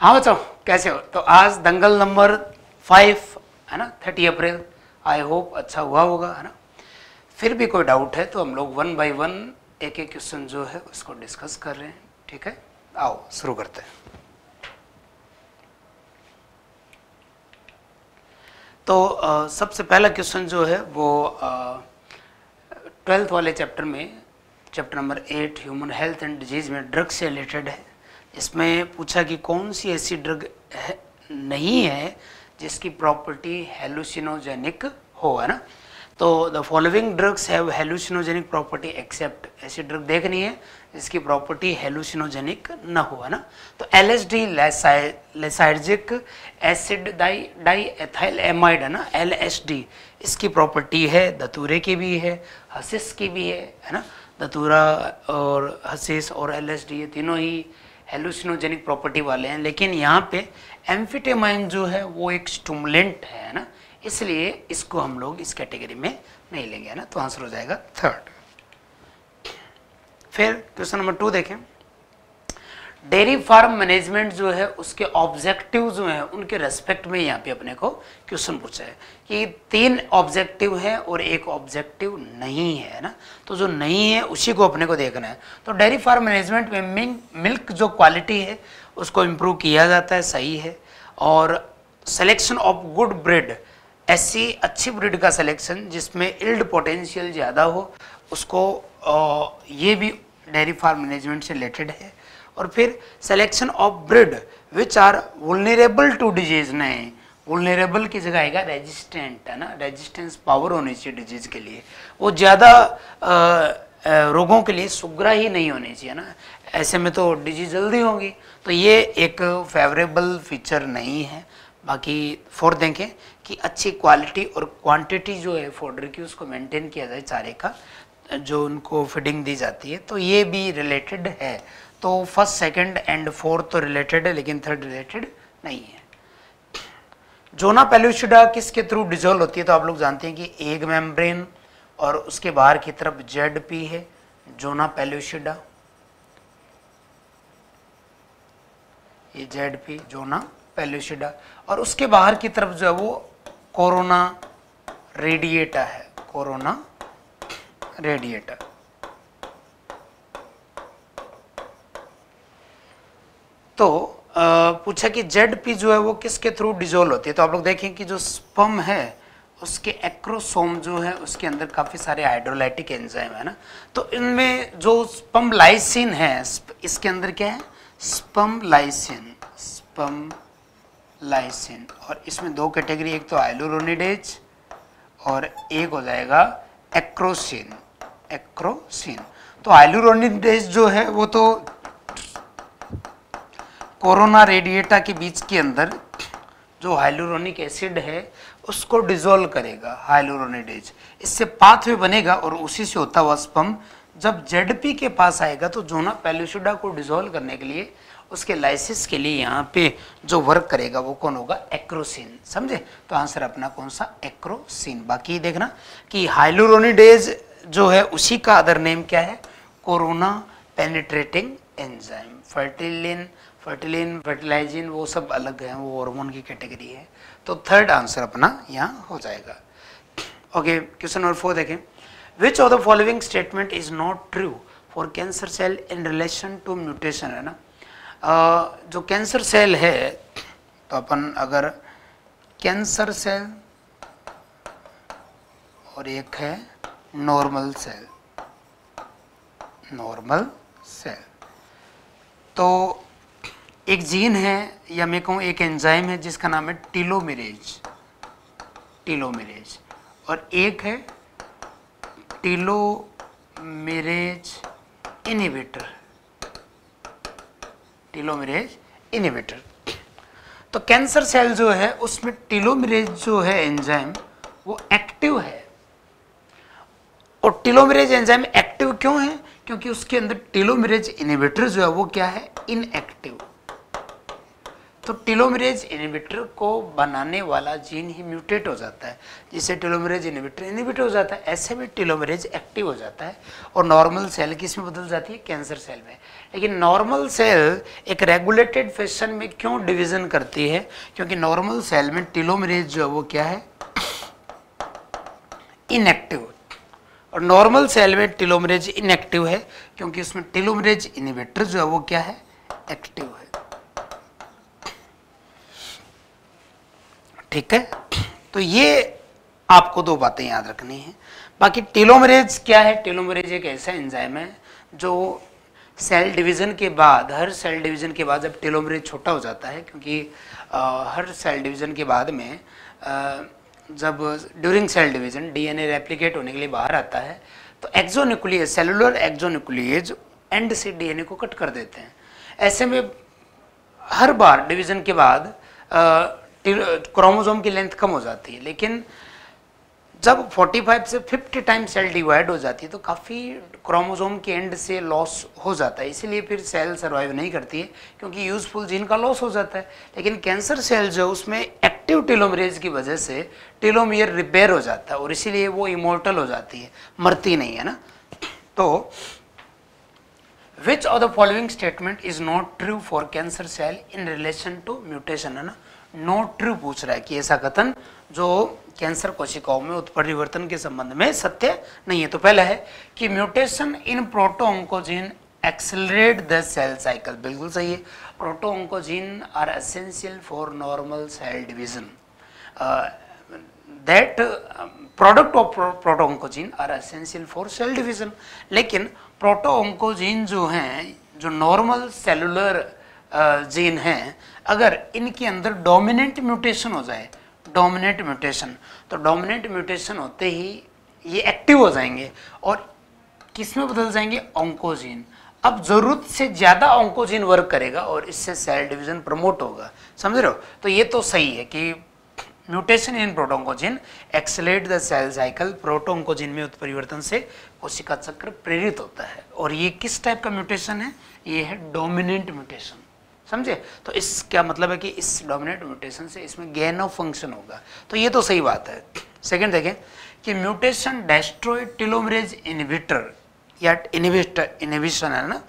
हाँ बच्चों कैसे हो तो आज दंगल नंबर फाइव है ना थर्टी अप्रैल आई होप अच्छा हुआ होगा है ना फिर भी कोई डाउट है तो हम लोग वन बाई वन एक एक क्वेश्चन जो है उसको डिस्कस कर रहे हैं ठीक है आओ शुरू करते हैं तो आ, सबसे पहला क्वेश्चन जो है वो ट्वेल्थ वाले चैप्टर में chapter number eight human health and disease में ड्रग्स से रिलेटेड है इसमें पूछा कि कौन सी ऐसी ड्रग है, नहीं है जिसकी प्रॉपर्टी हेलुसिनोजेनिक हो है ना तो the following drugs have hallucinogenic property except ऐसी ड्रग देखनी है जिसकी प्रॉपर्टी हेलुसिनोजेनिक न हो है ना तो L S D lysergic acid di di ethyl amide है ना एल एस डी इसकी प्रॉपर्टी है दतूरे की भी है हसिस की भी है है ना दतूरा और हसिस और एल एस डी ये तीनों ही हेलुसिनोजेनिक प्रॉपर्टी वाले हैं लेकिन यहाँ पे एम्फिटेमाइन जो है वो एक स्टूमुलेंट है ना इसलिए इसको हम लोग इस कैटेगरी में नहीं लेंगे है ना तो आंसर हो जाएगा थर्ड फिर क्वेश्चन नंबर टू देखें डेयरी फार्म मैनेजमेंट जो है उसके ऑब्जेक्टिव जो हैं उनके रेस्पेक्ट में यहाँ पे अपने को क्वेश्चन पूछा है कि तीन ऑब्जेक्टिव हैं और एक ऑब्जेक्टिव नहीं है ना तो जो नहीं है उसी को अपने को देखना है तो डेयरी फार्म मैनेजमेंट में मिल्क जो क्वालिटी है उसको इम्प्रूव किया जाता है सही है और सेलेक्शन ऑफ गुड ब्रिड ऐसी अच्छी ब्रिड का सिलेक्शन जिसमें इल्ड पोटेंशियल ज़्यादा हो उसको ये भी डेयरी फार्म मैनेजमेंट से रिलेटेड है और फिर selection of breed which are vulnerable to disease नहीं वुलनेरेबल की जगह आएगा रेजिस्टेंट है ना रेजिस्टेंस पावर होनी चाहिए डिजीज के लिए वो ज़्यादा रोगों के लिए सुग्रा ही नहीं होनी चाहिए ना ऐसे में तो डिजीज जल्दी होगी तो ये एक फेवरेबल फीचर नहीं है बाकी फोर देखें कि अच्छी क्वालिटी और क्वांटिटी जो है फोडर की उसको मेंटेन किया जाए चारे का जो उनको फीडिंग दी जाती है तो ये भी रिलेटेड है तो फर्स्ट सेकंड एंड फोर्थ तो रिलेटेड है लेकिन थर्ड रिलेटेड नहीं है जोना पेल्यूशिडा किसके थ्रू डिजोल्व होती है तो आप लोग जानते हैं कि एग मेम्ब्रेन और उसके बाहर की तरफ जेड पी है जोना पेल्यूशिडा ये जेड पी जोना पेल्यूशिडा और उसके बाहर की तरफ जो है वो कोरोना रेडिएटा है कोरोना रेडिएटर तो आ, पूछा कि जेड पी जो है वो किसके थ्रू डिजोल्व होती है तो आप लोग देखें कि जो स्पम है उसके एक्रोसोम जो है उसके अंदर काफ़ी सारे हाइड्रोलाइटिक एंजाइम है ना तो इनमें जो स्पम लाइसिन है इसके अंदर क्या है स्पम लाइसिन स्पम लाइसिन और इसमें दो कैटेगरी एक तो आइलोरोनिडेज और एक हो जाएगा एक्रोसिन एक्रोसिन तो आइलोरोनिडेज जो है वो तो कोरोना रेडिएटा के बीच के अंदर जो हाइलोरोनिक एसिड है उसको डिजोल्व करेगा हाइलोरोनिडेज इससे पाथवे बनेगा और उसी से होता हुआ स्पम जब पी के पास आएगा तो जोना पेलुसिडा को डिजोल्व करने के लिए उसके लाइसिस के लिए यहाँ पे जो वर्क करेगा वो कौन होगा एक्रोसिन समझे तो आंसर अपना कौन सा एक्रोसिन बाकी देखना कि हाइलोरोनिडेज जो है उसी का अदर नेम क्या है corona penetrating enzyme fertilin fertilin fertilizin वो सब अलग है वो हार्मोन की कैटेगरी है तो थर्ड आंसर अपना यहाँ हो जाएगा ओके क्वेश्चन नंबर फोर देखें which of the following statement is not true for cancer cell in relation to mutation है ना uh, जो कैंसर सेल है तो अपन अगर कैंसर सेल और एक है नॉर्मल सेल नॉर्मल सेल तो एक जीन है या मैं कहूँ एक एंजाइम है जिसका नाम है टीलोमेरेज टीलोमेरेज और एक है टीलोमेरेज इनिवेटर टीलोमेरेज इनिवेटर तो कैंसर सेल जो है उसमें टीलोमेरेज जो है एंजाइम वो एक्टिव है और टीलोमेरेज एंजाइम एक्टिव क्यों है क्योंकि उसके अंदर टीलोमेरेज इनिवेटर जो है वो क्या है इनएक्टिव तो टेलोमरेज इनिबिटर को बनाने वाला जीन ही म्यूटेट हो जाता है जिससे टेलोमरेज इनिबिटर इनिबिट हो जाता है ऐसे में टेलोमरेज एक्टिव हो जाता है और नॉर्मल सेल किस में बदल जाती है कैंसर सेल में लेकिन नॉर्मल सेल एक रेगुलेटेड फैशन में क्यों डिवीजन करती है क्योंकि नॉर्मल सेल में टेलोमरेज जो है वो क्या है इनएक्टिव और नॉर्मल सेल में टेलोमरेज इनएक्टिव है क्योंकि उसमें टेलोमरेज इनिबिटर जो है वो क्या है एक्टिव है ठीक है तो ये आपको दो बातें याद रखनी है बाकी टेलोमरेज क्या है टेलोमरेज एक ऐसा एंजाइम है जो सेल डिवीजन के बाद हर सेल डिवीजन के बाद जब टेलोमरेज छोटा हो जाता है क्योंकि आ, हर सेल डिवीजन के बाद में आ, जब during cell division DNA replicate होने के लिए बाहर आता है तो एक्जोनिकुलियज सेलुलर एक्जोनिकुलियज एंड से डीएनए को कट कर देते हैं ऐसे में हर बार डिवीजन के बाद क्रोमोसोम की लेंथ कम हो जाती है लेकिन जब 45 से 50 टाइम सेल डिवाइड हो जाती है तो काफ़ी क्रोमोसोम के एंड से लॉस हो जाता है इसीलिए फिर सेल सर्वाइव नहीं करती है क्योंकि यूजफुल जीन का लॉस हो जाता है लेकिन कैंसर सेल जो है उसमें एक्टिव टेलोमरेज की वजह से टेलोमियर रिपेयर हो जाता है और इसीलिए वो इमोर्टल हो जाती है मरती नहीं है ना तो which of the following statement is not true for cancer cell in relation to mutation है ना नोट्रू पूछ रहा है कि ऐसा कथन जो कैंसर कोशिकाओं में उत्परिवर्तन के संबंध में सत्य नहीं है तो पहला है कि mutation in proto oncogene accelerate the cell cycle बिल्कुल सही है proto oncogene are essential for normal cell division that product of oncogene are essential for cell division लेकिन प्रोटो ऑंकोजीन जो हैं जो नॉर्मल सेलुलर जीन हैं अगर इनके अंदर डोमिनेंट म्यूटेशन हो जाए डोमिनेंट म्यूटेशन तो डोमिनेंट म्यूटेशन होते ही ये एक्टिव हो जाएंगे और किस में बदल जाएंगे ऑंकोजीन अब ज़रूरत से ज़्यादा ऑंकोजीन वर्क करेगा और इससे सेल डिवीज़न प्रमोट होगा समझ रहे हो तो ये तो सही है कि mutation in protooncogene accelerate the cell cycle protooncogene में उत्परिवर्तन से कोशिका चक्र प्रेरित होता है और ये किस टाइप का म्यूटेशन है ये है डोमिनेंट म्यूटेशन समझे तो इस क्या मतलब है कि इस डोमिनेट म्यूटेशन से इसमें गेन ऑफ फंक्शन होगा तो ये तो सही बात है सेकंड देखें कि म्यूटेशन डेस्ट्रॉय टिलोमरेज इनहिबिटर या इनिविटर इनहिबिशन है ना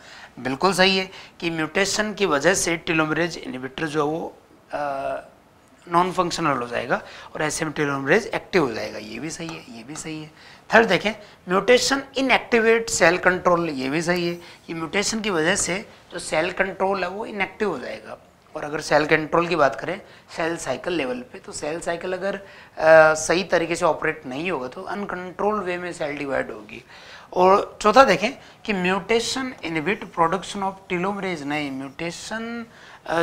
बिल्कुल सही है कि म्यूटेशन की वजह से टिलोमरेज इनिविटर जो है वो नॉन फंक्शनल हो जाएगा और ऐसे में टिलोमरेज एक्टिव हो जाएगा ये भी सही है ये भी सही है थर्ड देखें म्यूटेशन इनएक्टिवेट सेल कंट्रोल ये भी सही है ये म्यूटेशन की वजह से जो सेल कंट्रोल है वो इनएक्टिव हो जाएगा और अगर सेल कंट्रोल की बात करें सेल साइकिल लेवल पे तो सेल साइकिल अगर आ, सही तरीके से ऑपरेट नहीं होगा तो अनकंट्रोल वे में सेल डिवाइड होगी और चौथा देखें कि mutation inhibit production of telomerase नहीं म्यूटेशन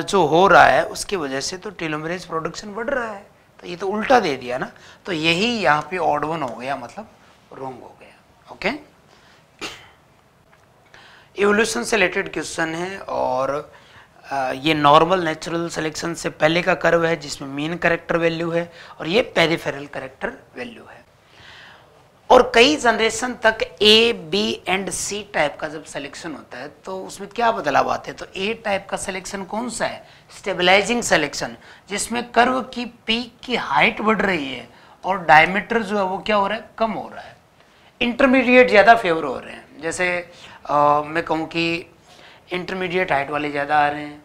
जो हो रहा है उसकी वजह से तो टिलोमरेज प्रोडक्शन बढ़ रहा है तो ये तो उल्टा दे दिया ना तो यही यहाँ पे ऑडवन हो गया मतलब रॉन्ग हो गया ओके इवोल्यूशन से रिलेटेड क्वेश्चन है और ये नॉर्मल नेचुरल सिलेक्शन से पहले का कर्व है जिसमें मीन करेक्टर वैल्यू है और ये पेरिफेरल करेक्टर वैल्यू है और कई जनरेशन तक A B and C type का जब सिलेक्शन होता है तो उसमें क्या बदलाव आते हैं तो ए टाइप का सिलेक्शन कौन सा है स्टेबलाइजिंग सिलेक्शन जिसमें कर्व की पीक की हाइट बढ़ रही है और डायमीटर जो है वो क्या हो रहा है कम हो रहा है इंटरमीडिएट ज़्यादा फेवर हो रहे हैं जैसे आ, मैं कहूँ कि इंटरमीडिएट हाइट वाले ज़्यादा आ रहे हैं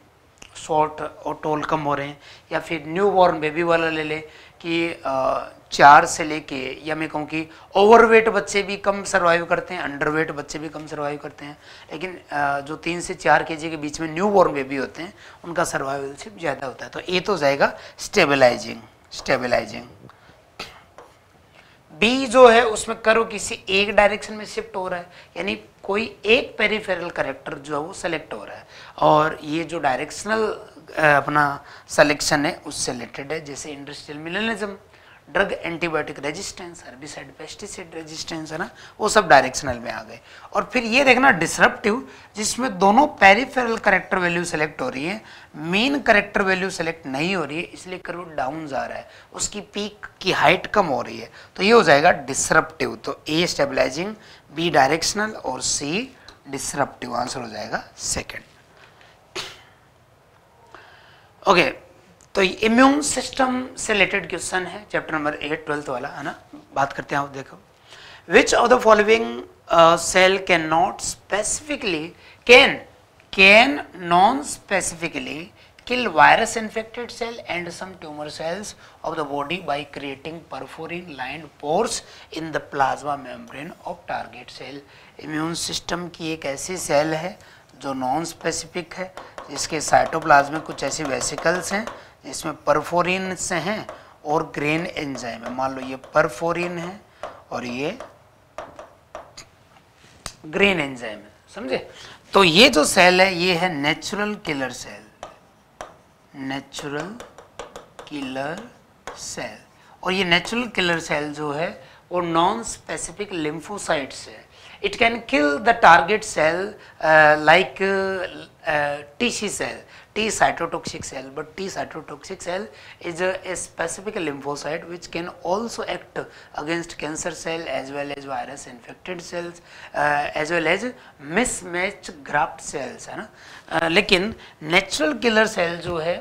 शॉर्ट और टोल कम हो रहे हैं या फिर न्यू बॉर्न बेबी वाला ले ले कि चार से लेके या मैं कहूँ कि ओवरवेट बच्चे भी कम सर्वाइव करते हैं अंडरवेट बच्चे भी कम सर्वाइव करते हैं लेकिन जो तीन से चार के के बीच में न्यू बॉर्न बेबी होते हैं उनका सर्वाइवलशिप ज़्यादा होता है तो ये तो जाएगा स्टेबलाइजिंग स्टेबलाइजिंग बी जो है उसमें करो किसी एक डायरेक्शन में शिफ्ट हो रहा है यानी कोई एक पेरीफेरल करेक्टर जो है वो सेलेक्ट हो रहा है और ये जो डायरेक्शनल अपना सेलेक्शन है उससे रिलेटेड है जैसे industrial melanism drug antibiotic resistance herbicide pesticide resistance है ना वो सब डायरेक्शनल में आ गए और फिर ये देखना डिसरप्टिव जिसमें दोनों पेरीफेरल करेक्टर वैल्यू सेलेक्ट हो रही है मेन करेक्टर वैल्यू सेलेक्ट नहीं हो रही है इसलिए कर्व डाउन जा रहा है उसकी पीक की हाइट कम हो रही है तो ये हो जाएगा डिसरप्टिव तो ए स्टेबलाइजिंग बी डायरेक्शनल और सी डिसरप्टिव आंसर हो जाएगा सेकेंड ओके तो इम्यून सिस्टम से रिलेटेड क्वेश्चन है चैप्टर नंबर एट ट्वेल्थ वाला है ना बात करते हैं देखो which of the following cell can not specifically can can non-specifically kill virus infected cell and some tumor cells of the body by creating perforin lined pores in the plasma membrane of target cell immune system की एक ऐसी cell है जो non specific है इसके cytoplasm में कुछ ऐसी वेसिकल्स हैं जिसमें परफोरिन से हैं और ग्रेन एंजाइम है मान लो ये परफोरिन है और ये ग्रेन एंजाइम है समझे तो ये जो सेल है ये है natural killer cell natural killer cell और ये नेचुरल किलर सेल जो है वो नॉन स्पेसिफिक लिम्फोसाइट्स है it can kill the target cell like TC cell T cytotoxic cell but T cytotoxic cell is a, a, specific lymphocyte which can also act against cancer cell as well as virus infected cells uh, as well as mismatched graft cells है ना लेकिन natural killer cell जो है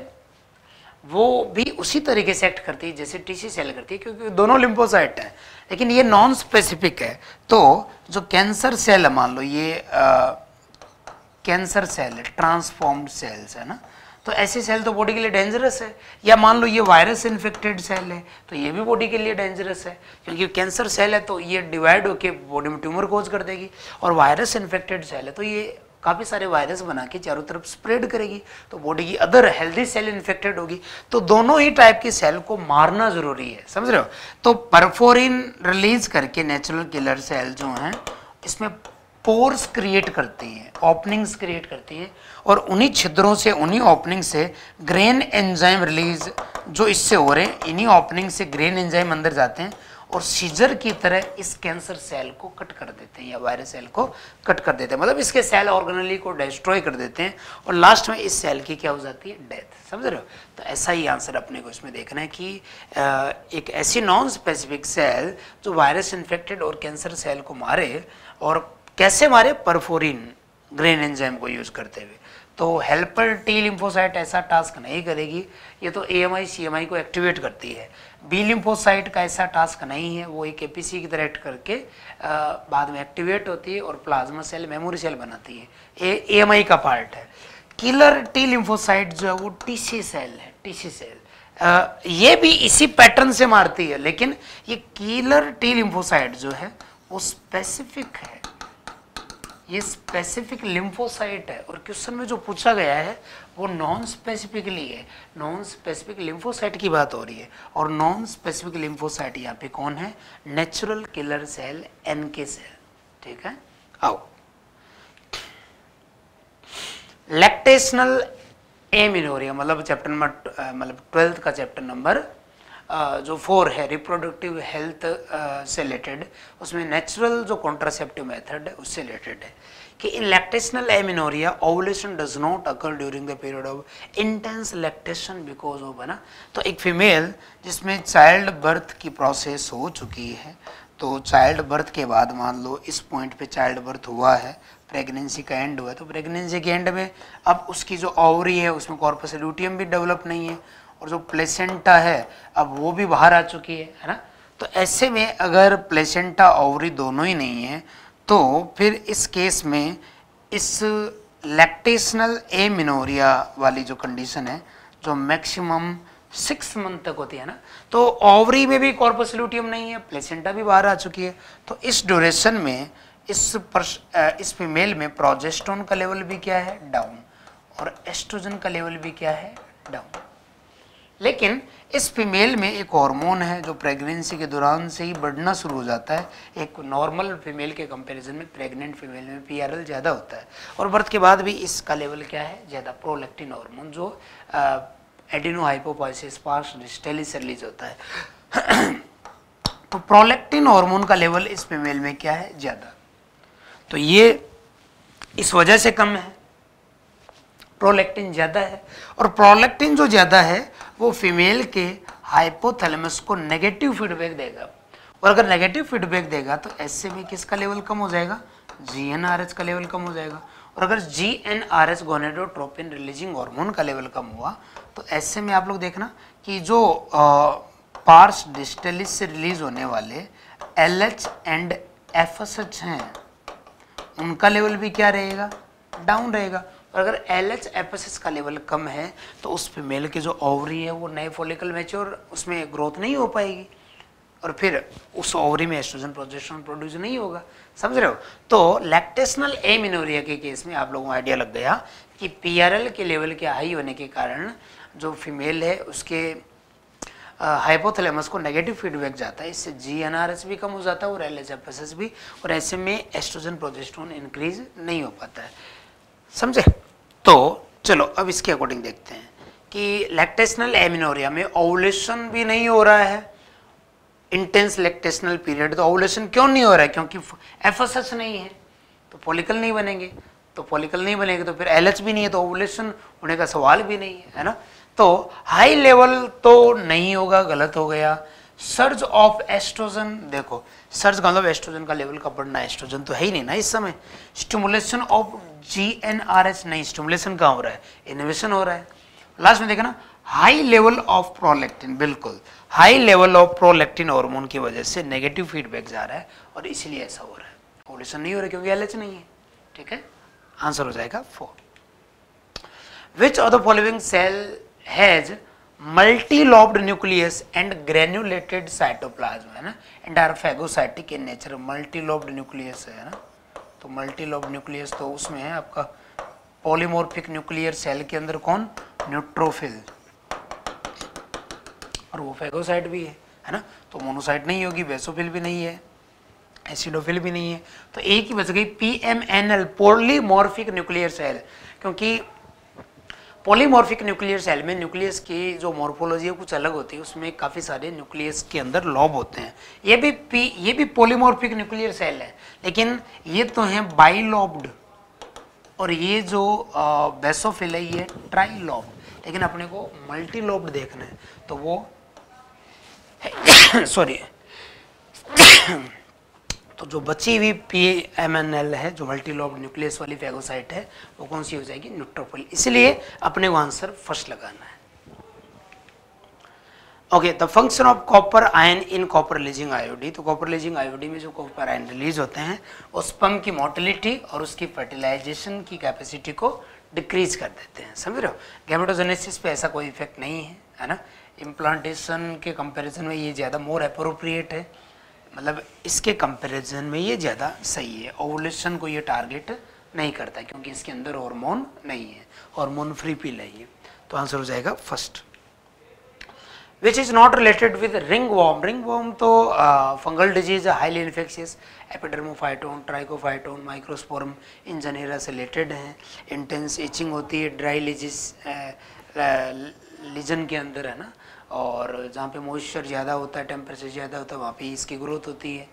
वो भी उसी तरीके से act करती है जैसे टीसी cell करती है क्योंकि दोनों lymphocyte हैं लेकिन ये non-specific है तो जो cancer cell मान लो ये uh, कैंसर सेल है ट्रांसफॉर्म्ड सेल्स है ना तो ऐसी सेल तो बॉडी के लिए डेंजरस है या मान लो ये वायरस इन्फेक्टेड सेल है तो ये भी बॉडी के लिए डेंजरस है क्योंकि कैंसर सेल है तो ये डिवाइड होकर बॉडी में ट्यूमर कोज कर देगी और वायरस इन्फेक्टेड सेल है तो ये काफ़ी सारे वायरस बना के चारों तरफ स्प्रेड करेगी तो बॉडी की अदर हेल्दी सेल इन्फेक्टेड होगी तो दोनों ही टाइप की सेल को मारना ज़रूरी है समझ रहे हो तो परफोरिन रिलीज करके नेचुरल किलर सेल जो हैं इसमें पोर्स क्रिएट करती है ओपनिंग्स क्रिएट करती है और उन्हीं छिद्रों से उन्हीं ओपनिंग से ग्रेन एंजाइम रिलीज जो इससे हो रहे हैं इन्हीं ओपनिंग से ग्रेन एंजाइम अंदर जाते हैं और सीजर की तरह इस कैंसर सेल को कट कर देते हैं या वायरस सेल को कट कर देते हैं मतलब इसके सेल ऑर्गेनली को डिस्ट्रॉय कर देते हैं और लास्ट में इस सेल की क्या हो जाती है डेथ समझ रहे हो तो ऐसा ही आंसर अपने को इसमें देखना है कि एक ऐसी नॉन स्पेसिफिक सेल जो वायरस इन्फेक्टेड और कैंसर सेल को मारे और कैसे मारे परफोरिन ग्रेन एंजाइम को यूज़ करते हुए तो हेल्पर टी लिम्फोसाइट ऐसा टास्क नहीं करेगी ये तो A M I C M आई को एक्टिवेट करती है बी लिम्फोसाइट का ऐसा टास्क नहीं है वो एक ए पी सी की तरह एक्ट करके आ, बाद में एक्टिवेट होती है और प्लाज्मा सेल मेमोरी सेल बनाती है ए एम आई का पार्ट है किलर टी लिम्फोसाइट जो है वो टी सी सेल है टी सी सेल आ, ये भी इसी पैटर्न से मारती है लेकिन ये किलर टी लिम्फोसाइट जो है वो स्पेसिफिक है ये स्पेसिफिक लिम्फोसाइट है और क्वेश्चन में जो पूछा गया है वो नॉन स्पेसिफिकली है नॉन स्पेसिफिक लिम्फोसाइट की बात हो रही है और नॉन स्पेसिफिक लिम्फोसाइट यहाँ पे कौन है natural killer cell N K cell ठीक है आओ लैक्टेशनल एमिनोरिया मतलब चैप्टर नंबर मतलब ट्वेल्थ का चैप्टर नंबर जो फोर है रिप्रोडक्टिव हेल्थ से रिलेटेड उसमें नेचुरल जो कॉन्ट्रासेप्टिव मेथड है उससे रिलेटेड है कि in lactational amenorrhea ovulation does not occur during the period of intense lactation because of है ना तो एक फीमेल जिसमें चाइल्ड बर्थ की प्रोसेस हो चुकी है तो चाइल्ड बर्थ के बाद मान लो इस पॉइंट पे चाइल्ड बर्थ हुआ है प्रेगनेंसी का एंड हुआ है तो प्रेगनेंसी के एंड में अब उसकी जो ओवरी है उसमें कॉर्पस ल्यूटियम भी डेवलप नहीं है और जो प्लेसेंटा है अब वो भी बाहर आ चुकी है है ना तो ऐसे में अगर प्लेसेंटा ओवरी दोनों ही नहीं है तो फिर इस केस में इस लैक्टेशनल ए मिनोरिया वाली जो कंडीशन है जो मैक्सिमम सिक्स मंथ तक होती है ना तो ओवरी में भी कॉर्पसल्यूटियम नहीं है प्लेसेंटा भी बाहर आ चुकी है तो इस ड्यूरेशन में इस पर, इस फीमेल में प्रोजेस्टोन का लेवल भी क्या है डाउन और एस्ट्रोजन का लेवल भी क्या है डाउन लेकिन इस फीमेल में एक हार्मोन है जो प्रेगनेंसी के दौरान से ही बढ़ना शुरू हो जाता है एक नॉर्मल फीमेल के कंपैरिजन में प्रेग्नेंट फीमेल में पीआरएल ज़्यादा होता है और बर्थ के बाद भी इसका लेवल क्या है ज़्यादा प्रोलेक्टिन हार्मोन जो adeno hypophysis pars distalis release होता है तो प्रोलेक्टिन हॉर्मोन का लेवल इस फीमेल में क्या है ज़्यादा तो ये इस वजह से कम है प्रोलेक्टिन ज़्यादा है और प्रोलेक्टिन जो ज़्यादा है वो फीमेल के हाइपोथैलेमस को नेगेटिव फीडबैक देगा और अगर नेगेटिव फीडबैक देगा तो ऐसे में किसका लेवल कम हो जाएगा जी एन आर एच का लेवल कम हो जाएगा और अगर G N R H gonadotropin releasing hormone का लेवल कम हुआ तो ऐसे में आप लोग देखना कि जो पार्स डिस्टेलिस से रिलीज होने वाले L H and F S H हैं उनका लेवल भी क्या रहेगा डाउन रहेगा और अगर L H F S S का लेवल कम है तो उस फीमेल की जो ओवरी है वो नए फोलिकल मैच्योर उसमें ग्रोथ नहीं हो पाएगी और फिर उस ओवरी में एस्ट्रोजन प्रोजेस्ट्रोन प्रोड्यूस नहीं होगा समझ रहे हो तो लैक्टेशनल एमिनोरिया के केस में आप लोगों को आइडिया लग गया कि एल के लेवल के हाई होने के कारण जो फीमेल है उसके हाइपोथैलेमस को नेगेटिव फीडबैक जाता है इससे जी भी कम हो जाता है और एल एच भी और ऐसे में एस्ट्रोजन प्रोजेस्ट्रोन इंक्रीज नहीं हो पाता है समझे तो चलो अब इसके अकॉर्डिंग देखते हैं कि लैक्टेशनल एमिनोरिया में ओवलेशन भी नहीं हो रहा है इंटेंस लैक्टेशनल पीरियड तो ओवलेशन क्यों नहीं हो रहा है क्योंकि एफ नहीं है तो पोलिकल नहीं बनेंगे तो पोलिकल नहीं बनेंगे तो फिर एल भी नहीं है तो ओवलेशन होने का सवाल भी नहीं है है ना तो हाई लेवल तो नहीं होगा गलत हो गया सर्ज ऑफ एस्ट्रोजन देखो सर्ज का मतलब एस्ट्रोजन का लेवल का बढ़ना एस्ट्रोजन तो है ही नहीं ना इस समय stimulation of G N R S नहीं स्टमुलेशन कहाँ हो रहा है इनोवेशन हो रहा है लास्ट में ना हाई लेवल ऑफ प्रोलेक्टिन बिल्कुल high level of prolactin hormone की वजह से नेगेटिव फीडबैक जा रहा है और इसीलिए ऐसा हो रहा है ओडिशन नहीं हो रहा क्योंकि एलएच नहीं है ठीक है आंसर हो जाएगा four which of the following cell has multi lobed nucleus and granulated cytoplasm है ना and are phagocytic in nature multi lobed nucleus है ना तो मल्टी लोब न्यूक्लियस तो उसमें है आपका पॉलीमोर्फिक न्यूक्लियर सेल के अंदर कौन न्यूट्रोफिल और वो फेगोसाइट भी है है ना तो मोनोसाइट नहीं होगी बेसोफिल भी नहीं है एसिडोफिल भी नहीं है तो एक ही बच गई P M N L polymorphic nuclear cell क्योंकि पॉलीमॉर्फिक न्यूक्लियर सेल में न्यूक्लियस की जो मॉर्फोलॉजी है कुछ अलग होती है उसमें काफ़ी सारे न्यूक्लियस के अंदर लॉब होते हैं ये भी पी ये भी पॉलीमॉर्फिक न्यूक्लियर सेल है लेकिन ये तो हैं बाईलॉब्ड और ये जो बेसोफिल है ये लॉब लेकिन अपने को लॉब्ड देखना है तो वो सॉरी तो जो बची हुई पी एम एन एल है जो मल्टी लोब न्यूक्लियस वाली फैगोसाइट है वो कौन सी हो जाएगी न्यूट्रोफिल इसलिए अपने को आंसर फर्स्ट लगाना है okay the function of copper ion in copper releasing IUD तो कॉपर लीजिंग आयोडी में जो कॉपर आयन रिलीज होते हैं वो स्पम की मोटिलिटी और उसकी फर्टिलाइजेशन की कैपेसिटी को डिक्रीज कर देते हैं समझ रहे हो गैमेटोजेनेसिस पे ऐसा कोई इफेक्ट नहीं है है ना इम्प्लांटेशन के कंपैरिजन में ये ज़्यादा मोर अप्रोप्रिएट है मतलब इसके कंपैरिजन में ये ज़्यादा सही है ओवुलेशन को ये टारगेट नहीं करता क्योंकि इसके अंदर हॉर्मोन नहीं है हॉर्मोन फ्री पिल है ये तो आंसर हो जाएगा first which is not related with ringworm ringworm तो fungal disease highly infectious epidermophyton trichophyton microsporum in genera से रिलेटेड हैं इंटेंस इचिंग होती है ड्राई लिजिस लिजन के अंदर है ना और जहाँ पे मॉइस्चर ज़्यादा होता है टेम्परेचर ज़्यादा होता है वहाँ पे इसकी ग्रोथ होती है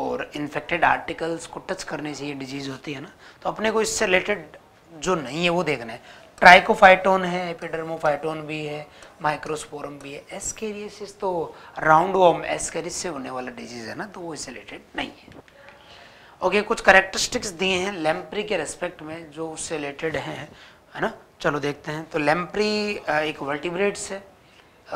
और इन्फेक्टेड आर्टिकल्स को टच करने से ये डिजीज़ होती है ना तो अपने को इससे रिलेटेड जो नहीं है वो देखना है ट्राइकोफाइटोन है एपिडर्मोफाइटोन भी है माइक्रोस्पोरम भी है एस्केरियसिस तो राउंड वॉम एस्केरिस से होने वाला डिजीज़ है ना तो वो इससे रिलेटेड नहीं है ओके okay, कुछ करेक्टरिस्टिक्स दिए हैं लेम्प्री के रेस्पेक्ट में जो उससे रिलेटेड हैं है ना चलो देखते हैं तो लेम्प्री एक वर्टिब्रेट्स है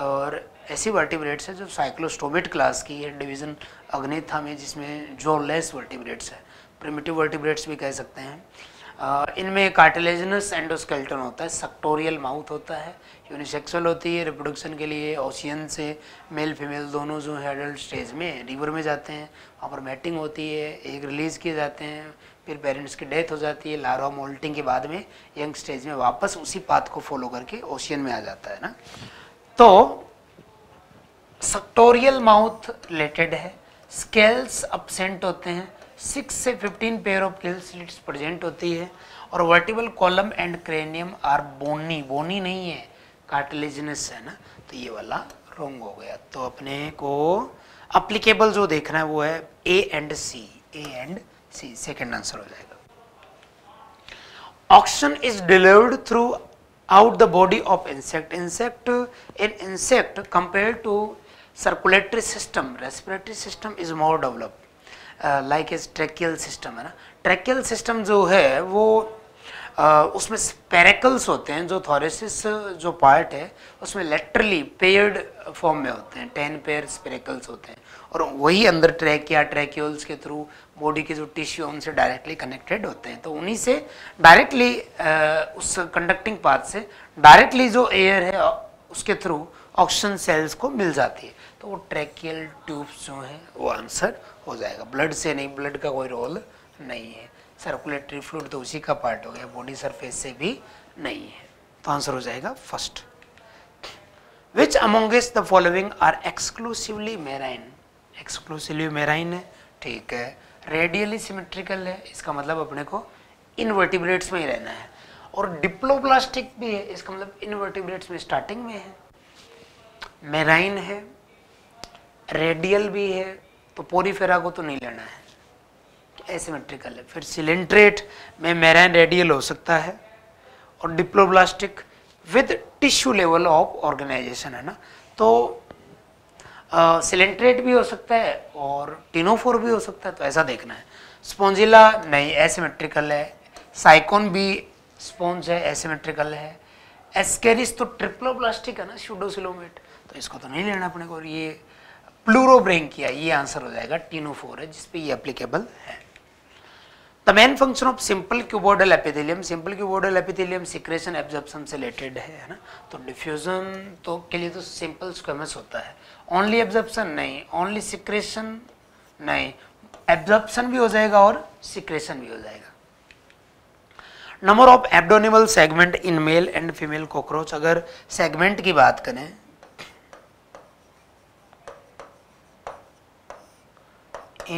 और ऐसी वर्टिब्रेट्स है जो साइक्लोस्टोमेट क्लास की है डिवीज़न अग्निथा में जिसमें जोरलेस वर्टिब्रेट्स है प्रिमिटिव वर्टिब्रेट्स भी कह सकते हैं इनमें कार्टिलेजनस एंडोस्केल्टन होता है सक्टोरियल माउथ होता है यूनिसेक्सुअल होती है रिप्रोडक्शन के लिए ओशियन से मेल फीमेल दोनों जो है एडल्ट स्टेज में रिवर में जाते हैं वहाँ पर मैटिंग होती है एक रिलीज़ किए जाते हैं फिर पेरेंट्स की डेथ हो जाती है लारवा मोल्टिंग के बाद में यंग स्टेज में वापस उसी पाथ को फॉलो करके ओशियन में आ जाता है ना तो सक्टोरियल माउथ रिलेटेड है स्केल्स अपसेंट होते हैं सिक्स से fifteen pair of gill slits present होती है और vertebral column and cranium are bony bony नहीं है कार्टिलेजनस है ना तो ये वाला रोंग हो गया तो अपने को अप्लीकेबल जो देखना है वो है A and C A and C second answer हो जाएगा oxygen is delivered through out the body of insect. Insect, in insect compared to circulatory system, respiratory system is more developed. Like is tracheal system है ना tracheal system जो है वो uh, उसमें स्पेरेकल्स होते हैं जो थॉरेसिस जो पार्ट है उसमें लेटरली पेयर्ड फॉर्म में होते हैं टेन पेयर स्पेरेकल्स होते हैं और वही अंदर ट्रैक या ट्रैक्यूल्स के थ्रू बॉडी के जो टिश्यू उनसे डायरेक्टली कनेक्टेड होते हैं तो उन्हीं से डायरेक्टली उस कंडक्टिंग पाथ से डायरेक्टली जो एयर है उसके थ्रू ऑक्सीजन सेल्स को मिल जाती है तो वो ट्रैकियल ट्यूब्स जो हैं वो आंसर हो जाएगा ब्लड से नहीं ब्लड का कोई रोल नहीं है सर्कुलेटरी फ्लूड तो उसी का पार्ट हो गया बॉडी सरफेस से भी नहीं है तो आंसर हो जाएगा first which amongst the following are exclusively marine exclusively marine है ठीक है रेडियली सिमेट्रिकल है इसका मतलब अपने को इनवर्टिब्रेट्स में ही रहना है और डिप्लोप्लास्टिक भी है इसका मतलब इनवर्टिब्रेट्स में स्टार्टिंग में है मेराइन है रेडियल भी है तो पोरीफेरा को तो नहीं लेना है एसिमेट्रिकल है फिर सिलेंट्रेट में मेराइन रेडियल हो सकता है और diploblastic with tissue level of organisation है ना तो सिलेंट्रेट भी हो सकता है और टिनोफोर भी हो सकता है तो ऐसा देखना है स्पॉन्जिला नहीं एसिमेट्रिकल है साइकोन भी स्पॉन्ज है एसिमेट्रिकल है एस्केरिस तो ट्रिप्लोप्लास्टिक है ना शूडोसिलोमेट तो इसको तो नहीं लेना अपने को ये किया ये आंसर हो जाएगा टीनोफोर है जिसपे ये अप्लीकेबल है the main function of simple cuboidal epithelium simple cuboidal epithelium secretion absorption से रिलेटेड है ना तो डिफ्यूजन तो के लिए तो सिंपल स्क्वेमस होता है ओनली एब्जॉर्प्शन नहीं ओनली सिक्रेशन नहीं एब्जॉर्प्शन भी हो जाएगा और सिक्रेशन भी हो जाएगा number of abdominal segment in male and female cockroach अगर सेगमेंट की बात करें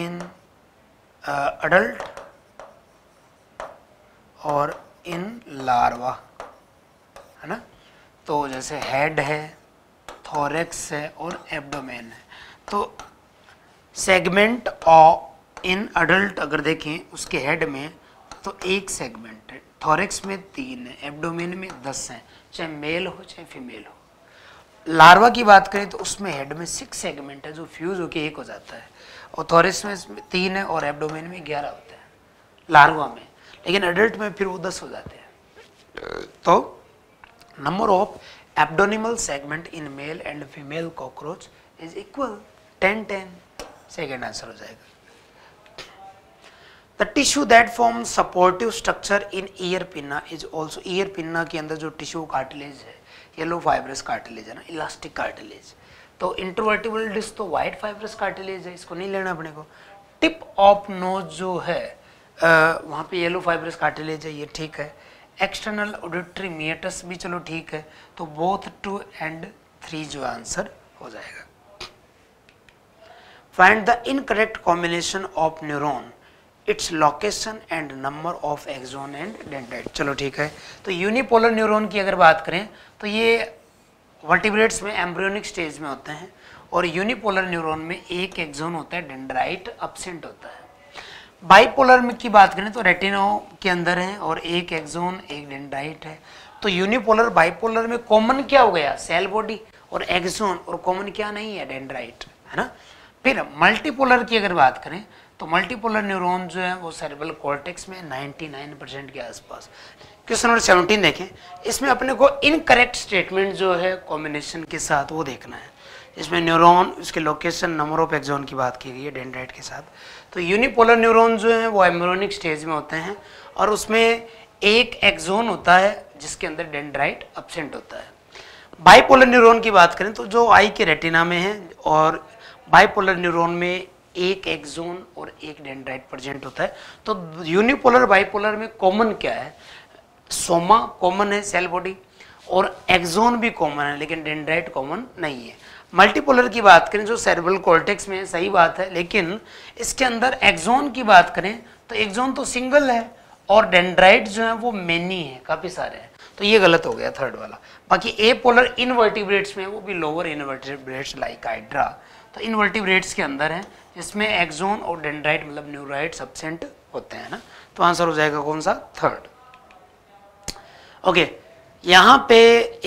इन अडल्ट uh, और इन लार्वा है ना तो जैसे हेड है थोरेक्स है और एब्डोमेन है तो सेगमेंट ऑफ इन अडल्ट अगर देखें उसके हेड में तो एक सेगमेंट है थोरेक्स में तीन है एब्डोमेन में दस हैं चाहे मेल हो चाहे फीमेल हो लार्वा की बात करें तो उसमें हेड में सिक्स सेगमेंट है जो फ्यूज होकर एक हो जाता है और थॉरिस में तीन है और एब्डोमेन में ग्यारह होता है लार्वा में लेकिन एडल्ट में फिर वो दस हो जाते हैं तो number of abdominal segment in male and female cockroach is equal ten ten second answer हो जाएगा the tissue that form supportive structure in ear pinna is also ear pinna के अंदर जो टिश्यू कार्टिलेज है येलो फाइबरस कार्टिलेज है ना elastic cartilage तो intervertebral disc तो वाइट फाइब्रस कार्टिलेज है इसको नहीं लेना अपने को टिप ऑफ नोज जो है आ, वहाँ पे येलो फाइब्रस कार्टिलेज है ये ठीक है एक्सटर्नल ऑडिटरी मियटस भी चलो ठीक है तो बोथ टू एंड थ्री जो आंसर हो जाएगा find the incorrect combination of neuron its location and number of axon and dendrite चलो ठीक है तो यूनिपोलर न्यूरोन की अगर बात करें तो ये वर्टिब्रेट्स में एम्ब्रियोनिक स्टेज में होते हैं और यूनिपोलर न्यूरोन में एक एक्सोन होता है डेंड्राइट अपसेंट होता है बाइपोलर की बात करें तो रेटिनो के अंदर है और एक एक्जोन एक डेंडाइट है तो यूनिपोलर बाइपोलर में कॉमन क्या हो गया सेल बॉडी और एक्सोन और कॉमन क्या नहीं है डेंड्राइट है ना फिर मल्टीपोलर की अगर बात करें तो मल्टीपोलर न्यूरोन जो है वो सेरेब्रल कॉर्टेक्स में 99 परसेंट के आसपास क्वेश्चन नंबर 17 देखें इसमें अपने को इनकरेक्ट स्टेटमेंट जो है कॉम्बिनेशन के साथ वो देखना है इसमें न्यूरॉन उसके लोकेशन नंबर ऑफ एक्जोन की बात की गई है डेंड्राइट के साथ तो यूनिपोलर न्यूरॉन जो हैं वो एम्ब्रोनिक स्टेज में होते हैं और उसमें एक एक्जोन होता है जिसके अंदर डेंड्राइट अपसेंट होता है बाइपोलर न्यूरोन की बात करें तो जो आई के रेटिना में है और बाइपोलर न्यूरोन में एक एक्जोन और एक डेंड्राइट प्रजेंट होता है तो यूनिपोलर बाइपोलर में कॉमन क्या है सोमा कॉमन है सेल बॉडी और एक्जोन भी कॉमन है लेकिन डेंड्राइट कॉमन नहीं है मल्टीपोलर की बात करें जो सेरेब्रल कॉर्टेक्स में सही बात है लेकिन इसके अंदर एक्जोन की बात करें तो एक्जोन तो सिंगल है और डेंड्राइट जो है वो मेनी है काफ़ी सारे हैं तो ये गलत हो गया थर्ड वाला बाकी ए पोलर इनवर्टिब्रेट्स में वो भी लोअर इनवर्टिब्रेट्स लाइक हाइड्रा तो इनवर्टिब्रेट्स के अंदर है जिसमें एक्जोन और डेंड्राइट मतलब न्यूराइट सबसेंट होते हैं ना तो आंसर हो जाएगा कौन सा थर्ड ओके okay. यहाँ पे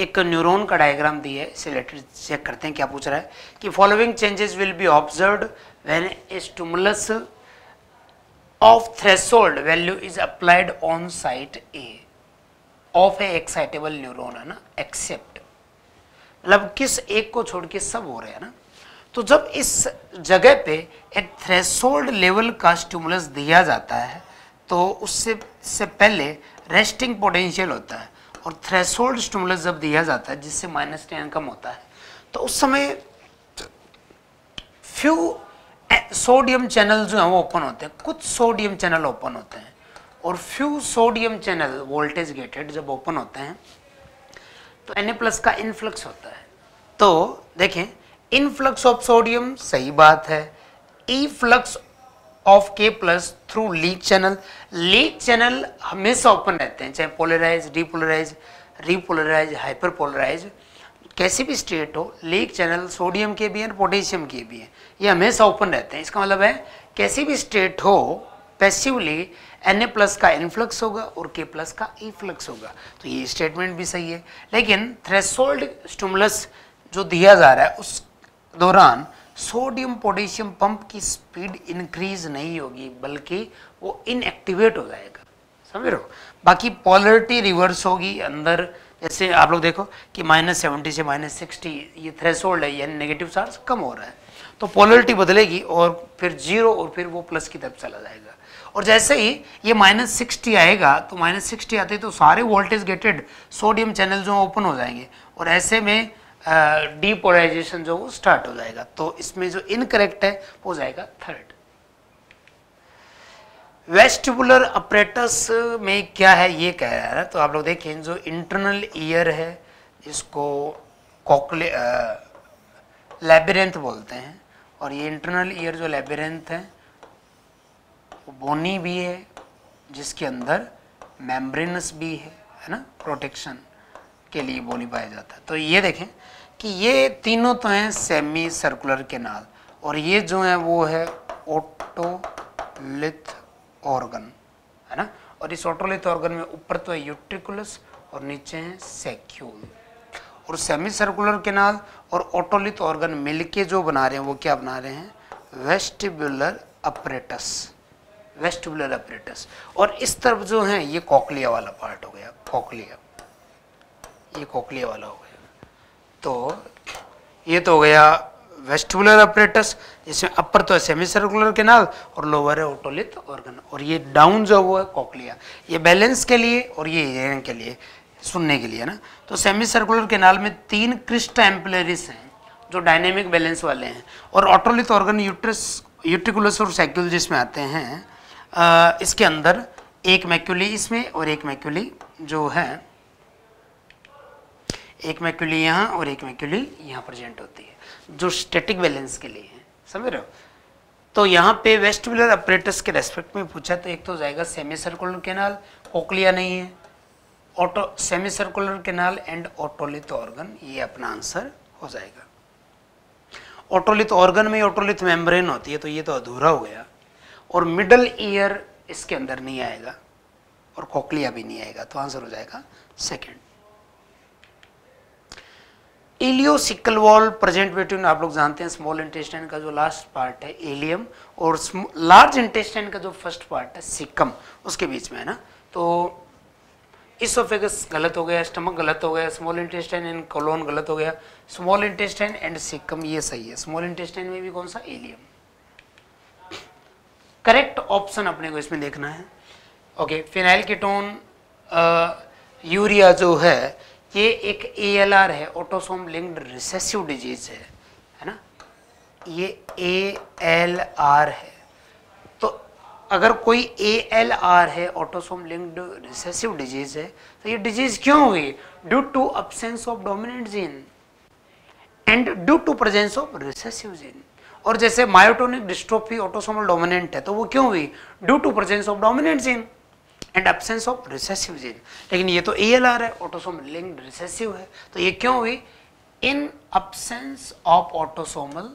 एक न्यूरॉन का डायग्राम दी है इसे लेटर चेक करते हैं क्या पूछ रहा है कि following changes will be observe when stimulus of threshold value is applied on site A of a excitable neuron है ना एक्सेप्ट मतलब किस एक को छोड़ के सब हो रहे हैं ना तो जब इस जगह पे एक थ्रेसोल्ड लेवल का स्टूमुलस दिया जाता है तो उससे से पहले रेस्टिंग पोटेंशियल होता है और थ्रेसोल्ड स्टिमुलस जब दिया जाता है जिससे माइनस टेन कम होता है तो उस समय फ्यू सोडियम चैनल जो हैं वो ओपन होते हैं कुछ सोडियम चैनल ओपन होते हैं और few sodium channel voltage gated जब ओपन होते हैं तो एन प्लस का इनफ्लक्स होता है तो देखें इनफ्लक्स ऑफ सोडियम सही बात है ई e flux of K plus through leak channel leak channel हमेशा ओपन रहते हैं चाहे polarise depolarise repolarise hyperpolarise कैसी भी स्टेट हो लीक चैनल सोडियम के भी हैं पोटेशियम के भी हैं ये हमेशा ओपन रहते हैं इसका मतलब है कैसी भी स्टेट हो पैसिवली एन ए प्लस का इन्फ्लक्स होगा और के प्लस का इफ्लक्स होगा तो ये स्टेटमेंट भी सही है लेकिन थ्रेसोल्ड स्टूमलस जो दिया जा रहा है उस दौरान सोडियम पोटेशियम पंप की स्पीड इंक्रीज नहीं होगी बल्कि वो इनएक्टिवेट हो जाएगा समझ रहे हो बाकी पॉलरिटी रिवर्स होगी अंदर जैसे आप लोग देखो कि माइनस सेवेंटी से माइनस सिक्सटी ये थ्रेसोल्ड है यानी नेगेटिव चार्ज कम हो रहा है तो पॉलरिटी बदलेगी और फिर जीरो और फिर वो प्लस की तरफ चला जाएगा और जैसे ही ये माइनस सिक्सटी आएगा तो माइनस सिक्सटी आते ही तो सारे वोल्टेज गेटेड सोडियम चैनल जो ओपन हो जाएंगे और ऐसे में डीपोलाइजेशन जो वो स्टार्ट हो जाएगा तो इसमें जो इनकरेक्ट है वो जाएगा थर्ड वेस्टिबुलर अपरेटस में क्या है ये कह रहा है तो आप लोग देखें जो इंटरनल ईयर है इसको कॉकले लेबरेंथ बोलते हैं और ये इंटरनल ईयर जो लेबरेंथ है वो बोनी भी है जिसके अंदर मेम्ब्रेनस भी है है ना प्रोटेक्शन के लिए बोली पाया जाता है तो ये देखें कि ये तीनों तो हैं सेमी सर्कुलर केनाल और ये जो है वो है ओटोलिथ ऑर्गन है ना और इस ऑटोलिथ ऑर्गन में ऊपर तो है यूट्रिकुलस और नीचे है सेक्यूल और सेमी सर्कुलर केनाल और ऑटोलिथ ऑर्गन मिलके जो बना रहे हैं वो क्या बना रहे हैं वेस्टिबुलर अपरेटस वेस्टिबुलर अपरेटस और इस तरफ जो है ये कॉकलिया वाला पार्ट हो गया कॉकलिया ये कोकलिया वाला हो गया तो ये तो हो गया वेस्टिबुलर अपरेटस जिसमें अपर तो है सेमी सर्कुलर केनाल और लोअर है ओटोलित ऑर्गन और ये डाउन जो हुआ है कोकलिया ये बैलेंस के लिए और ये हियरिंग के लिए सुनने के लिए ना तो सेमी सर्कुलर केनाल में तीन क्रिस्ट एम्पलेरिस हैं जो डायनेमिक बैलेंस वाले हैं और ऑटोलिथ ऑर्गन यूट्रस यूट्रिकुलस और सैक्यूल जिसमें आते हैं आ, इसके अंदर एक मैक्यूली इसमें और एक मैक्यूली जो है एक मैक्यूली यहाँ और एक मैक्यूली यहाँ प्रेजेंट होती है जो स्टेटिक बैलेंस के लिए है समझ रहे हो तो यहाँ पे वेस्टिबुलर अपरेटस के रेस्पेक्ट में पूछा तो एक तो जाएगा सेमी सर्कुलर केनाल कोकलिया नहीं है auto semi circular canal and otolith organ ये अपना आंसर हो जाएगा ऑटोलिथ ऑर्गन में ऑटोलिथ मेम्ब्रेन होती है तो ये तो अधूरा हो गया और मिडल ईयर इसके अंदर नहीं आएगा और कोकलिया भी नहीं आएगा तो आंसर हो जाएगा second ileocaecal valve present between आप लोग जानते हैं स्मॉल इंटेस्टाइन का जो लास्ट पार्ट है एलियम और लार्ज इंटेस्टाइन का जो फर्स्ट पार्ट है सिकम उसके बीच में है ना तो इसोफेगस गलत हो गया स्टमक गलत हो गया स्मॉल इंटेस्टाइन एंड कोलोन गलत हो गया स्मॉल इंटेस्टाइन एंड सिकम ये सही है स्मॉल इंटेस्टाइन में भी कौन सा एलियम करेक्ट ऑप्शन अपने को इसमें देखना है ओके फिनाइल कीटोन यूरिया जो है ये एक आर है ऑटोसोम लिंक्ड रिसेसिव डिजीज है है ना ये एल आर है तो अगर कोई ए एल आर है ऑटोसोम लिंक्ड रिसेसिव डिजीज है तो ये डिजीज क्यों हुई due to absence of dominant gene and due to presence of recessive gene और जैसे मायोटोनिक डिस्ट्रोफी ऑटोसोमल डोमिनेंट है तो वो क्यों हुई due to presence of dominant gene and absence of recessive gene लेकिन ये तो ई एल आर है ऑटोसोम लिंक रिसेसिव है तो ये क्यों हुई इन अब्सेंस ऑफ ऑटोसोमल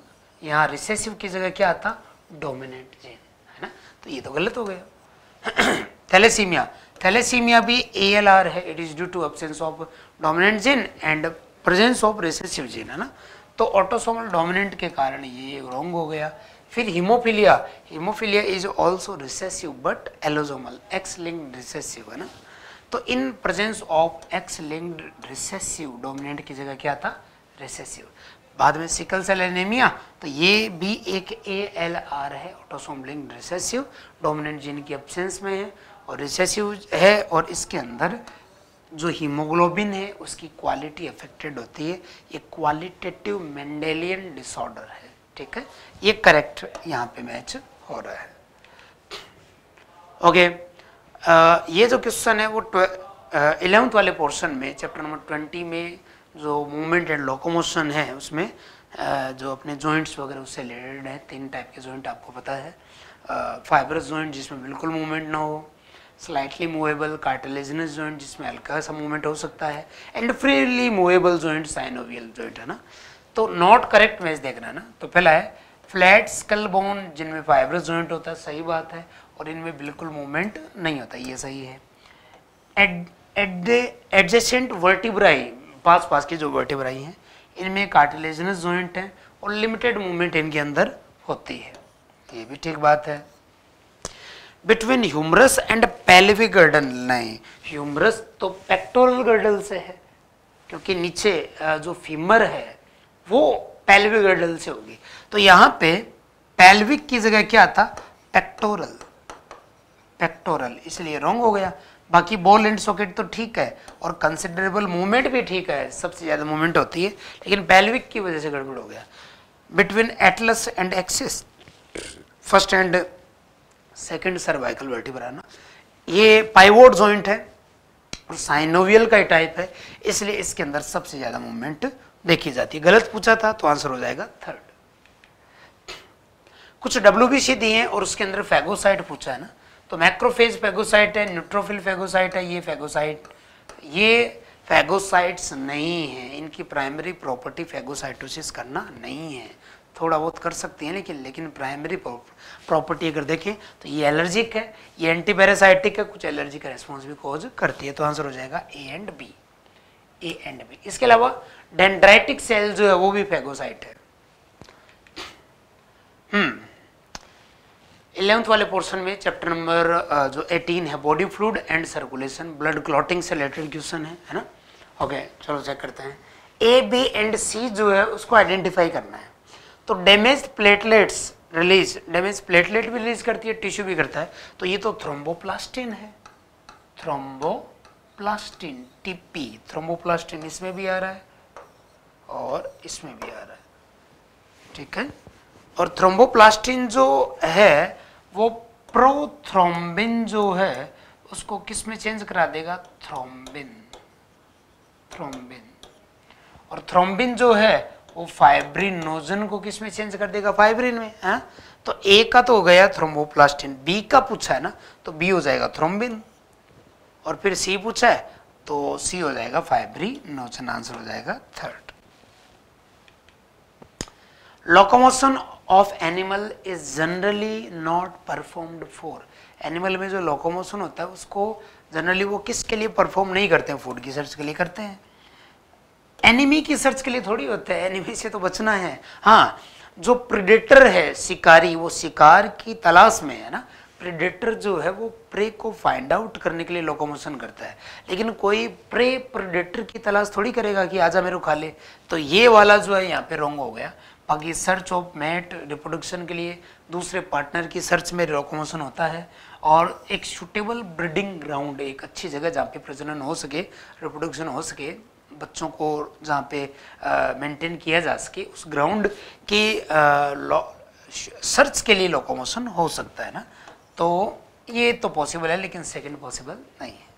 यहाँ रिसेसिव की जगह क्या आता डोमिनेंट जीन है ना तो ये तो गलत हो गया थैलेसीमिया थैलेसीमिया भी ए एल आर है it is due to absence of dominant gene and presence of recessive gene है ना तो ऑटोसोमल डोमिनेंट के कारण ये रॉन्ग हो गया फिर haemophilia haemophilia is also recessive but allosomal X linked recessive है ना तो in presence of X linked recessive dominant की जगह क्या था रिसेसिव बाद में सिकल सेल एनेमिया तो ये भी एक ए एल आर है autosome linked recessive dominant gene की एब्सेंस में है और रिसेसिव है और इसके अंदर जो हीमोग्लोबिन है उसकी क्वालिटी अफेक्टेड होती है ये क्वालिटेटिव मेंडेलियन डिसऑर्डर है ठीक है ये करेक्ट यहाँ पे मैच हो रहा है ओके ये जो क्वेश्चन है वो इलेवंथ वाले पोर्शन में चैप्टर नंबर ट्वेंटी में जो मूवमेंट एंड लोकोमोशन है उसमें जो अपने जॉइंट्स वगैरह उससे रिलेटेड हैं तीन टाइप के जॉइंट आपको पता है फाइबरस जॉइंट जिसमें बिल्कुल मूवमेंट ना हो स्लाइटली मूवेबल कार्टिलेजनस जॉइंट जिसमें हल्का सा मूवमेंट हो सकता है and freely movable joint synovial joint है ना तो नॉट करेक्ट मैच देखना ना तो पहला है फ्लैट स्कल बोन जिनमें फाइबर ज्वाइंट होता है सही बात है और इनमें बिल्कुल मूवमेंट नहीं होता ये सही है एडजेसेंट वर्टिब्राई पास पास के जो वर्टिब्राई हैं इनमें कार्टिलेजनस ज्वाइंट हैं और लिमिटेड मूवमेंट इनके अंदर होती है ये भी ठीक बात है between humerus and pelvic girdle नहीं ह्यूमरस तो पेक्टोरल गर्डन से है क्योंकि नीचे जो फीमर है वो पेल्विक गर्डल से होगी तो यहाँ पे पेल्विक की जगह क्या आता पेक्टोरल पेक्टोरल इसलिए रॉन्ग हो गया बाकी बॉल एंड सॉकेट तो ठीक है और कंसिडरेबल मूवमेंट भी ठीक है सबसे ज़्यादा मूवमेंट होती है लेकिन पेल्विक की वजह से गड़बड़ हो गया between atlas and axis first and second cervical vertebra ना ये पाइवोट जॉइंट है और साइनोवियल का टाइप है इसलिए इसके अंदर सबसे ज़्यादा मूवमेंट देखी जाती है गलत पूछा था तो आंसर हो जाएगा थर्ड कुछ डब्ल्यू दिए हैं और उसके अंदर फेगोसाइट पूछा है ना तो मैक्रोफेज फेगोसाइट है न्यूट्रोफिल फेगोसाइट है ये फेगोसाइट ये फेगोसाइट्स नहीं है इनकी प्राइमरी प्रॉपर्टी फेगोसाइटोसिस करना नहीं है थोड़ा बहुत कर सकती हैं लेकिन लेकिन प्राइमरी प्रॉपर्टी अगर देखें तो ये एलर्जिक है ये एंटीपेरासाइटिक है कुछ एलर्जी का रिस्पॉन्स भी कॉज करती है तो आंसर हो जाएगा A and B A and B इसके अलावा डेंड्राइटिक सेल जो है वो भी फेगोसाइट है हम्म hmm. इलेवंथ वाले पोर्शन में चैप्टर नंबर uh, जो 18 है body fluid and circulation blood clotting से रिलेटेड क्वेश्चन है है ना ओके चलो चेक करते हैं ए बी एंड सी जो है उसको आइडेंटिफाई करना है तो damage platelets release damage platelet भी रिलीज करती है टिश्यू भी करता है तो ये तो थ्रोम्बोप्लास्टिन है थ्रोम्बोप्लास्टिन टीपी थ्रोम्बोप्लास्टिन इसमें भी आ रहा है और इसमें भी आ रहा है ठीक है और थ्रोम्बोप्लास्टिन जो है वो प्रोथ्रोम्बिन जो है उसको किस में चेंज करा देगा थ्रोम्बिन थ्रोम्बिन और थ्रोम्बिन जो है वो फाइब्रिनोजन को किस में चेंज कर देगा फाइब्रिन में है हाँ? तो ए का तो हो गया थ्रोम्बोप्लास्टिन बी का पूछा है ना तो बी हो जाएगा थ्रोम्बिन और फिर सी पूछा है तो सी हो जाएगा फाइब्रिनोजन आंसर हो जाएगा third locomotion of animal is generally not performed for animal में जो लोकोमोशन होता है उसको जनरली वो किसके लिए परफॉर्म नहीं करते हैं फूड की सर्च के लिए करते हैं एनिमी की सर्च के लिए थोड़ी होता है एनिमी से तो बचना है हाँ जो प्रिडेटर है शिकारी वो शिकार की तलाश में है ना प्रिडेटर जो है वो प्रे को फाइंड आउट करने के लिए लोकोमोशन करता है लेकिन कोई प्रे प्रिडेटर की तलाश थोड़ी करेगा कि आजा मेरे खा ले तो ये वाला जो है यहाँ पे रोंग हो गया बाकी सर्च ऑफ मेट रिप्रोडक्शन के लिए दूसरे पार्टनर की सर्च में रिकॉमोशन होता है और एक सुटेबल ब्रीडिंग ग्राउंड एक अच्छी जगह जहाँ पे प्रजनन हो सके रिप्रोडक्शन हो सके बच्चों को जहाँ पे मेंटेन किया जा सके उस ग्राउंड की आ, सर्च के लिए लोकोमोशन हो सकता है ना तो ये तो पॉसिबल है लेकिन सेकंड पॉसिबल नहीं है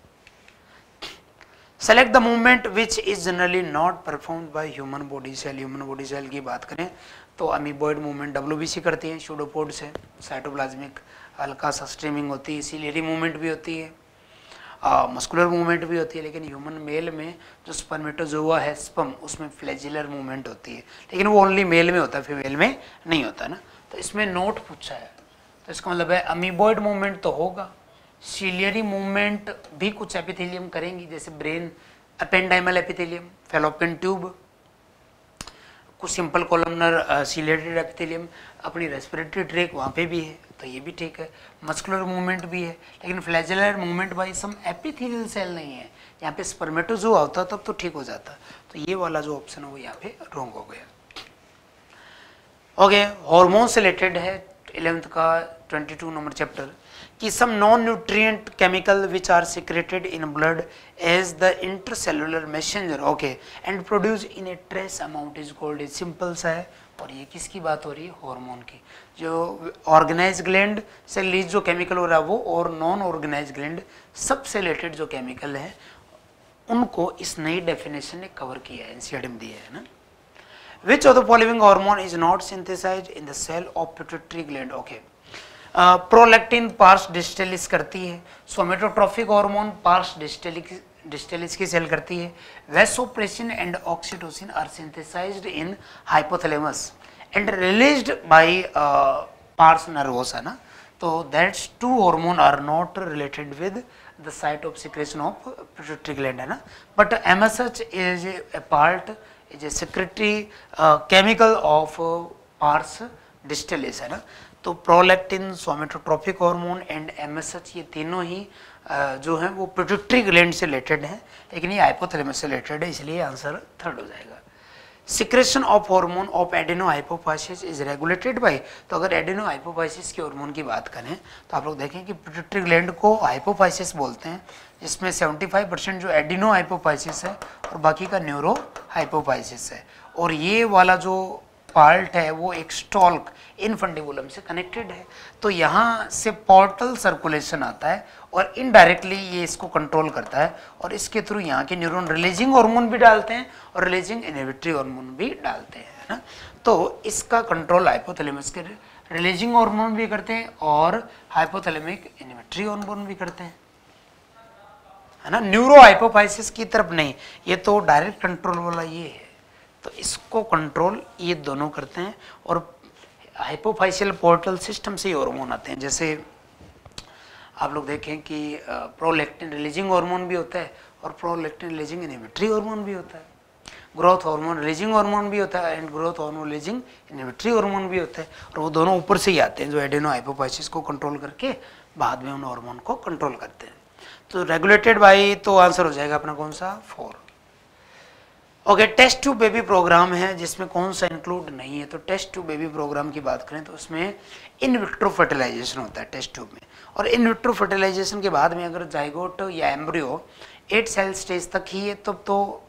select the movement which is generally not perform by human body cell human body cell की बात करें तो अमीबॉइड मूवमेंट डब्ल्यू करती है शूडोपोड से साइटोप्लाज्मिक हल्का सा स्ट्रीमिंग होती है सीलेरी मूवमेंट भी होती है मस्कुलर uh, मूवमेंट भी होती है लेकिन ह्यूमन मेल में जो स्पर्मेटोजोआ है स्पम उसमें फ्लेजिलर मूवमेंट होती है लेकिन वो ओनली मेल में होता है फीमेल में नहीं होता ना तो इसमें नोट पूछा है तो इसका मतलब है अमीबॉइड मूवमेंट तो होगा सीलियरी मूवमेंट भी कुछ एपिथेलियम करेंगी जैसे brain ependymal epithelium fallopian tube कुछ सिंपल कॉलमनर सीलियटेड एपिथेलियम अपनी रेस्पिरेटरी ट्रेक वहाँ पे भी है तो ये भी ठीक है मस्कुलर मूवमेंट भी है लेकिन flagellar movement by some epithelial cell नहीं है यहाँ पे स्पर्मेटो जो होता तब तो ठीक हो जाता तो ये वाला जो ऑप्शन है वो यहाँ पे रोंग हो गया ओके हॉर्मोन्स से रिलेटेड है इलेवंथ का ट्वेंटी नंबर चैप्टर कि some non nutrient chemical which are secreted in blood as the intercellular messenger okay and produce in a trace amount is called is simple सा है और ये किसकी बात हो रही है हॉर्मोन की जो ऑर्गेनाइज ग्लैंड से लीज जो केमिकल हो रहा है वो और नॉन ऑर्गेनाइज ग्लैंड सबसे रिलेटेड जो केमिकल है उनको इस नई डेफिनेशन ने कवर किया है एन सी एनसीआर में दिया है ना which of the following hormone is not synthesise in the cell of pituitary gland okay prolactin pars distalis करती है somatotrophic hormone pars distalic distalis की सेल करती है vasopressin and oxytocin are synthesised in hypothalamus and released by pars nervosa ना तो that's two hormone are not related with the site of secretion of pituitary gland है ना but M S H is a part is a secretory chemical of pars distalis है ना तो prolactin somatotrophic hormone and MSH ये तीनों ही जो हैं वो प्रोडक्टरी ग्लैंड से रिलेटेड हैं लेकिन ये आइपोथेलेमस से रिलेटेड है इसलिए आंसर थर्ड हो जाएगा secretion of hormone of adeno hypophysis is regulated by तो अगर एडेनो हाइपोफाइसिस के हार्मोन की बात करें तो आप लोग देखें कि प्रोडक्टरी ग्लैंड को हाइपोफाइसिस बोलते हैं जिसमें सेवेंटी परसेंट जो एडिनो हाइपोफाइसिस है और बाकी का न्यूरो हाइपोफाइसिस है और ये वाला जो पार्ट है वो एक स्टॉल्क इनफंडिबुलम से कनेक्टेड है तो यहाँ से पोर्टल सर्कुलेशन आता है और इनडायरेक्टली ये इसको कंट्रोल करता है और इसके थ्रू यहाँ के न्यूरॉन रिलीजिंग हार्मोन भी डालते हैं और रिलीजिंग इनहिबिटरी हार्मोन भी डालते हैं ना तो इसका कंट्रोल हाइपोथैलेमस के रिलीजिंग हार्मोन भी करते हैं और हाइपोथैलेमिक इनहिबिटरी हार्मोन भी करते हैं है ना न्यूरो हाइपोफाइसिस की तरफ नहीं ये तो डायरेक्ट कंट्रोल वाला ये है तो इसको कंट्रोल ये दोनों करते हैं और हाइपोफाइशियल पोर्टल सिस्टम से ही हॉर्मोन आते हैं जैसे आप लोग देखें कि प्रोलेक्टिन रिलीजिंग हार्मोन भी होता है और प्रोलेक्टिन रिलीजिंग इनिबिटरी हार्मोन भी होता है ग्रोथ हार्मोन रिलीजिंग हार्मोन भी होता है and growth hormone releasing inhibitory hormone भी होता है और वो दोनों ऊपर से ही आते हैं जो एडेनो हाइपोफाइसिस को कंट्रोल करके बाद में उन हॉर्मोन को कंट्रोल करते हैं तो रेगुलेटेड बाई तो आंसर हो जाएगा अपना कौन सा four okay test tube baby programme है जिसमें कौन सा इंक्लूड नहीं है तो टेस्ट टू बेबी प्रोग्राम की बात करें तो उसमें इन फर्टिलाइजेशन होता है टेस्ट ट्यूब में और इन फर्टिलाइजेशन के बाद में अगर जाइगोट या एम्ब्रियो एट सेल स्टेज तक ही है तब तो, तो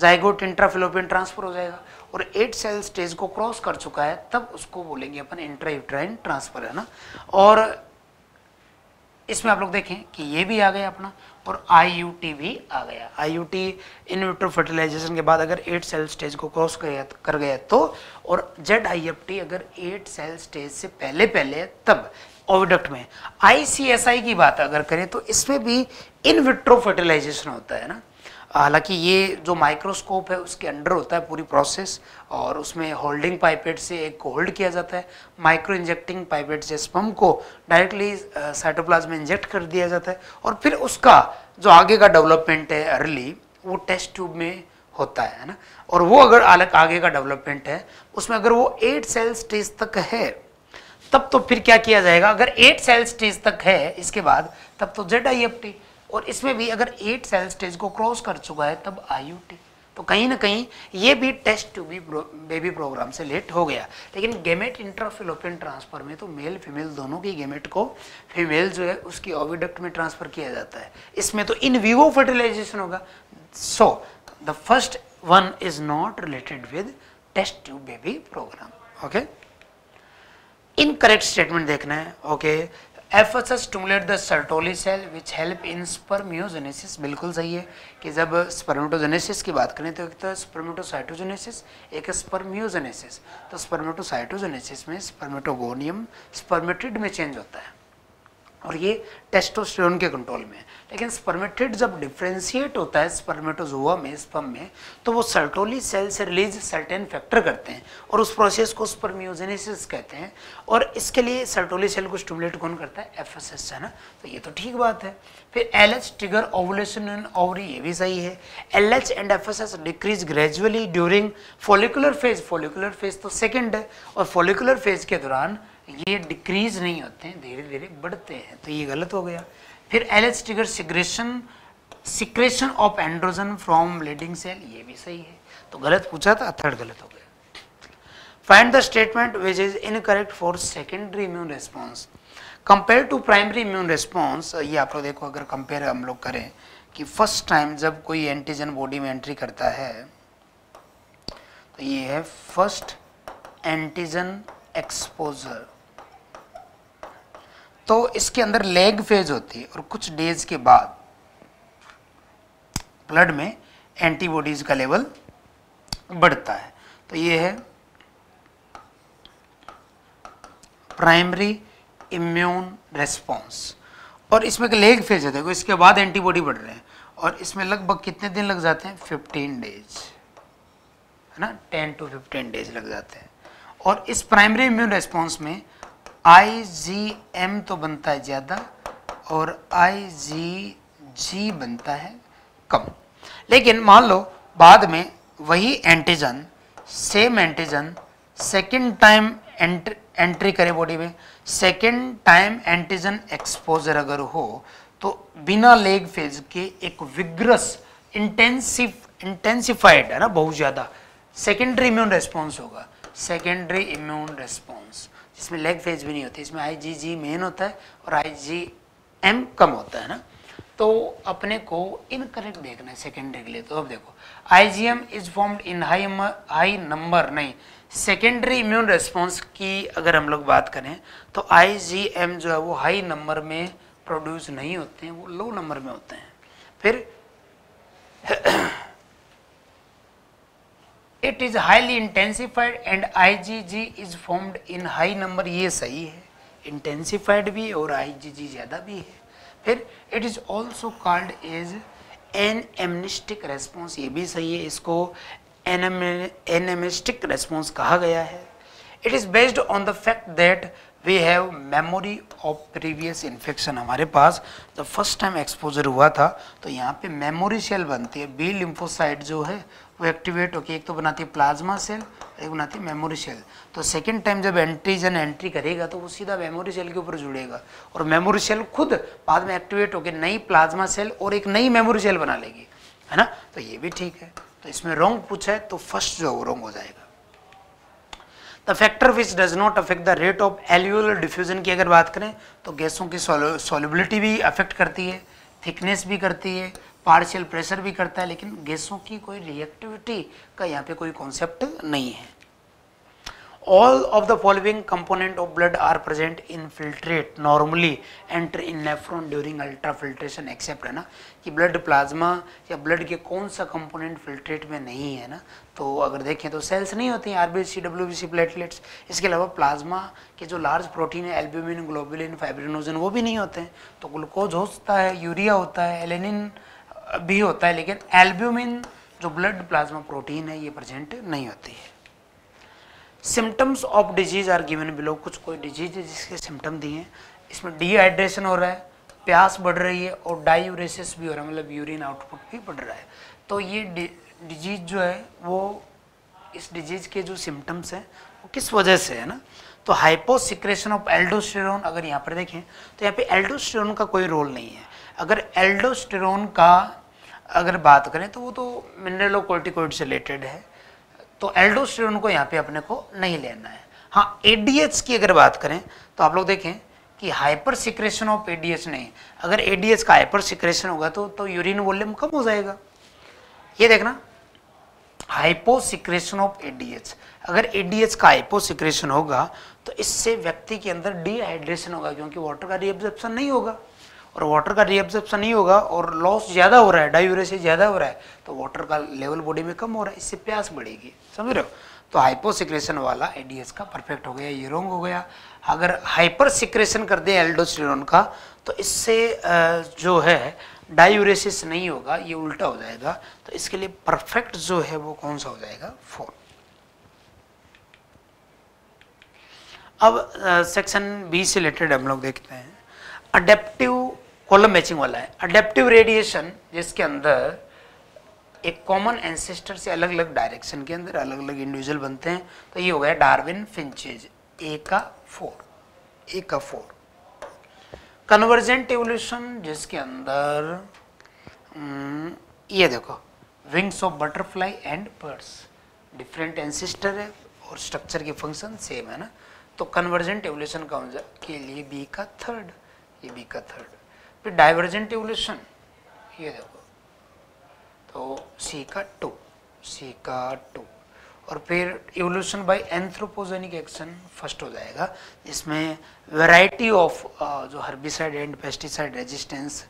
जाइगोट इंट्राफिलोपियन ट्रांसफर हो जाएगा और एट सेल स्टेज को क्रॉस कर चुका है तब उसको बोलेंगे अपन इंट्रा यूट्राइन ट्रांसफर है ना और इसमें आप लोग देखें कि ये भी आ गया अपना और आई यू टी भी आ गया I U T in vitro fertilisation के बाद अगर एट सेल स्टेज को क्रॉस कर गया तो और जेड आई एफ टी अगर एट सेल स्टेज से पहले पहले तब ओविडक्ट में आई सी एस आई की बात अगर करें तो इसमें भी इन विट्रो फर्टिलाइजेशन होता है ना हालांकि ये जो माइक्रोस्कोप है उसके अंडर होता है पूरी प्रोसेस और उसमें होल्डिंग पाइपेट से एक को होल्ड किया जाता है माइक्रो इंजेक्टिंग पाइपेट से स्पम को डायरेक्टली साइटोप्लाज्म में इंजेक्ट कर दिया जाता है और फिर उसका जो आगे का डेवलपमेंट है अर्ली वो टेस्ट ट्यूब में होता है ना और वो अगर अलग आगे का डेवलपमेंट है उसमें अगर वो एट सेल स्टेज तक है तब तो फिर क्या किया जाएगा अगर एट सेल स्टेज तक है इसके बाद तब तो जेड आई एफ टी और इसमें भी अगर एट सेल स्टेज को क्रॉस कर चुका है तब आई तो कहीं ना कहीं ये भी टेस्ट टू बी बेबी प्रोग्राम से लेट हो गया लेकिन गेमेट इंट्राफिलोपियन ट्रांसफर में तो मेल फीमेल दोनों की गेमेट को फीमेल जो है उसकी ओविडक्ट में ट्रांसफर किया जाता है इसमें तो इन विवो फर्टिलाइजेशन होगा so the first one is not related with test tube baby programme okay incorrect statement देखना है okay okay? FSS stimulate the Sertoli cell which help in spermiogenesis बिल्कुल सही है कि जब स्पर्मेटोजेनेसिस की बात करें तो एक तो स्पर्मेटोसाइटोजेनेसिस एक स्पर्मियोजेनेसिस तो स्पर्मेटोसाइटोजेनेसिस में स्पर्मेटोगोनियम स्पर्मेट्रिड में चेंज होता है और ये टेस्टोस्टेरोन के कंट्रोल में है लेकिन स्पर्मेटेड जब डिफ्रेंशिएट होता है स्पर्मेटोजोआ में स्पम में तो वो सर्टोली सेल से रिलीज सर्टेन फैक्टर करते हैं और उस प्रोसेस को स्पर्म्यूजेनेसिस कहते हैं और इसके लिए सर्टोली सेल को स्टिमुलेट कौन करता है एफ है ना तो ये तो ठीक बात है फिर L H trigger ovulation in ovary ये भी सही है L H and F S S decrease gradually during follicular phase follicular phase तो सेकेंड है और फॉलिकुलर फेज के दौरान ये डिक्रीज नहीं होते हैं धीरे धीरे बढ़ते हैं तो ये गलत हो गया फिर L H trigger secretion secretion of androgen from Leydig cell ये भी सही है तो गलत पूछा था थर्ड गलत हो गया find the statement which is incorrect for secondary immune response compare to primary immune response ये आप लोग देखो अगर कंपेयर हम लोग करें कि फर्स्ट टाइम जब कोई एंटीजन बॉडी में एंट्री करता है तो ये है फर्स्ट एंटीजन एक्सपोजर तो इसके अंदर लेग फेज होती है और कुछ डेज के बाद ब्लड में एंटीबॉडीज का लेवल बढ़ता है तो ये है प्राइमरी इम्यून रेस्पॉन्स और इसमें एक लेग फेज है देखो इसके बाद एंटीबॉडी बढ़ रहे हैं और इसमें लगभग कितने दिन लग जाते हैं फिफ्टीन डेज है ना टेन टू फिफ्टीन डेज लग जाते हैं और इस प्राइमरी इम्यून रेस्पॉन्स में आई जी एम तो बनता है ज़्यादा और आई जी जी बनता है कम लेकिन मान लो बाद में वही antigen same antigen second time entry करे बॉडी में सेकेंड टाइम एंटीजन एक्सपोजर अगर हो तो बिना लेग फेज के एक विग्रस इंटेंसिव इंटेंसिफाइड है ना बहुत ज़्यादा सेकेंडरी इम्यून रेस्पॉन्स होगा सेकेंडरी इम्यून रेस्पॉन्स इसमें लेग फेज भी नहीं होती इसमें आई जी जी मेन होता है और आई जी एम कम होता है ना तो अपने को इनकरेक्ट देखना है सेकेंडरी के लिए तो अब देखो IgM is formed in high high number नहीं सेकेंडरी इम्यून रेस्पॉन्स की अगर हम लोग बात करें तो आईजीएम जो है वो हाई नंबर में प्रोड्यूस नहीं होते हैं वो लो नंबर में होते हैं फिर it is highly intensified and IgG is formed in high number ये सही है इंटेंसिफाइड भी और आईजीजी ज़्यादा भी है फिर it is also called as an amnestic response ये भी सही है इसको एनएमिस्टिक रेस्पॉन्स कहा गया है it is based on the fact that we have memory of previous infection हमारे पास जब फर्स्ट टाइम एक्सपोजर हुआ था तो यहाँ पे मेमोरी सेल बनती है बी लिम्फोसाइड जो है वो एक्टिवेट होकर एक तो बनाती है प्लाज्मा सेल एक बनाती है मेमोरी सेल तो सेकेंड टाइम जब एंट्रीजन एंट्री करेगा तो वो सीधा मेमोरी सेल के ऊपर जुड़ेगा और मेमोरी सेल खुद बाद में एक्टिवेट होकर नई प्लाज्मा सेल और एक नई मेमोरी सेल बना लेगी है ना तो ये भी ठीक है तो इसमें रोंग पूछा है तो फर्स्ट जो रोंग हो जाएगा the factor which does not affect the rate of alveolar diffusion की अगर बात करें तो गैसों की सॉल्युबिलिटी भी अफेक्ट करती है थिकनेस भी करती है पार्शियल प्रेशर भी करता है लेकिन गैसों की कोई रिएक्टिविटी का यहाँ पे कोई कॉन्सेप्ट नहीं है all of the following component of blood are present in filtrate normally enter in nephron during ultra filtration except है ना कि ब्लड प्लाज्मा या ब्लड के कौन सा कंपोनेंट फिल्ट्रेट में नहीं है ना तो अगर देखें तो सेल्स नहीं होती हैं R B C W B C platelets इसके अलावा प्लाज्मा के जो लार्ज प्रोटीन है एल्ब्यूमिन ग्लोबिलिन फाइब्रिनोजन वो भी नहीं होते हैं तो ग्लूकोज होता है यूरिया होता है एलिनिन भी होता है लेकिन एल्ब्यूमिन जो ब्लड प्लाज्मा प्रोटीन है ये प्रेजेंट नहीं होती है symptoms of disease are given below कुछ कोई डिजीज है जिसके सिम्टम दिए हैं इसमें डिहाइड्रेशन हो रहा है प्यास बढ़ रही है और डायूरेसिस भी हो रहा है मतलब यूरिन आउटपुट भी बढ़ रहा है तो ये डिजीज जो है वो इस डिजीज के जो सिम्टम्स हैं वो किस वजह से है ना तो हाइपोसिक्रेशन ऑफ एल्डोस्टेरोन अगर यहाँ पर देखें तो यहाँ पे एल्डोस्टेरोन का कोई रोल नहीं है अगर एल्डोस्टेरोन का अगर बात करें तो वो तो मिनरलो कोर्टिकोइड से रिलेटेड है तो एल्डोस्टेरोन को यहाँ पे अपने को नहीं लेना है हाँ एडीएच की अगर बात करें तो आप लोग देखें कि हाइपर सिक्रेशन ऑफ एडीएच नहीं अगर एडीएच का हाइपर सिक्रेशन होगा तो तो यूरिन वॉल्यूम कम हो जाएगा ये देखना हाइपो सिक्रेशन ऑफ एडीएच अगर एडीएच का हाइपोसिक्रेशन होगा तो इससे व्यक्ति के अंदर डिहाइड्रेशन होगा क्योंकि वाटर का रिएब्जॉर्प्शन नहीं होगा और वाटर का रीअब्जॉर्प्शन नहीं होगा और लॉस ज़्यादा हो रहा है डायूरेशन ज़्यादा हो रहा है तो वाटर का लेवल बॉडी में कम हो रहा है इससे प्यास बढ़ेगी समझ रहे हो तो हाइपोसिक्रेशन वाला एडीएस का परफेक्ट हो गया ये रोंग हो गया अगर हाइपर सिक्रेशन कर दें एल्डोस्टेरोन का तो इससे जो है डायूरेसिस नहीं होगा ये उल्टा हो जाएगा तो इसके लिए परफेक्ट जो है वो कौन सा हो जाएगा फोर अब सेक्शन बी से रिलेटेड हम लोग देखते हैं अडेप्टिव कॉलम मैचिंग वाला है अडेप्टिव रेडिएशन जिसके अंदर एक कॉमन एंसेस्टर से अलग अलग डायरेक्शन के अंदर अलग अलग इंडिविजुअल बनते हैं तो ये हो गया डार्विन फिंचेज ए का फोर ए का फोर कन्वर्जेंट एवोल्यूशन जिसके अंदर हम्म, ये देखो wings of butterfly and birds different ancestor है और स्ट्रक्चर के फंक्शन सेम है ना तो कन्वर्जेंट एवोल्यूशन का के लिए बी का थर्ड ये बी का थर्ड फिर डाइवर्जेंट इवोल्यूशन ये देखो तो सी का टू सी का टू और फिर evolution by anthropogenic action first हो जाएगा इसमें वैरायटी ऑफ जो हर्बिसाइड एंड पेस्टिसाइड रेजिस्टेंस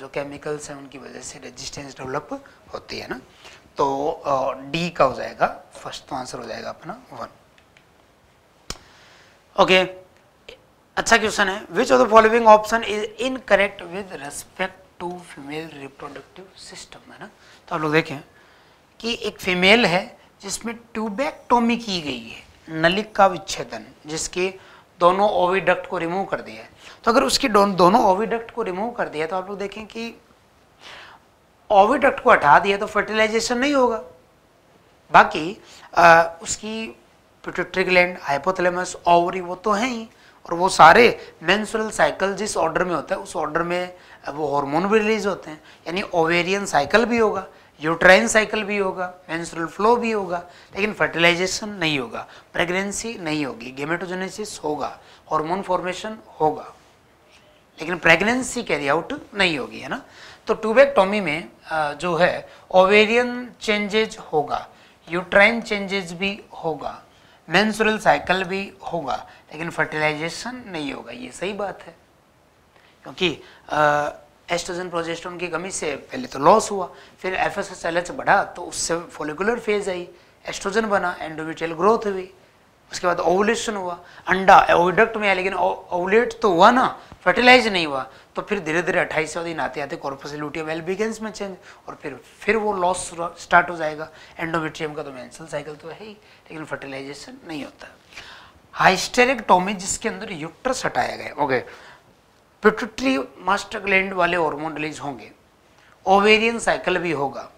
जो केमिकल्स हैं उनकी वजह से रेजिस्टेंस डेवलप होती है ना तो डी का हो जाएगा फर्स्ट तो आंसर हो जाएगा अपना वन ओके okay. अच्छा क्वेश्चन है which of the following option is incorrect with respect to female reproductive system है ना तो आप लोग देखें कि एक फीमेल है जिसमें ट्यूबेक्टोमी की गई है नलिक का विच्छेदन जिसके दोनों ओविडक्ट को रिमूव कर दिया है तो अगर उसकी दोनों ओविडक्ट को रिमूव कर दिया तो आप लोग देखें कि ओविडक्ट को हटा दिया तो फर्टिलाइजेशन नहीं होगा बाकी आ, उसकी पिट्यूटरी ग्लैंड हाइपोथैलेमस ओवरी वो तो है ही और वो सारे मेंसुरल साइकिल जिस ऑर्डर में होता है उस ऑर्डर में वो हार्मोन भी रिलीज होते हैं यानी ओवेरियन साइकिल भी होगा यूट्राइन साइकिल भी होगा मैंसुरल फ्लो भी होगा लेकिन फर्टिलाइजेशन नहीं होगा प्रेगनेंसी नहीं होगी गेमेटोजेनेसिस होगा हार्मोन फॉर्मेशन होगा लेकिन प्रेगनेंसी कैरी आउट नहीं होगी है ना तो ट्यूबेक्टोमी में जो है ओवेरियन चेंजेज होगा यूट्राइन चेंजेज भी होगा मेंसुरल साइकिल भी होगा लेकिन फर्टिलाइजेशन नहीं होगा ये सही बात है क्योंकि एस्ट्रोजन प्रोजेस्टोन की कमी से पहले तो लॉस हुआ फिर F S S L H बढ़ा तो उससे फोलिकुलर फेज आई एस्ट्रोजन बना एंडोविटियल ग्रोथ हुई उसके बाद ओवुलेशन हुआ अंडा ओविडक्ट में आया लेकिन ओवुलेट तो हुआ ना फर्टिलाइज नहीं हुआ तो फिर धीरे धीरे अट्ठाईस दिन आते आते कॉर्पस ल्यूटियम एल्बिगेंस में चेंज और फिर फिर वो लॉस स्टार्ट हो जाएगा एंडोमेट्रियम का तो मेंसल साइकिल तो है ही लेकिन फर्टिलाइजेशन नहीं होता हाइस्टेरिकटोमी जिसके अंदर यूट्रस हटाया गया ओके पिटरी मास्टर ग्लैंड वाले हॉर्मोन रिलीज होंगे ओवेरियन साइकिल भी होगा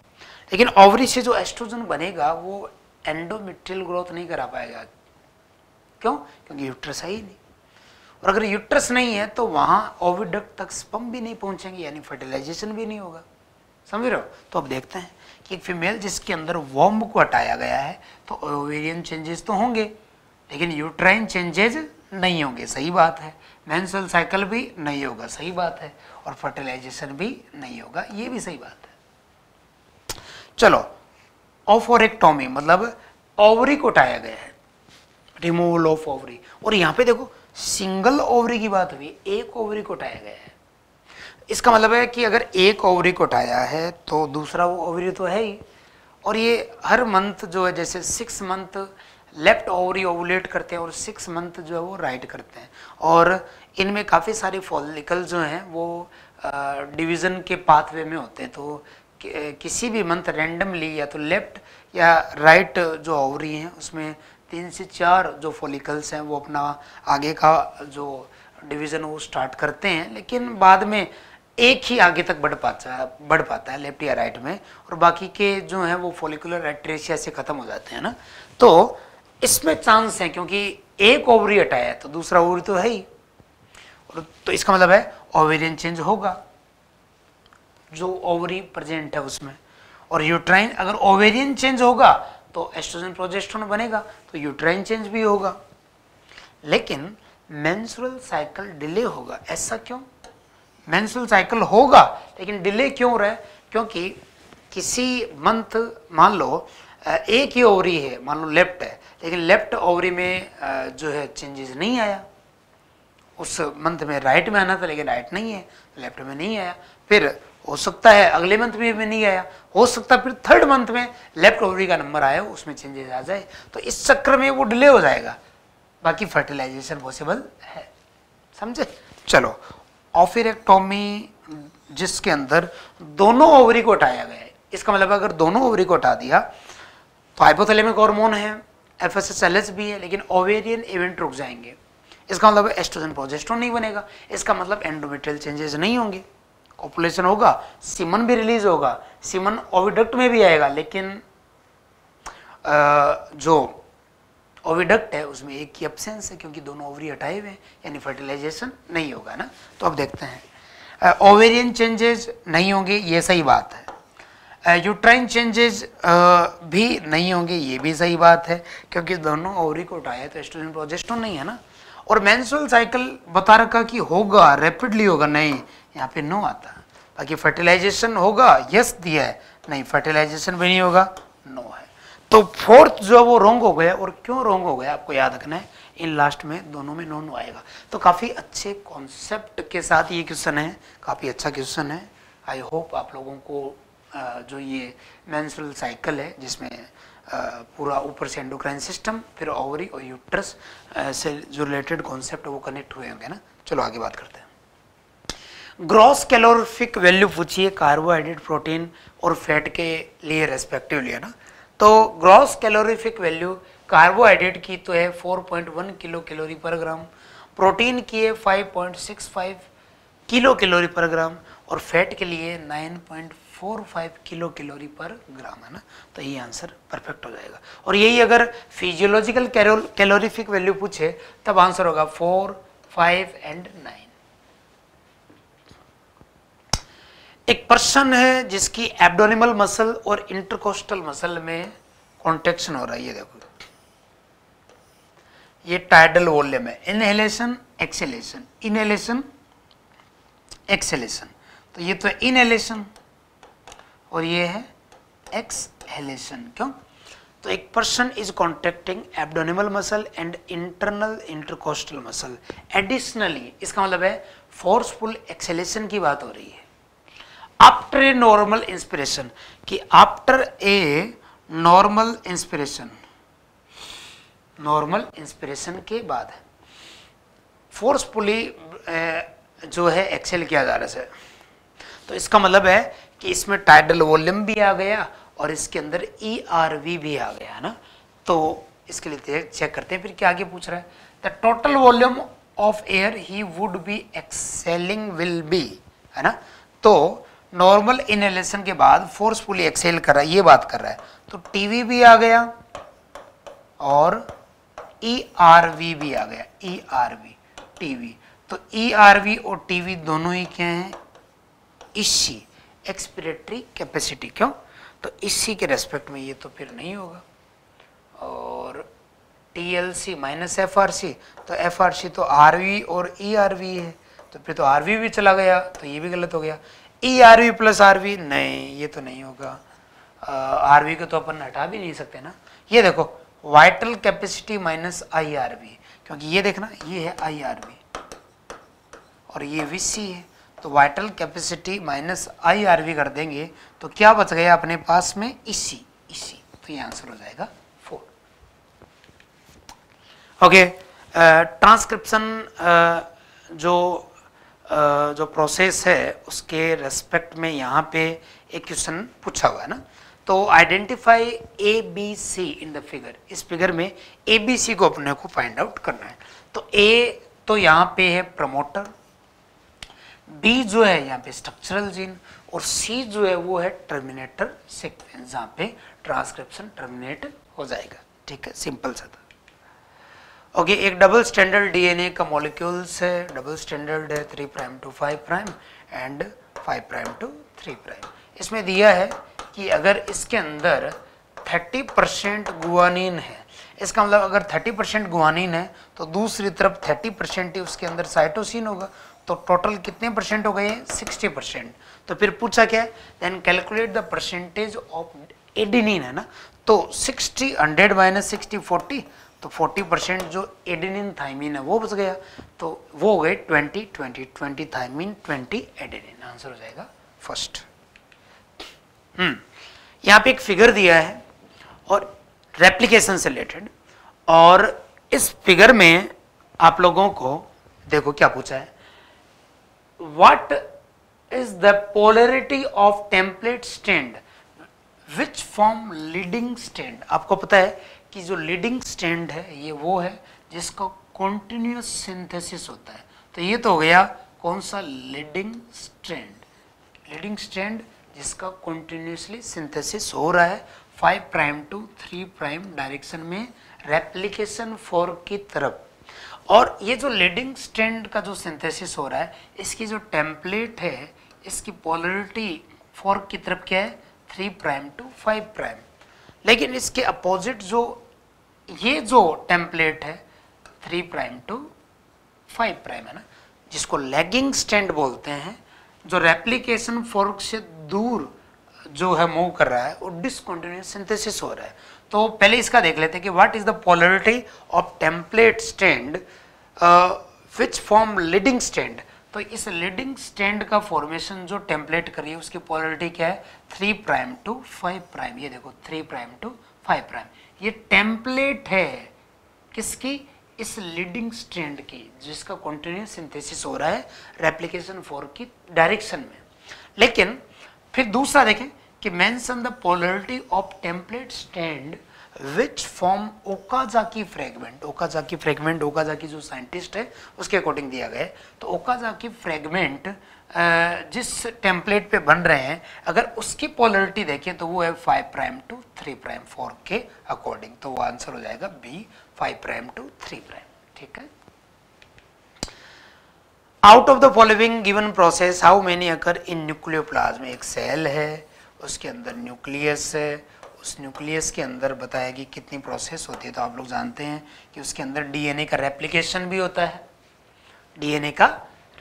लेकिन ओवरी से जो एस्ट्रोजन बनेगा वो एंडोमिट्रियल ग्रोथ नहीं करा पाएगा क्यों क्योंकि यूट्रस है ही नहीं और अगर यूट्रस नहीं है तो वहाँ ओविडक तक स्पम भी नहीं पहुँचेंगे यानी फर्टिलाइजेशन भी नहीं होगा समझ रहे हो तो अब देखते हैं कि एक फीमेल जिसके अंदर वॉम्ब को हटाया गया है तो ओवेरियन चेंजेस तो होंगे लेकिन यूट्राइन चेंजेज नहीं होंगे सही बात है मैंसल साइकिल भी नहीं होगा सही बात है और फर्टिलाइजेशन भी नहीं होगा ये भी सही बात है चलो ऑफोरेक्टोमी मतलब ओवरी को उठाया गया है रिमूवल ऑफ ओवरी और यहां पे देखो सिंगल ओवरी की बात हुई एक ओवरी को उठाया गया है इसका मतलब है कि अगर एक ओवरी को उठाया है तो दूसरा वो ओवरी तो है ही और ये हर मंथ जो है जैसे six month left ovary ovulate करते हैं और सिक्स मंथ जो है वो राइट करते हैं और इनमें काफ़ी सारे फॉलिकल जो हैं वो डिवीज़न के पाथवे में होते हैं तो किसी भी मंथ रेंडमली या तो लेफ्ट या राइट जो ओवरी हैं उसमें तीन से चार जो फॉलिकल्स हैं वो अपना आगे का जो डिवीज़न वो स्टार्ट करते हैं लेकिन बाद में एक ही आगे तक बढ़ पाता है बढ़ पाता है लेफ्ट या राइट में और बाकी के जो हैं वो फॉलिकुलर एट्रेशिया से ख़त्म हो जाते हैं ना तो इसमें चांस है क्योंकि एक ओवरी हटाया है तो दूसरा ओवरी तो है ही तो इसका मतलब है ओवेरियन चेंज होगा जो ओवरी प्रेजेंट है उसमें और यूट्राइन अगर ओवेरियन चेंज होगा तो एस्ट्रोजन प्रोजेस्ट्रोन बनेगा तो यूट्राइन चेंज भी होगा लेकिन मेंसुरल साइकिल डिले होगा ऐसा क्यों मेंसुरल साइकिल होगा लेकिन डिले क्यों रहे क्योंकि किसी मंथ मान लो एक ही ओवरी है मान लो लेफ्ट है लेकिन लेफ्ट ओवरी में जो है चेंजेस नहीं आया उस मंथ में राइट में आना था लेकिन राइट नहीं है लेफ्ट में नहीं आया फिर हो सकता है अगले मंथ में भी नहीं आया हो सकता फिर थर्ड मंथ में लेफ्ट ओवरी का नंबर आया उसमें चेंजेस आ जाए तो इस चक्र में वो डिले हो जाएगा बाकी फर्टिलाइजेशन पॉसिबल है समझे चलो ऑफिरेक्टोमी जिसके अंदर दोनों ओवरी को हटाया गया है इसका मतलब अगर दोनों ओवरी को हटा दिया तो हाइपोथैलेमिक हॉर्मोन है एफ भी है लेकिन ओवेरियन इवेंट रुक जाएंगे इसका मतलब एस्ट्रोजन प्रोजेस्ट्रोन नहीं बनेगा इसका मतलब एंडोमेट्रियल चेंजेस नहीं होंगे ओपुलेशन होगा सीमन भी रिलीज होगा सीमन ओविडक्ट में भी आएगा लेकिन जो ओविडक्ट है उसमें एक ही अपसेंस है क्योंकि दोनों ओवरी हटाए हुए हैं यानी फर्टिलाइजेशन नहीं होगा ना तो अब देखते हैं ओवेरियन चेंजेस नहीं होंगे ये सही बात है यूट्राइन uh, चेंजेस uh, भी नहीं होंगे ये भी सही बात है क्योंकि दोनों ओवरी को उठाया तो एस्ट्रोजन प्रोजेस्ट्रोन नहीं है ना और मैंसुअल साइकिल बता रखा कि होगा रैपिडली होगा नहीं यहाँ पे नो आता बाकी फर्टिलाइजेशन होगा यस दिया है नहीं फर्टिलाइजेशन भी नहीं होगा नो है तो फोर्थ जो वो रोंग हो गया और क्यों रोंग हो गया आपको याद रखना है इन लास्ट में दोनों में नो नो आएगा तो काफ़ी अच्छे कॉन्सेप्ट के साथ ये क्वेश्चन है काफ़ी अच्छा क्वेश्चन है आई होप आप लोगों को जो ये मैंसुरल साइकिल है जिसमें पूरा ऊपर से एंडोक्राइन सिस्टम फिर ओवरी और यूट्रस से जो रिलेटेड कॉन्सेप्ट वो कनेक्ट हुए होंगे ना चलो आगे बात करते हैं ग्रॉस कैलोरिफिक वैल्यू पूछिए कार्बोहाइड्रेट प्रोटीन और फैट के लिए रेस्पेक्टिवली है ना तो ग्रॉस कैलोरिफिक वैल्यू कार्बोहाइड्रेट की तो है 4.1 किलो कैलोरी पर ग्राम प्रोटीन की है 5.65 किलो कैलोरी पर ग्राम और फैट के लिए फोर फाइव किलो कैलोरी पर ग्राम है ना तो ये आंसर परफेक्ट हो जाएगा और यही अगर फिजियोलॉजिकल कैलोरीफिक वैल्यू पूछे तब आंसर होगा फोर फाइव एंड नाइन एक पर्सन है जिसकी एब्डोनिमल मसल और इंटरकोस्टल मसल में कॉन्ट्रेक्शन हो रहा है ये देखो ये टाइडल वॉल्यूम है इनहेलेशन एक्सेलेशन इनहेलेशन एक्सेलेशन तो ये तो इनहेलेशन और ये है एक्सहेलेशन क्यों तो एक person is contracting abdominal muscle and internal intercostal muscle additionally इसका मतलब है फोर्सफुल एक्सेलेशन की बात हो रही है आफ्टर ए नॉर्मल इंस्पिरेशन कि after a normal inspiration normal inspiration के बाद फोर्सफुली eh, जो है एक्सेल किया जा रहा है तो इसका मतलब है कि इसमें टाइडल वॉल्यूम भी आ गया और इसके अंदर ई आर वी भी आ गया है ना तो इसके लिए चेक करते हैं फिर क्या आगे पूछ रहा है the total volume of air he would be exhaling will be है ना तो नॉर्मल इनहेलेशन के बाद फोर्सफुली एक्सेल कर रहा है ये बात कर रहा है तो टीवी भी आ गया और ई आर वी भी आ गया ई आर वी टीवी तो ई आर वी और टीवी दोनों ही क्या हैं इसी एक्सपिरेटरी कैपेसिटी क्यों तो इसी के रेस्पेक्ट में ये तो फिर नहीं होगा और T L C minus F R C तो एफ आर सी तो आर वी और ई आर वी है तो फिर तो आर वी भी चला गया तो ये भी गलत हो गया E R V plus R V नहीं ये तो नहीं होगा आर वी को तो अपन हटा भी नहीं सकते ना ये देखो vital capacity minus I R V क्योंकि ये देखना ये है आई आर वी और ये वी सी है तो vital capacity minus I R V कर देंगे तो क्या बच गया अपने पास में इसी इसी तो ये आंसर हो जाएगा फोर ओके ट्रांसक्रिप्शन जो जो प्रोसेस है उसके रेस्पेक्ट में यहाँ पे एक क्वेश्चन पूछा हुआ है ना तो identify A B C in the figure इस फिगर में ए बी सी को अपने को फाइंड आउट करना है तो ए तो यहाँ पे है प्रमोटर बी जो है यहाँ पे स्ट्रक्चरल जीन और सी जो है वो है टर्मिनेटर सिक्वेंस जहाँ पे ट्रांसक्रिप्शन टर्मिनेट हो जाएगा ठीक है सिंपल सा था ओके एक डबल स्टैंडर्ड डीएनए का मॉलिक्यूल्स है डबल स्टैंडर्ड है three prime to five prime and five prime to three prime इसमें दिया है कि अगर इसके अंदर थर्टी परसेंट गुआनिन है इसका मतलब अगर थर्टी परसेंट गुआनिन है तो दूसरी तरफ थर्टी परसेंट ही उसके अंदर साइटोसिन होगा तो टोटल कितने परसेंट हो गए सिक्सटी परसेंट तो फिर पूछा क्या then calculate the percentage of adenine है ना तो sixty hundred minus sixty forty तो फोर्टी परसेंट जो एडिनिन थाइमिन है वो बच गया तो वो हो गए twenty twenty twenty thymine twenty adenine answer हो जाएगा फर्स्ट हम्म hmm. यहाँ पे एक फिगर दिया है और रेप्लीकेशन से रिलेटेड और इस फिगर में आप लोगों को देखो क्या पूछा है what is the polarity of template stand which form leading stand आपको पता है कि जो leading stand है ये वो है जिसका continuous synthesis होता है तो ये तो हो गया कौन सा leading strand leading strand जिसका continuously synthesis हो रहा है 5 प्राइम टू 3 प्राइम डायरेक्शन में रेप्लीकेशन 4 की तरफ और ये जो लीडिंग स्टैंड का जो सिंथेसिस हो रहा है इसकी जो टेम्पलेट है इसकी पॉलरिटी फोर की तरफ क्या है three prime to five prime लेकिन इसके अपोजिट जो ये जो टेम्पलेट है three prime to five prime है ना जिसको लेगिंग स्टैंड बोलते हैं जो रेप्लीकेशन फोर्क से दूर जो है मूव कर रहा है वो डिसकॉन्टिन्यूस सिंथेसिस हो रहा है तो पहले इसका देख लेते हैं कि what is the polarity of template strand which form leading strand तो इस लीडिंग स्टैंड का फॉर्मेशन जो टेम्पलेट करिए उसकी पॉलिटी क्या है three prime to five prime ये देखो three prime to five prime ये टेम्पलेट है किसकी इस लीडिंग स्टैंड की जिसका कॉन्टिन्यू सिंथेसिस हो रहा है रेप्लीकेशन फोर की डायरेक्शन में लेकिन फिर दूसरा देखें कि mention the polarity of template strand which form Okazaki fragment Okazaki fragment Okazaki जो साइंटिस्ट है उसके अकॉर्डिंग दिया गया है तो ओकाजाकी फ्रेगमेंट जिस टेम्पलेट पे बन रहे हैं अगर उसकी पॉलरिटी देखें तो वो है five prime to three prime four के अकॉर्डिंग तो वो आंसर हो जाएगा B five prime to three prime ठीक है out of the following given process how many occur in plasma एक सेल है उसके अंदर न्यूक्लियस है उस न्यूक्लियस के अंदर बताया कि कितनी प्रोसेस होती है तो आप लोग जानते हैं कि उसके अंदर डीएनए का रेप्लिकेशन भी होता है डीएनए का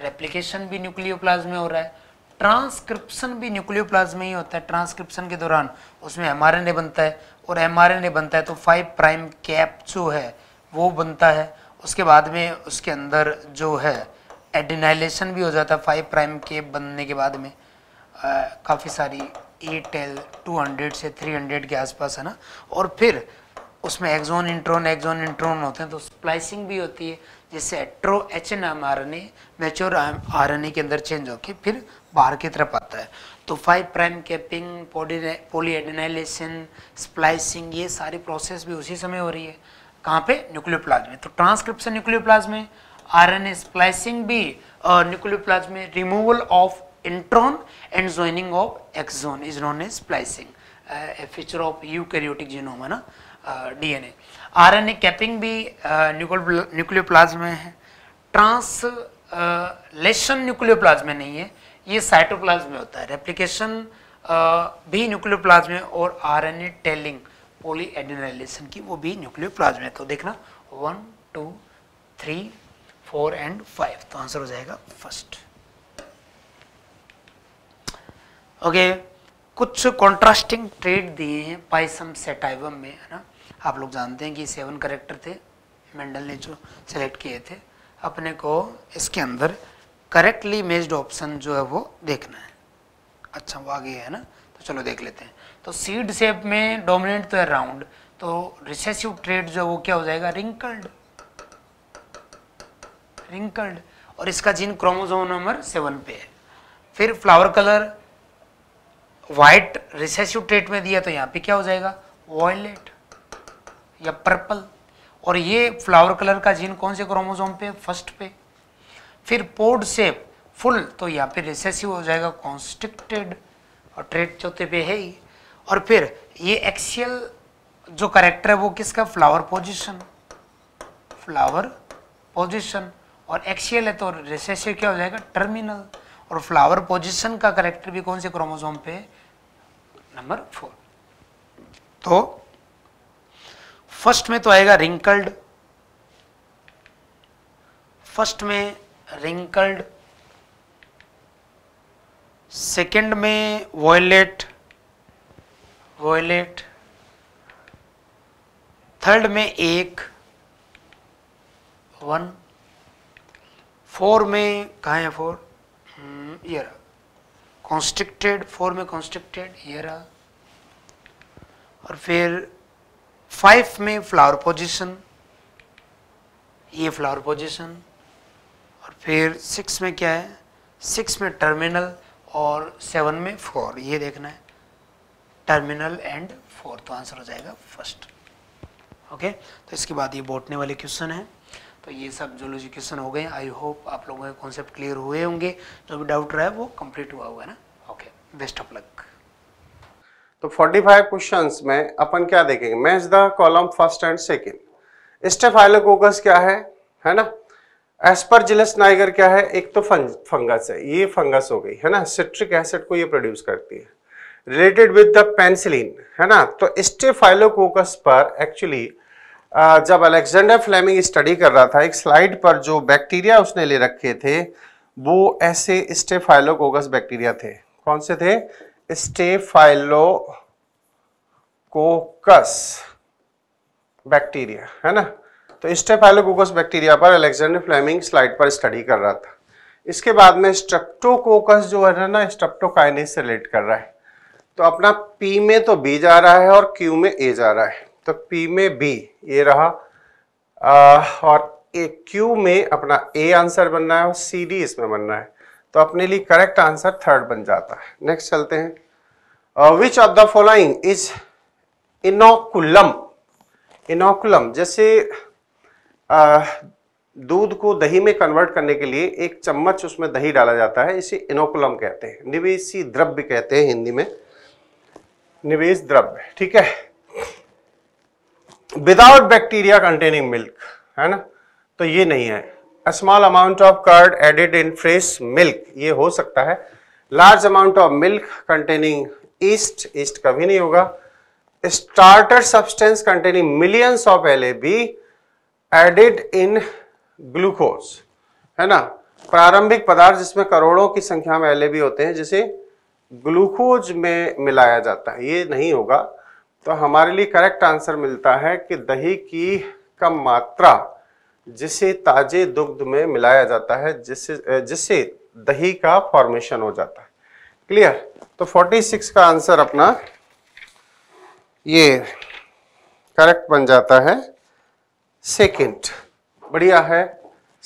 रेप्लिकेशन भी न्यूक्लियोप्लाज्म में हो रहा है ट्रांसक्रिप्शन भी न्यूक्लियोप्लाज्म में ही होता है ट्रांसक्रिप्शन के दौरान उसमें एमआरएनए बनता है और एमआरएनए बनता है तो फाइव प्राइम कैप जो है वो बनता है उसके बाद में उसके अंदर जो है एडिनाइलेशन भी हो जाता है फाइव प्राइम कैप बनने के बाद में काफ़ी सारी एटेल 200 से 300 के आसपास है ना और फिर उसमें एक्जोन इंट्रोन एक्जोन इंट्रोन होते हैं तो स्प्लाइसिंग भी होती है जिससे एट्रो H N M R N A mature R N A के अंदर चेंज होकर फिर बाहर की तरफ आता है तो five prime capping polyadenylation splicing ये सारी प्रोसेस भी उसी समय हो रही है कहाँ पे न्यूक्लियो में तो ट्रांसक्रिप्शन न्यूक्लियो में आर एन ए स्प्लाइसिंग भी न्यूक्लियो में removal of intron and joining of exon is known as splicing, uh, a feature of eukaryotic genome na uh, dna rna capping bhi uh, nucleoplasm mein hai trans लेशन nucleoplasm में नहीं है ये cytoplasm में होता है रेप्लिकेशन भी nucleoplasm में और आरएनए टेलिंग पोलीएडेनाइलेशन की वो भी न्यूक्लियोप्लाज्म में तो देखना one two three four and five तो आंसर हो जाएगा फर्स्ट ओके कुछ कॉन्ट्रास्टिंग ट्रेड दिए हैं पाइसम सेटाइवम में है ना आप लोग जानते हैं कि सेवन करेक्टर थे मेंडल ने जो सेलेक्ट किए थे अपने को इसके अंदर करेक्टली मेज्ड ऑप्शन जो है वो देखना है अच्छा वो आगे है ना तो चलो देख लेते हैं तो सीड सेप में डोमिनेंट तो है राउंड तो रिसेसिव ट्रेड जो है वो क्या हो जाएगा रिंकल्ड रिंकल्ड और इसका जीन क्रोमोजोम नंबर सेवन पे है फिर फ्लावर कलर वाइट ट्रेट में दिया तो यहाँ पे क्या हो जाएगा वॉयलेट या पर्पल और ये फ्लावर कलर का जीन कौन से क्रोमोसोम पे फर्स्ट पे फिर पोड सेप फुल तो यहाँ पे रिसेसिव हो जाएगा कॉन्स्ट्रिक्टेड और ट्रेट चौथे पे है ही और फिर ये एक्सियल जो करेक्टर है वो किसका फ्लावर पोजिशन फ्लावर पोजिशन और एक्सियल है तो रिसेसिव क्या हो जाएगा टर्मिनल और फ्लावर पोजिशन का करेक्टर भी कौन से क्रोमोजोम पे नंबर फोर तो फर्स्ट में तो आएगा रिंकल्ड फर्स्ट में रिंकल्ड सेकंड में वॉयलेट वॉयलेट थर्ड में एक वन फोर में कहा है फोर ये कॉन्स्ट्रिक्टेड फोर में कॉन्स्ट्रिक्टेड ये और फिर फाइव में फ्लावर पोजिशन ये फ्लावर पोजिशन और फिर सिक्स में क्या है सिक्स में टर्मिनल और सेवन में फोर ये देखना है टर्मिनल एंड फोर तो आंसर हो जाएगा फर्स्ट ओके तो इसके बाद ये बोटने वाले क्वेश्चन है तो ये सब जोलोजिकेशन हो गए आई होप आप लोगों के कॉन्सेप्ट क्लियर हुए होंगे जो भी डाउट रहा है वो कंप्लीट हुआ हुआ है ना ओके बेस्ट ऑफ लक तो 45 क्वेश्चंस में अपन क्या देखेंगे match the column first and second Staphylococcus क्या है है ना एस्परजिलस नाइगर क्या है एक तो फंग, फंगस है ये फंगस हो गई है ना सिट्रिक एसिड को ये प्रोड्यूस करती है रिलेटेड विद द पेंसिलिन है ना तो स्टेफाइलोकोकस पर एक्चुअली जब अलेक्जेंडर फ्लेमिंग स्टडी कर रहा था एक स्लाइड पर जो बैक्टीरिया उसने ले रखे थे वो ऐसे स्टेफाइलोकोकस बैक्टीरिया थे कौन से थे स्टेफाइलोकोकस बैक्टीरिया है ना तो स्टेफाइलोकोकस बैक्टीरिया पर अलेक्जेंडर फ्लेमिंग स्लाइड पर स्टडी कर रहा था इसके बाद में स्ट्रप्टोकोकस जो है ना स्ट्रप्टोकाइनेस से रिलेट कर रहा है तो अपना पी में तो बी जा रहा है और क्यू में ए जा रहा है तो P में B ये रहा आ, और ए Q में अपना A आंसर बनना है और सी डी इसमें बनना है तो अपने लिए करेक्ट आंसर थर्ड बन जाता है नेक्स्ट चलते हैं which of the following is inoculum inoculum जैसे दूध को दही में कन्वर्ट करने के लिए एक चम्मच उसमें दही डाला जाता है इसे इनोकुलम कहते हैं निवेशी द्रव्य कहते हैं हिंदी में निवेश द्रव्य ठीक है विदाउट बैक्टीरिया कंटेनिंग मिल्क है ना तो ये नहीं है small amount of curd added in fresh milk ये हो सकता है large amount of milk containing yeast yeast कभी नहीं होगा starter substance containing millions of LAB added in glucose है ना प्रारंभिक पदार्थ जिसमें करोड़ों की संख्या में एल होते हैं जिसे ग्लूकोज में मिलाया जाता है ये नहीं होगा तो हमारे लिए करेक्ट आंसर मिलता है कि दही की कम मात्रा जिसे ताजे दुग्ध में मिलाया जाता है जिससे जिससे दही का फॉर्मेशन हो जाता है क्लियर तो 46 का आंसर अपना ये करेक्ट बन जाता है सेकंड बढ़िया है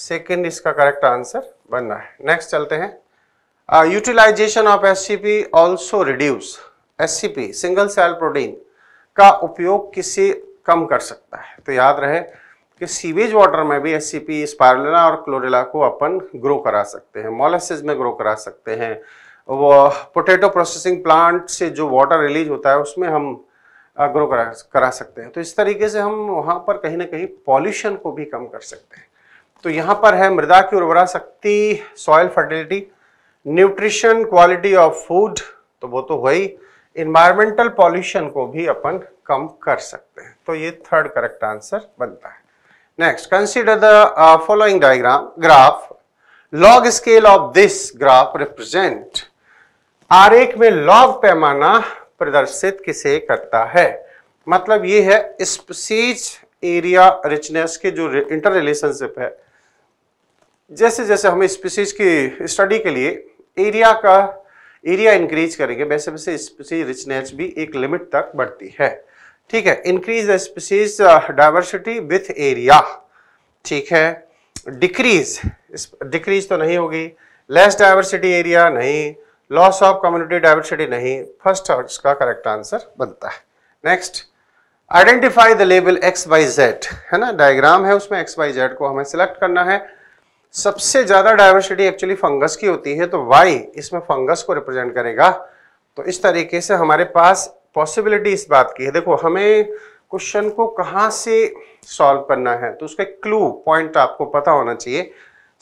सेकंड इसका करेक्ट आंसर बनना है नेक्स्ट चलते हैं utilization of S C P also reduce S C P single cell protein का उपयोग किसे कम कर सकता है तो याद रहे कि सीवेज वाटर में भी एस सी और क्लोरेला को अपन ग्रो करा सकते हैं मॉलेसिस में ग्रो करा सकते हैं वो पोटैटो प्रोसेसिंग प्लांट से जो वाटर रिलीज होता है उसमें हम ग्रो करा करा सकते हैं तो इस तरीके से हम वहाँ पर कहीं ना कहीं पॉल्यूशन को भी कम कर सकते हैं तो यहाँ पर है मृदा की उर्वरा शक्ति soil fertility nutrition quality of food तो वो तो वही इन्वायरमेंटल पॉल्यूशन को भी अपन कम कर सकते हैं तो ये थर्ड करेक्ट आंसर बनता है next consider the following diagram graph log scale of this graph represent आरेख में लॉग पैमाना प्रदर्शित किसे करता है मतलब ये है स्पीसीज एरिया रिचनेस के जो इंटर रिलेशनशिप है जैसे जैसे हम स्पीसीज की स्टडी के लिए एरिया का एरिया इंक्रीज करेंगे वैसे वैसे स्पीसीज रिचनेस भी एक लिमिट तक बढ़ती है ठीक है increase the species diversity with area ठीक है डिक्रीज डिक्रीज तो नहीं होगी लेस डाइवर्सिटी एरिया नहीं लॉस ऑफ कम्युनिटी डाइवर्सिटी नहीं फर्स्ट uh, इसका करेक्ट आंसर बनता है next identify the label X by Z है ना डायग्राम है उसमें एक्स बाई जेड को हमें सिलेक्ट करना है सबसे ज़्यादा डायवर्सिटी एक्चुअली फंगस की होती है तो वाई इसमें फंगस को रिप्रेजेंट करेगा तो इस तरीके से हमारे पास पॉसिबिलिटी इस बात की है देखो हमें क्वेश्चन को कहाँ से सॉल्व करना है तो उसका क्लू पॉइंट आपको पता होना चाहिए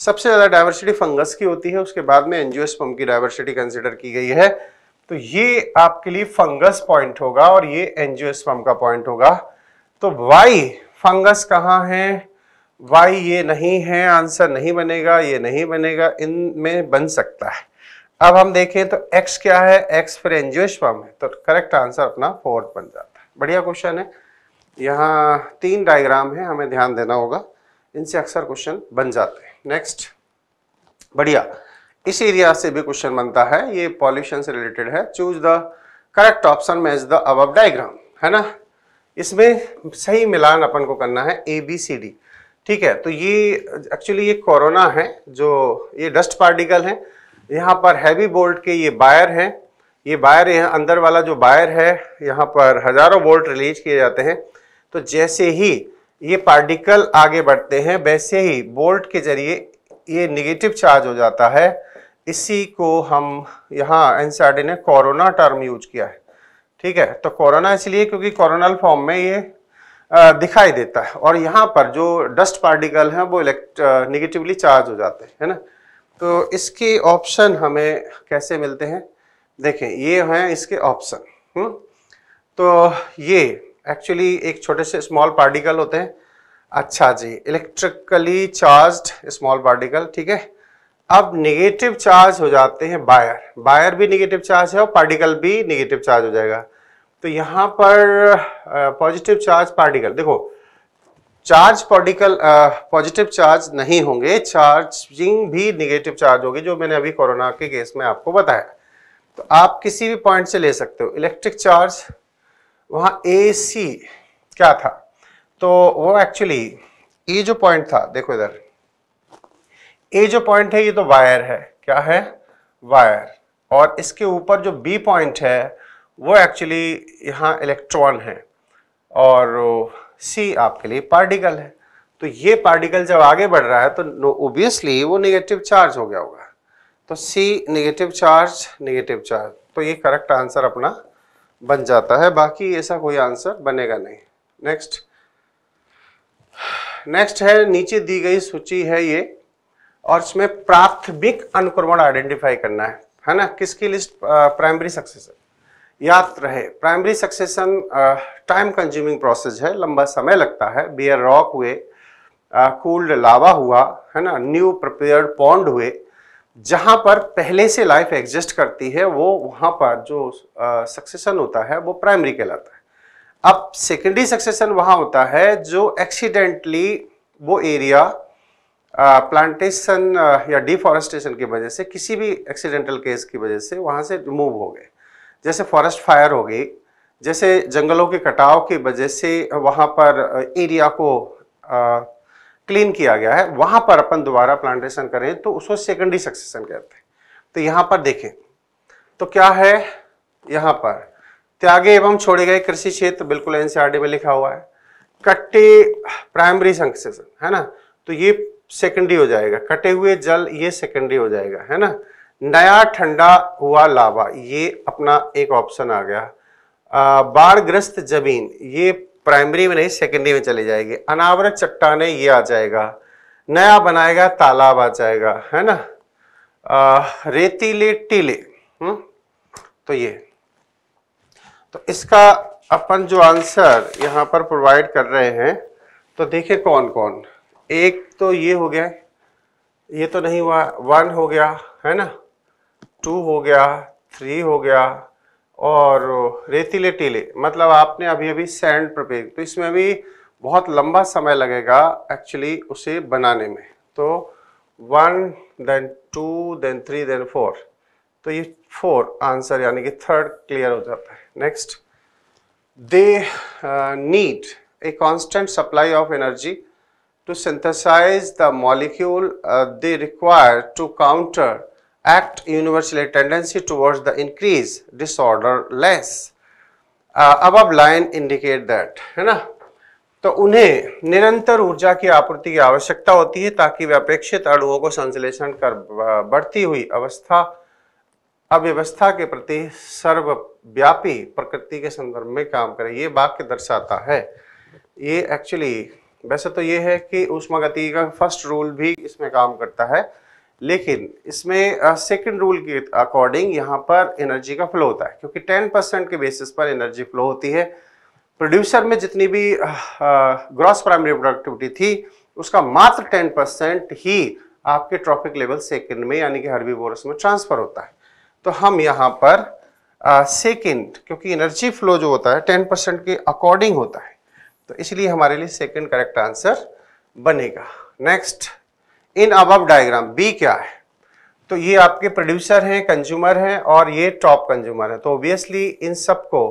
सबसे ज़्यादा डायवर्सिटी फंगस की होती है उसके बाद में एनजियोस्पम की डायवर्सिटी कंसिडर की गई है तो ये आपके लिए फंगस पॉइंट होगा और ये एनजियोस्पम का पॉइंट होगा तो वाई फंगस कहाँ है वाई ये नहीं है आंसर नहीं बनेगा ये नहीं बनेगा इन में बन सकता है अब हम देखें तो एक्स क्या है एक्स फिर फॉर्म है तो करेक्ट आंसर अपना फोर्थ बन जाता है बढ़िया क्वेश्चन है यहाँ तीन डायग्राम है हमें ध्यान देना होगा इनसे अक्सर क्वेश्चन बन जाते हैं नेक्स्ट बढ़िया इस एरिया से भी क्वेश्चन बनता है ये पॉल्यूशन से रिलेटेड है choose the correct option match the अब डायग्राम है ना इसमें सही मिलान अपन को करना है ए बी सी डी ठीक है तो ये एक्चुअली ये कोरोना है जो ये डस्ट पार्टिकल है यहाँ पर हैवी बोल्ट के ये बायर हैं ये बायर यहाँ अंदर वाला जो बायर है यहाँ पर हज़ारों बोल्ट रिलीज किए जाते हैं तो जैसे ही ये पार्टिकल आगे बढ़ते हैं वैसे ही बोल्ट के जरिए ये निगेटिव चार्ज हो जाता है इसी को हम यहाँ एनसीआरटी ने कोरोना टर्म यूज किया है ठीक है तो कोरोना इसलिए क्योंकि कोरोनल फॉर्म में ये दिखाई देता है और यहाँ पर जो डस्ट पार्टिकल हैं वो इलेक्ट निगेटिवली चार्ज हो जाते हैं है ना तो इसके ऑप्शन हमें कैसे मिलते हैं देखें ये हैं इसके ऑप्शन हम्म? तो ये एक्चुअली एक छोटे से स्मॉल पार्टिकल होते हैं अच्छा जी इलेक्ट्रिकली चार्ज स्मॉल पार्टिकल ठीक है अब निगेटिव चार्ज हो जाते हैं बायर बायर भी निगेटिव चार्ज है और पार्टिकल भी निगेटिव चार्ज हो जाएगा तो यहां पर पॉजिटिव चार्ज पार्टिकल देखो चार्ज पार्टिकल पॉजिटिव चार्ज नहीं होंगे चार्जिंग भी निगेटिव चार्ज होगी जो मैंने अभी कोरोना के केस में आपको बताया तो आप किसी भी पॉइंट से ले सकते हो इलेक्ट्रिक चार्ज वहां ए सी क्या था तो वो एक्चुअली ये जो पॉइंट था देखो इधर ए जो पॉइंट है ये तो वायर है क्या है वायर और इसके ऊपर जो बी पॉइंट है वो एक्चुअली यहाँ इलेक्ट्रॉन है और सी आपके लिए पार्टिकल है तो ये पार्टिकल जब आगे बढ़ रहा है तो ओबियसली वो नेगेटिव चार्ज हो गया होगा तो C negative charge negative charge तो ये करेक्ट आंसर अपना बन जाता है बाकी ऐसा कोई आंसर बनेगा नहीं नेक्स्ट नेक्स्ट है नीचे दी गई सूची है ये और इसमें प्राथमिक अनुक्रमण आइडेंटिफाई करना है है ना किसकी लिस्ट प्राइमरी सक्सेसर याद रहे primary succession time consuming process है लंबा समय लगता है बियर रॉक हुए कूल्ड uh, लावा हुआ है ना न्यू प्रिपेयर्ड पॉन्ड हुए जहाँ पर पहले से लाइफ एग्जिस्ट करती है वो वहाँ पर जो सक्सेशन uh, होता है वो प्राइमरी कहलाता है अब सेकेंडरी सक्सेशन वहाँ होता है जो एक्सीडेंटली वो एरिया प्लांटेशन uh, या डिफॉरेस्टेशन की वजह से किसी भी एक्सीडेंटल केस की वजह से वहाँ से रिमूव हो गए जैसे फॉरेस्ट फायर हो गई जैसे जंगलों के कटाव की वजह से वहाँ पर एरिया को आ, क्लीन किया गया है वहाँ पर अपन दोबारा प्लांटेशन करें तो उसको सेकेंडरी सक्सेशन कहते हैं तो यहाँ पर देखें तो क्या है यहाँ पर त्यागे एवं छोड़े गए कृषि क्षेत्र बिल्कुल एन में लिखा हुआ है कट्टे प्राइमरी सक्सेशन है ना तो ये सेकेंडरी हो जाएगा कटे हुए जल ये सेकेंडरी हो जाएगा है ना नया ठंडा हुआ लावा ये अपना एक ऑप्शन आ गया बाढ़ग्रस्त जमीन ये प्राइमरी में नहीं सेकेंडरी में चली जाएगी अनावरत चट्टाने ये आ जाएगा नया बनाएगा तालाब आ जाएगा है ना आ, रेतीले टीले हम्म तो ये तो इसका अपन जो आंसर यहाँ पर प्रोवाइड कर रहे हैं तो देखे कौन कौन एक तो ये हो गया ये तो नहीं हुआ वन हो गया है ना टू हो गया थ्री हो गया और रेतीले टीले मतलब आपने अभी अभी सैंड प्रिपेयर तो इसमें भी बहुत लंबा समय लगेगा एक्चुअली उसे बनाने में तो one then two then three then four तो ये फोर आंसर यानी कि थर्ड क्लियर हो जाता है next they need a constant supply of energy to synthesize the molecule they require to counter act universally tendency towards the increase disorder less uh, above line indicate that है ना तो उन्हें निरंतर ऊर्जा की आपूर्ति की आवश्यकता होती है ताकि वे अपेक्षित अणुओं को संश्लेषण कर बढ़ती हुई अवस्था अव्यवस्था के प्रति सर्वव्यापी प्रकृति के संदर्भ में काम करें ये वाक्य दर्शाता है ये एक्चुअली वैसे तो ये है कि गति का फर्स्ट रूल भी इसमें काम करता है लेकिन इसमें सेकंड रूल के अकॉर्डिंग यहाँ पर एनर्जी का फ्लो होता है क्योंकि 10 परसेंट के बेसिस पर एनर्जी फ्लो होती है प्रोड्यूसर में जितनी भी ग्रॉस प्राइमरी प्रोडक्टिविटी थी उसका मात्र 10 परसेंट ही आपके ट्रॉपिक लेवल सेकंड में यानी कि हरबी बोरस में ट्रांसफर होता है तो हम यहाँ पर सेकेंड क्योंकि एनर्जी फ्लो जो होता है टेन परसेंट के अकॉर्डिंग होता है तो इसलिए हमारे लिए सेकेंड करेक्ट आंसर बनेगा नेक्स्ट इन अब डायग्राम बी क्या है तो ये आपके प्रोड्यूसर हैं कंज्यूमर हैं और ये टॉप कंज्यूमर है तो ऑब्वियसली इन सबको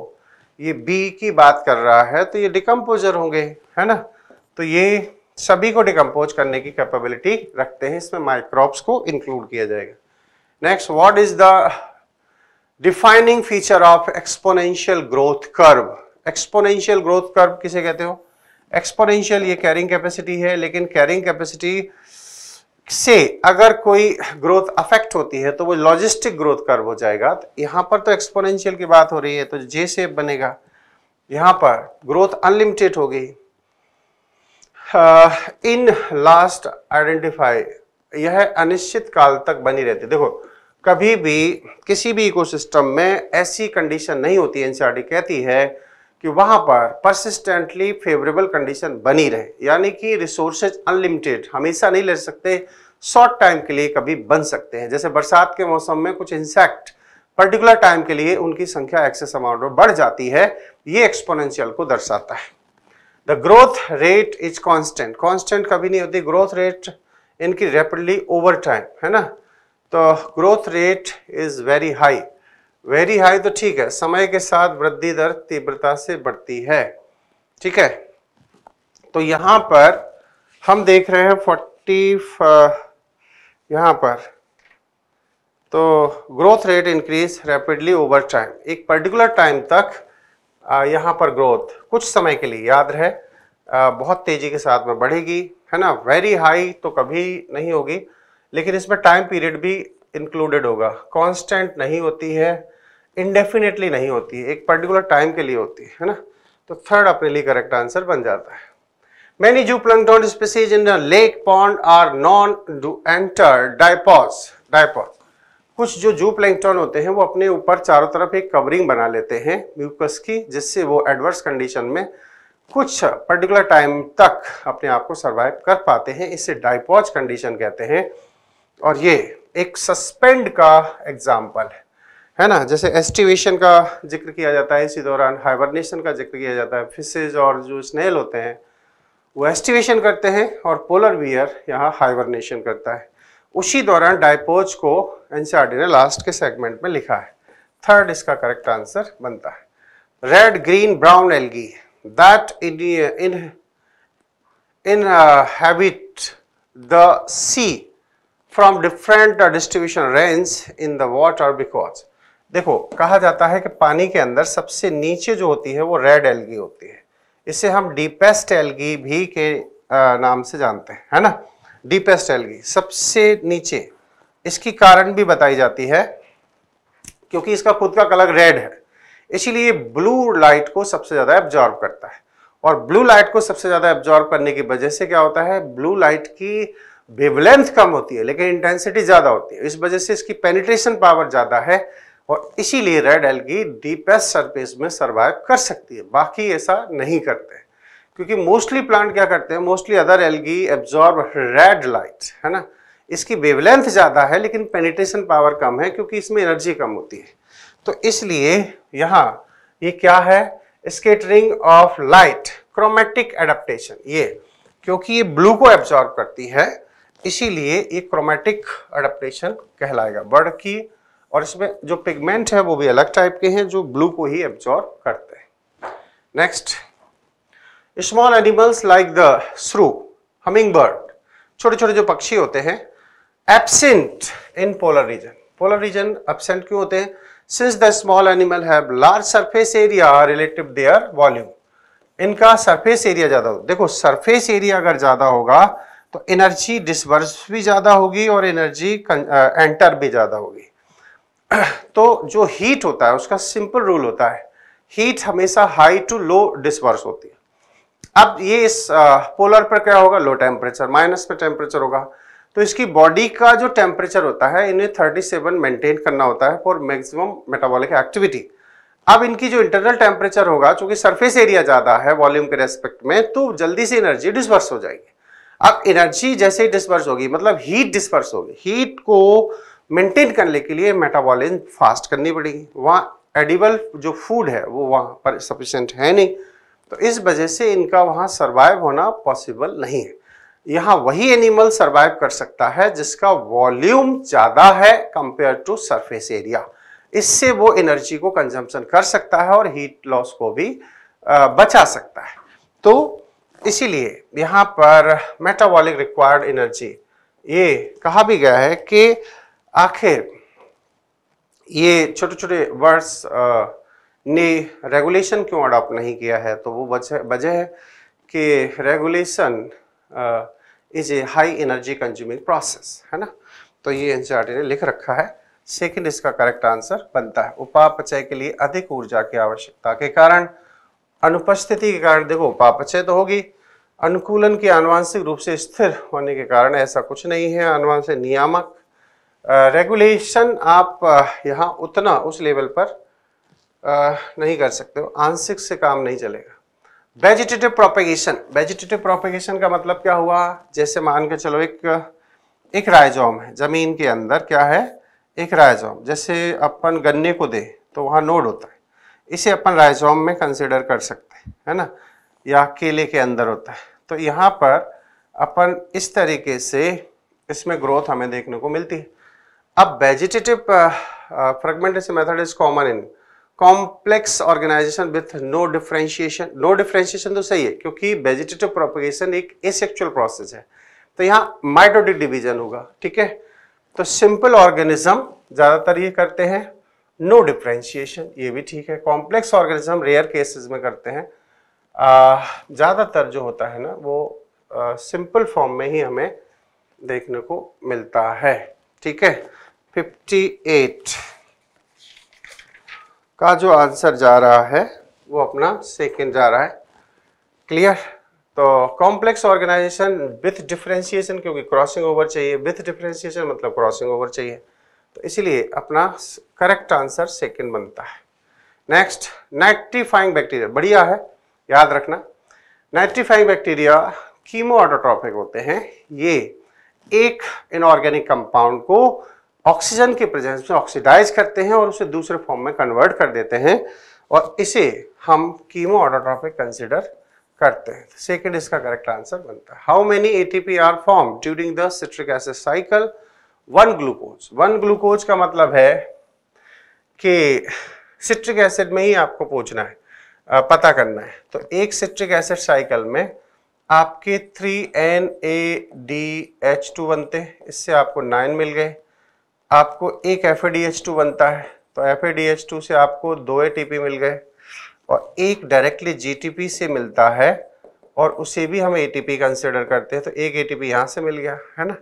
ये बी की बात कर रहा है तो ये डिकम्पोजर होंगे है ना तो ये सभी को डिकम्पोज करने की कैपेबिलिटी रखते हैं इसमें माइक्रोब्स को इंक्लूड किया जाएगा next what is the defining feature of exponential growth curve exponential growth curve किसे कहते हो एक्सपोनेंशियल ये कैरिंग कैपेसिटी है लेकिन कैरिंग कैपेसिटी से अगर कोई ग्रोथ अफेक्ट होती है तो वो लॉजिस्टिक ग्रोथ कर्व हो जाएगा तो यहाँ पर तो एक्सपोनेंशियल की बात हो रही है तो जे से बनेगा यहाँ पर ग्रोथ अनलिमिटेड हो गई इन लास्ट आइडेंटिफाई यह अनिश्चित काल तक बनी रहती देखो कभी भी किसी भी इकोसिस्टम में ऐसी कंडीशन नहीं होती एनसीईआरटी कहती है कि वहाँ पर परसिस्टेंटली फेवरेबल कंडीशन बनी रहे यानी कि रिसोर्सेज अनलिमिटेड हमेशा नहीं ले सकते शॉर्ट टाइम के लिए कभी बन सकते हैं जैसे बरसात के मौसम में कुछ इंसेक्ट पर्टिकुलर टाइम के लिए उनकी संख्या एक्सेस अमाउंट में बढ़ जाती है ये एक्सपोनेंशियल को दर्शाता है the growth rate is constant constant कभी नहीं होती ग्रोथ रेट इनकी रेपिडली ओवर टाइम है ना तो growth rate is very high very high तो ठीक है समय के साथ वृद्धि दर तीव्रता से बढ़ती है ठीक है तो यहाँ पर हम देख रहे हैं फोर्टी यहां पर तो growth rate increase rapidly over time एक पर्टिकुलर टाइम तक यहां पर ग्रोथ कुछ समय के लिए याद रहे बहुत तेज़ी के साथ में बढ़ेगी है ना वेरी हाई तो कभी नहीं होगी लेकिन इसमें टाइम पीरियड भी इंक्लूडेड होगा कांस्टेंट नहीं होती है इंडेफिनेटली नहीं होती है एक पर्टिकुलर टाइम के लिए होती है ना तो थर्ड अपने लिए करेक्ट आंसर बन जाता है zoo zooplankton species in lake pond are नॉन डू एंटर dipods. Dipods. कुछ जो जू प्लैंकटॉन होते हैं वो अपने ऊपर चारों तरफ एक कवरिंग बना लेते हैं म्यूकस की जिससे वो एडवर्स कंडीशन में कुछ पर्टिकुलर टाइम तक अपने आप को सर्वाइव कर पाते हैं इसे डाइपॉज कंडीशन कहते हैं और ये एक सस्पेंड का एग्जाम्पल है है ना जैसे एस्टिवेशन का जिक्र किया जाता है इसी दौरान हाइबरनेशन का जिक्र किया जाता है फिशेज और जो स्नेल होते हैं वो एस्टिवेशन करते हैं और पोलर बियर यहाँ हाइबरनेशन करता है उसी दौरान डायपोज को एनसीआरटी ने लास्ट के सेगमेंट में लिखा है थर्ड इसका करेक्ट आंसर बनता है red green brown algae that in in inhabit the sea from different distribution range in the water because देखो कहा जाता है कि पानी के अंदर सबसे नीचे जो होती है वो रेड एलगी होती है इसे हम डीपेस्ट एलगी भी के नाम से जानते हैं है ना डीपेस्ट एलगी सबसे नीचे इसकी कारण भी बताई जाती है क्योंकि इसका खुद का कलर रेड है इसीलिए ब्लू लाइट को सबसे ज़्यादा एब्जॉर्ब करता है और ब्लू लाइट को सबसे ज़्यादा एब्जॉर्ब करने की वजह से क्या होता है ब्लू लाइट की वेवलेंथ कम होती है लेकिन इंटेंसिटी ज़्यादा होती है इस वजह से इसकी पेनिट्रेशन पावर ज़्यादा है और इसीलिए रेड एल्गी डीपेस्ट सरफेस में सर्वाइव कर सकती है बाकी ऐसा नहीं करते क्योंकि मोस्टली प्लांट क्या करते हैं mostly other algae absorb red light है ना इसकी वेवलेंथ ज़्यादा है लेकिन पेनिट्रेशन पावर कम है क्योंकि इसमें एनर्जी कम होती है तो इसलिए यहाँ ये क्या है scattering of light chromatic adaptation ये क्योंकि ये ब्लू को एब्जॉर्ब करती है इसीलिए ये क्रोमेटिक एडप्टेशन कहलाएगा बर्ड की और इसमें जो पिगमेंट है वो भी अलग टाइप के हैं जो ब्लू को ही एब्जॉर्ब करते हैं next small animals like the shrew humming bird छोटे छोटे जो पक्षी होते हैं absent in polar region polar region absent क्यों होते हैं since the small animal have large surface area relative their volume इनका सरफेस एरिया ज़्यादा हो देखो सरफेस एरिया अगर ज़्यादा होगा तो एनर्जी डिसवर्स भी ज़्यादा होगी और एनर्जी एंटर भी ज़्यादा होगी तो जो हीट होता है उसका सिंपल रूल होता है हीट हमेशा हाई टू लो डिस्वर्स होती है अब ये इस पोलर पर क्या होगा लो टेम्परेचर माइनस पे टेम्परेचर होगा तो इसकी बॉडी का जो टेम्परेचर होता है इन्हें 37 मेंटेन करना होता है फॉर मैक्सिमम मेटाबॉलिक एक्टिविटी अब इनकी जो इंटरनल टेम्परेचर होगा चूंकि सरफेस एरिया ज़्यादा है वॉल्यूम के रेस्पेक्ट में तो जल्दी से एनर्जी डिस्वर्स हो जाएगी अब एनर्जी जैसे डिस्वर्स होगी मतलब हीट डिस्पर्स होगी हीट को मेंटेन करने के लिए मेटाबॉलिज्म फास्ट करनी पड़ेगी वहाँ एडिबल जो फूड है वो वहाँ पर सफिशेंट है नहीं तो इस वजह से इनका वहाँ सर्वाइव होना पॉसिबल नहीं है यहाँ वही एनिमल सर्वाइव कर सकता है जिसका वॉल्यूम ज़्यादा है कंपेयर टू सरफेस एरिया इससे वो एनर्जी को कंजम्पशन कर सकता है और हीट लॉस को भी बचा सकता है तो इसीलिए यहाँ पर मेटाबॉलिक रिक्वायर्ड एनर्जी ये कहा भी गया है कि आखिर ये छोटे छोटे वर्ड्स ने रेगुलेशन क्यों अडॉप्ट नहीं किया है तो वो वजह है कि regulation is a high energy consuming process है ना तो ये एन e ने लिख रखा है सेकंड इसका करेक्ट आंसर बनता है उपापचय के लिए अधिक ऊर्जा की आवश्यकता के कारण अनुपस्थिति के कारण देखो उपापचय तो होगी अनुकूलन के आनुवांशिक रूप से स्थिर होने के कारण ऐसा कुछ नहीं है अनुवांशिक नियामक रेगुलेशन आप यहाँ उतना उस लेवल पर नहीं कर सकते हो आंशिक से काम नहीं चलेगा वेजिटेटिव प्रोपेगेशन वेजिटेटिव प्रोपेगेशन का मतलब क्या हुआ जैसे मान के चलो एक एक रायजोम है ज़मीन के अंदर क्या है एक रायजोम जैसे अपन गन्ने को दे तो वहाँ नोड होता है इसे अपन रायजोम में कंसिडर कर सकते हैं है ना या केले के अंदर होता है तो यहाँ पर अपन इस तरीके से इसमें ग्रोथ हमें देखने को मिलती है अब vegetative fragmentation method is common in complex organization with no differentiation no differentiation तो सही है क्योंकि वेजिटेटिव प्रोपोगेशन एक एसेक्चुअल प्रोसेस है तो यहाँ माइटोटिक डिवीजन होगा ठीक है तो सिंपल ऑर्गेनिज्म ज़्यादातर ये करते हैं नो डिफ्रेंशिएशन ये भी ठीक है कॉम्प्लेक्स ऑर्गेनिज्म रेयर केसेस में करते हैं uh, ज़्यादातर जो होता है ना वो सिंपल uh, फॉर्म में ही हमें देखने को मिलता है ठीक है 58 का जो आंसर जा रहा है वो अपना सेकेंड जा रहा है क्लियर तो कॉम्प्लेक्स ऑर्गेनाइजेशन विथ डिफ्रेंसिएशन क्योंकि क्रॉसिंग ओवर चाहिए विथ डिफ्रेंसिएशन मतलब क्रॉसिंग ओवर चाहिए तो इसीलिए अपना करेक्ट आंसर सेकेंड बनता है नेक्स्ट नाइट्रीफाइंग बैक्टीरिया बढ़िया है याद रखना नाइट्रीफाइंग बैक्टीरिया कीमो ऑटोट्रॉपिक होते हैं ये एक इनऑर्गेनिक कंपाउंड को ऑक्सीजन के प्रेजेंस में ऑक्सीडाइज करते हैं और उसे दूसरे फॉर्म में कन्वर्ट कर देते हैं और इसे हम कीमो ऑडोट्रॉपिक कंसिडर करते हैं सेकेंड तो इसका करेक्ट आंसर बनता है how many ATP are form during the citric acid cycle one glucose one glucose का मतलब है कि सिट्रिक एसिड में ही आपको पूछना है पता करना है तो एक सिट्रिक एसिड साइकिल में आपके three N A D H two बनते हैं इससे आपको नाइन मिल गए आपको एक एफ बनता है तो एफ से आपको दो ए मिल गए और एक डायरेक्टली जी से मिलता है और उसे भी हम ए कंसिडर करते हैं तो एक ए टी यहाँ से मिल गया है ना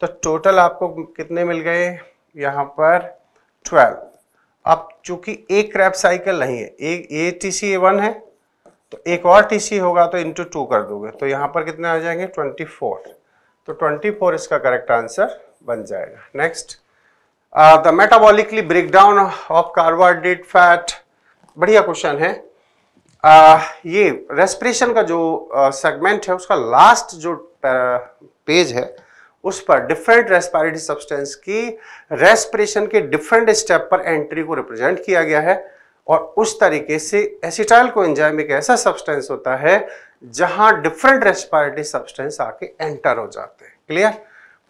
तो टोटल आपको कितने मिल गए यहाँ पर 12 अब चूंकि एक क्रैप साइकिल नहीं है एक A T C A one है तो एक और टी सी होगा तो इंटू टू कर दोगे तो यहाँ पर कितने आ जाएंगे 24 तो 24 इसका करेक्ट आंसर बन जाएगा next the uh, metabolically metabolically breakdown of carbohydrate fat बढ़िया क्वेश्चन है uh, ये रेस्पिरेशन का जो सेगमेंट uh, है उसका लास्ट जो पेज uh, है उस पर डिफरेंट रेस्पायरेटरी सब्सटेंस की रेस्पिरेशन के डिफरेंट स्टेप पर एंट्री को रिप्रेजेंट किया गया है और उस तरीके से एसिटाइल को एंजाइम एक ऐसा सब्सटेंस होता है जहां डिफरेंट रेस्पायरेटरी सब्सटेंस आके एंटर हो जाते हैं क्लियर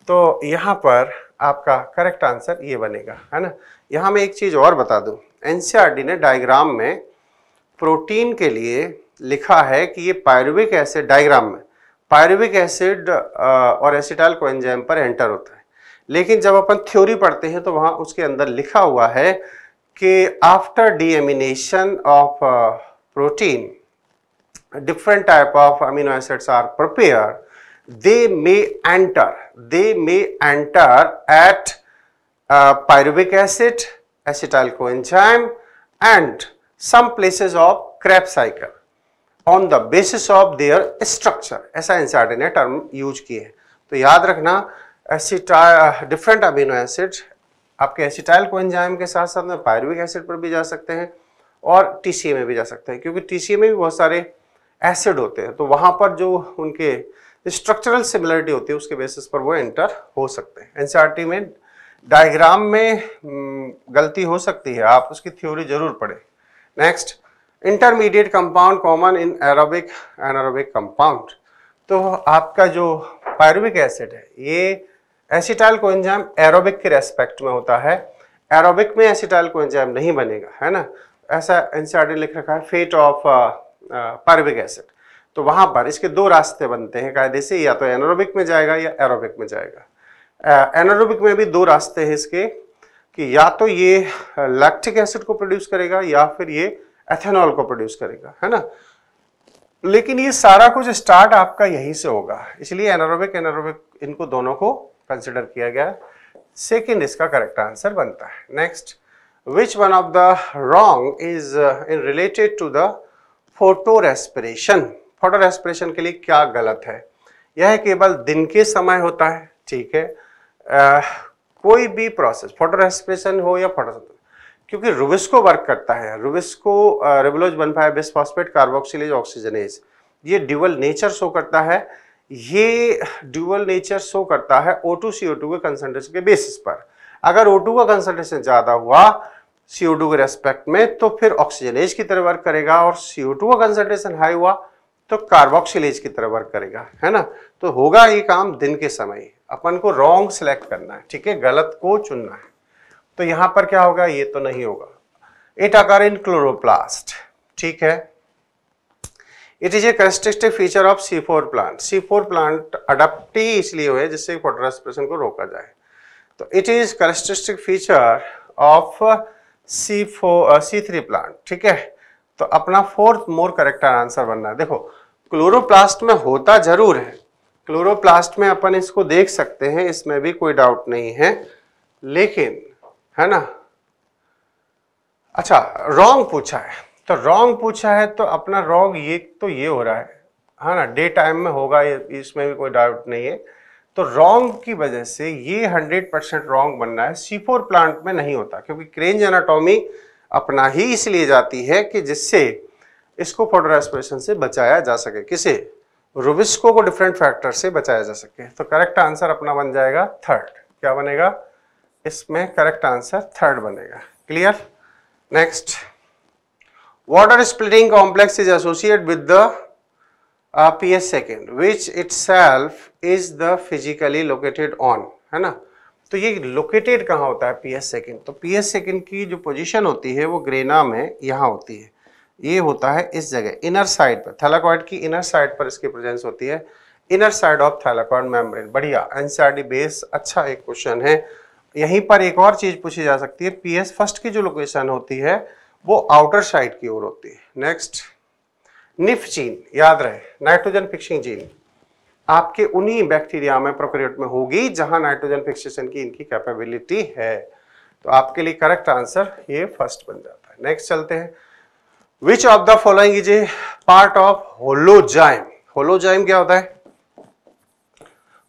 तो यहां पर आपका करेक्ट आंसर ये बनेगा है ना यहाँ मैं एक चीज़ और बता दूँ एन e ने डायग्राम में प्रोटीन के लिए लिखा है कि ये पायरुविक एसिड डायग्राम में पायरुविक एसिड और एसिटाइल एंजाम पर एंटर होता है लेकिन जब अपन थ्योरी पढ़ते हैं तो वहाँ उसके अंदर लिखा हुआ है कि after deamination of protein different type of amino acids are prepare they may enter they may enter at uh, pyruvic acid, acetyl coenzyme and some places of Krebs cycle on the basis of their structure. ऐसा एनसाइड ने term use किए हैं तो याद रखना acetyl different amino acid आपके acetyl को enzyme के साथ साथ में पायरुविक एसिड पर भी जा सकते हैं और टीसीए में भी जा सकते हैं क्योंकि टीसीए में भी बहुत सारे एसिड होते हैं तो वहाँ पर जो उनके स्ट्रक्चरल सिमिलरिटी होती है उसके बेसिस पर वो एंटर हो सकते हैं एनसीईआरटी e में डायग्राम में हम्म, गलती हो सकती है आप उसकी थ्योरी जरूर पढ़ें next intermediate compound common in aerobic anaerobic compound तो आपका जो पायरुविक एसिड है ये एसिटाइल कोएंजाइम एरोबिक के रेस्पेक्ट में होता है एरोबिक में एसिटाइल कोएंजाइम नहीं बनेगा है ना ऐसा एनसीआरटी e लिख रखा है फेट ऑफ पायरुविक एसिड तो वहां पर इसके दो रास्ते बनते हैं कायदे से या तो एनोरोबिक में जाएगा या एरोबिक में जाएगा एनोरोबिक में भी दो रास्ते हैं इसके कि या तो ये लैक्टिक एसिड को प्रोड्यूस करेगा या फिर ये एथेनॉल को प्रोड्यूस करेगा है ना लेकिन ये सारा कुछ स्टार्ट आपका यहीं से होगा इसलिए एनोरोबिक एनोरोबिक इनको दोनों को कंसिडर किया गया सेकेंड इसका करेक्ट आंसर बनता है next which one of the wrong is uh, in related to the photorespiration photo respiration के लिए क्या गलत है यह केवल दिन के समय होता है ठीक है आ, कोई भी प्रोसेस फोटो रेस्पिरेशन हो या फोटो क्योंकि रुबिस्को वर्क करता है rubisco ribulose one five bisphosphate carboxylase oxygenase ये ड्यूअल नेचर शो करता है ये ड्यूअल नेचर शो करता है O two C O two के कंसनट्रेशन के बेसिस पर अगर ओ टू का कंसनट्रेशन ज़्यादा हुआ सी ओ टू के रेस्पेक्ट में तो फिर ऑक्सीजनेज की तरह वर्क करेगा और सी ओ टू का कंसनट्रेशन हाई हुआ तो कार्बोक्सिलेज की तरह वर्क करेगा है ना तो होगा ये काम दिन के समय अपन को रॉन्ग सिलेक्ट करना है ठीक है गलत को चुनना है तो यहां पर क्या होगा ये तो नहीं होगा इट अकर इन क्लोरोप्लास्ट ठीक है it is a constructive feature of C four plant C four plant अडप्टी इसलिए हुए जिससे फोटोरेस्पिरेशन को रोका जाए तो it is characteristic feature of C four C three plant ठीक है तो अपना फोर्थ मोर करेक्टर आंसर बनना है देखो क्लोरोप्लास्ट में होता जरूर है क्लोरोप्लास्ट में अपन इसको देख सकते हैं इसमें भी कोई डाउट नहीं है लेकिन है ना अच्छा रॉन्ग पूछा है तो रॉन्ग पूछा है तो अपना रॉन्ग ये तो ये हो रहा है है ना डे टाइम में होगा इसमें भी कोई डाउट नहीं है तो रॉन्ग की वजह से ये 100 परसेंट रॉन्ग बनना है सीफोर प्लांट में नहीं होता क्योंकि क्रेंज एनाटॉमी अपना ही इसलिए जाती है कि जिससे इसको फोटोरेस्पिरेशन से बचाया जा सके किसे रुबिस्को को डिफरेंट फैक्टर से बचाया जा सके तो करेक्ट आंसर अपना बन जाएगा थर्ड क्या बनेगा इसमें करेक्ट आंसर थर्ड बनेगा clear next splitting complex is associate with the P S second which itself is the physically located on है ना तो ये लोकेटेड कहाँ होता है पी एस सेकेंड तो पी एस सेकेंड की जो पोजिशन होती है वो ग्रेना में यहाँ होती है ये होता है इस जगह इनर साइड पर थैलाकॉइड की इनर साइड पर इसकी प्रेजेंस होती है inner side of thylakoid membrane बढ़िया एनसीईआरटी बेस अच्छा एक क्वेश्चन है यहीं पर एक और चीज पूछी जा सकती है पीएस फर्स्ट की जो लोकेशन होती है वो आउटर साइड की ओर होती है नेक्स्ट निफ जीन याद रहे नाइट्रोजन फिक्सिंग जीन आपके उन्हीं बैक्टीरिया में प्रोकैरियोट में होगी जहां नाइट्रोजन फिक्सेशन की इनकी कैपेबिलिटी है तो आपके लिए करेक्ट आंसर ये फर्स्ट बन जाता है नेक्स्ट चलते हैं which of the following is a part of holoenzyme holoenzyme क्या होता है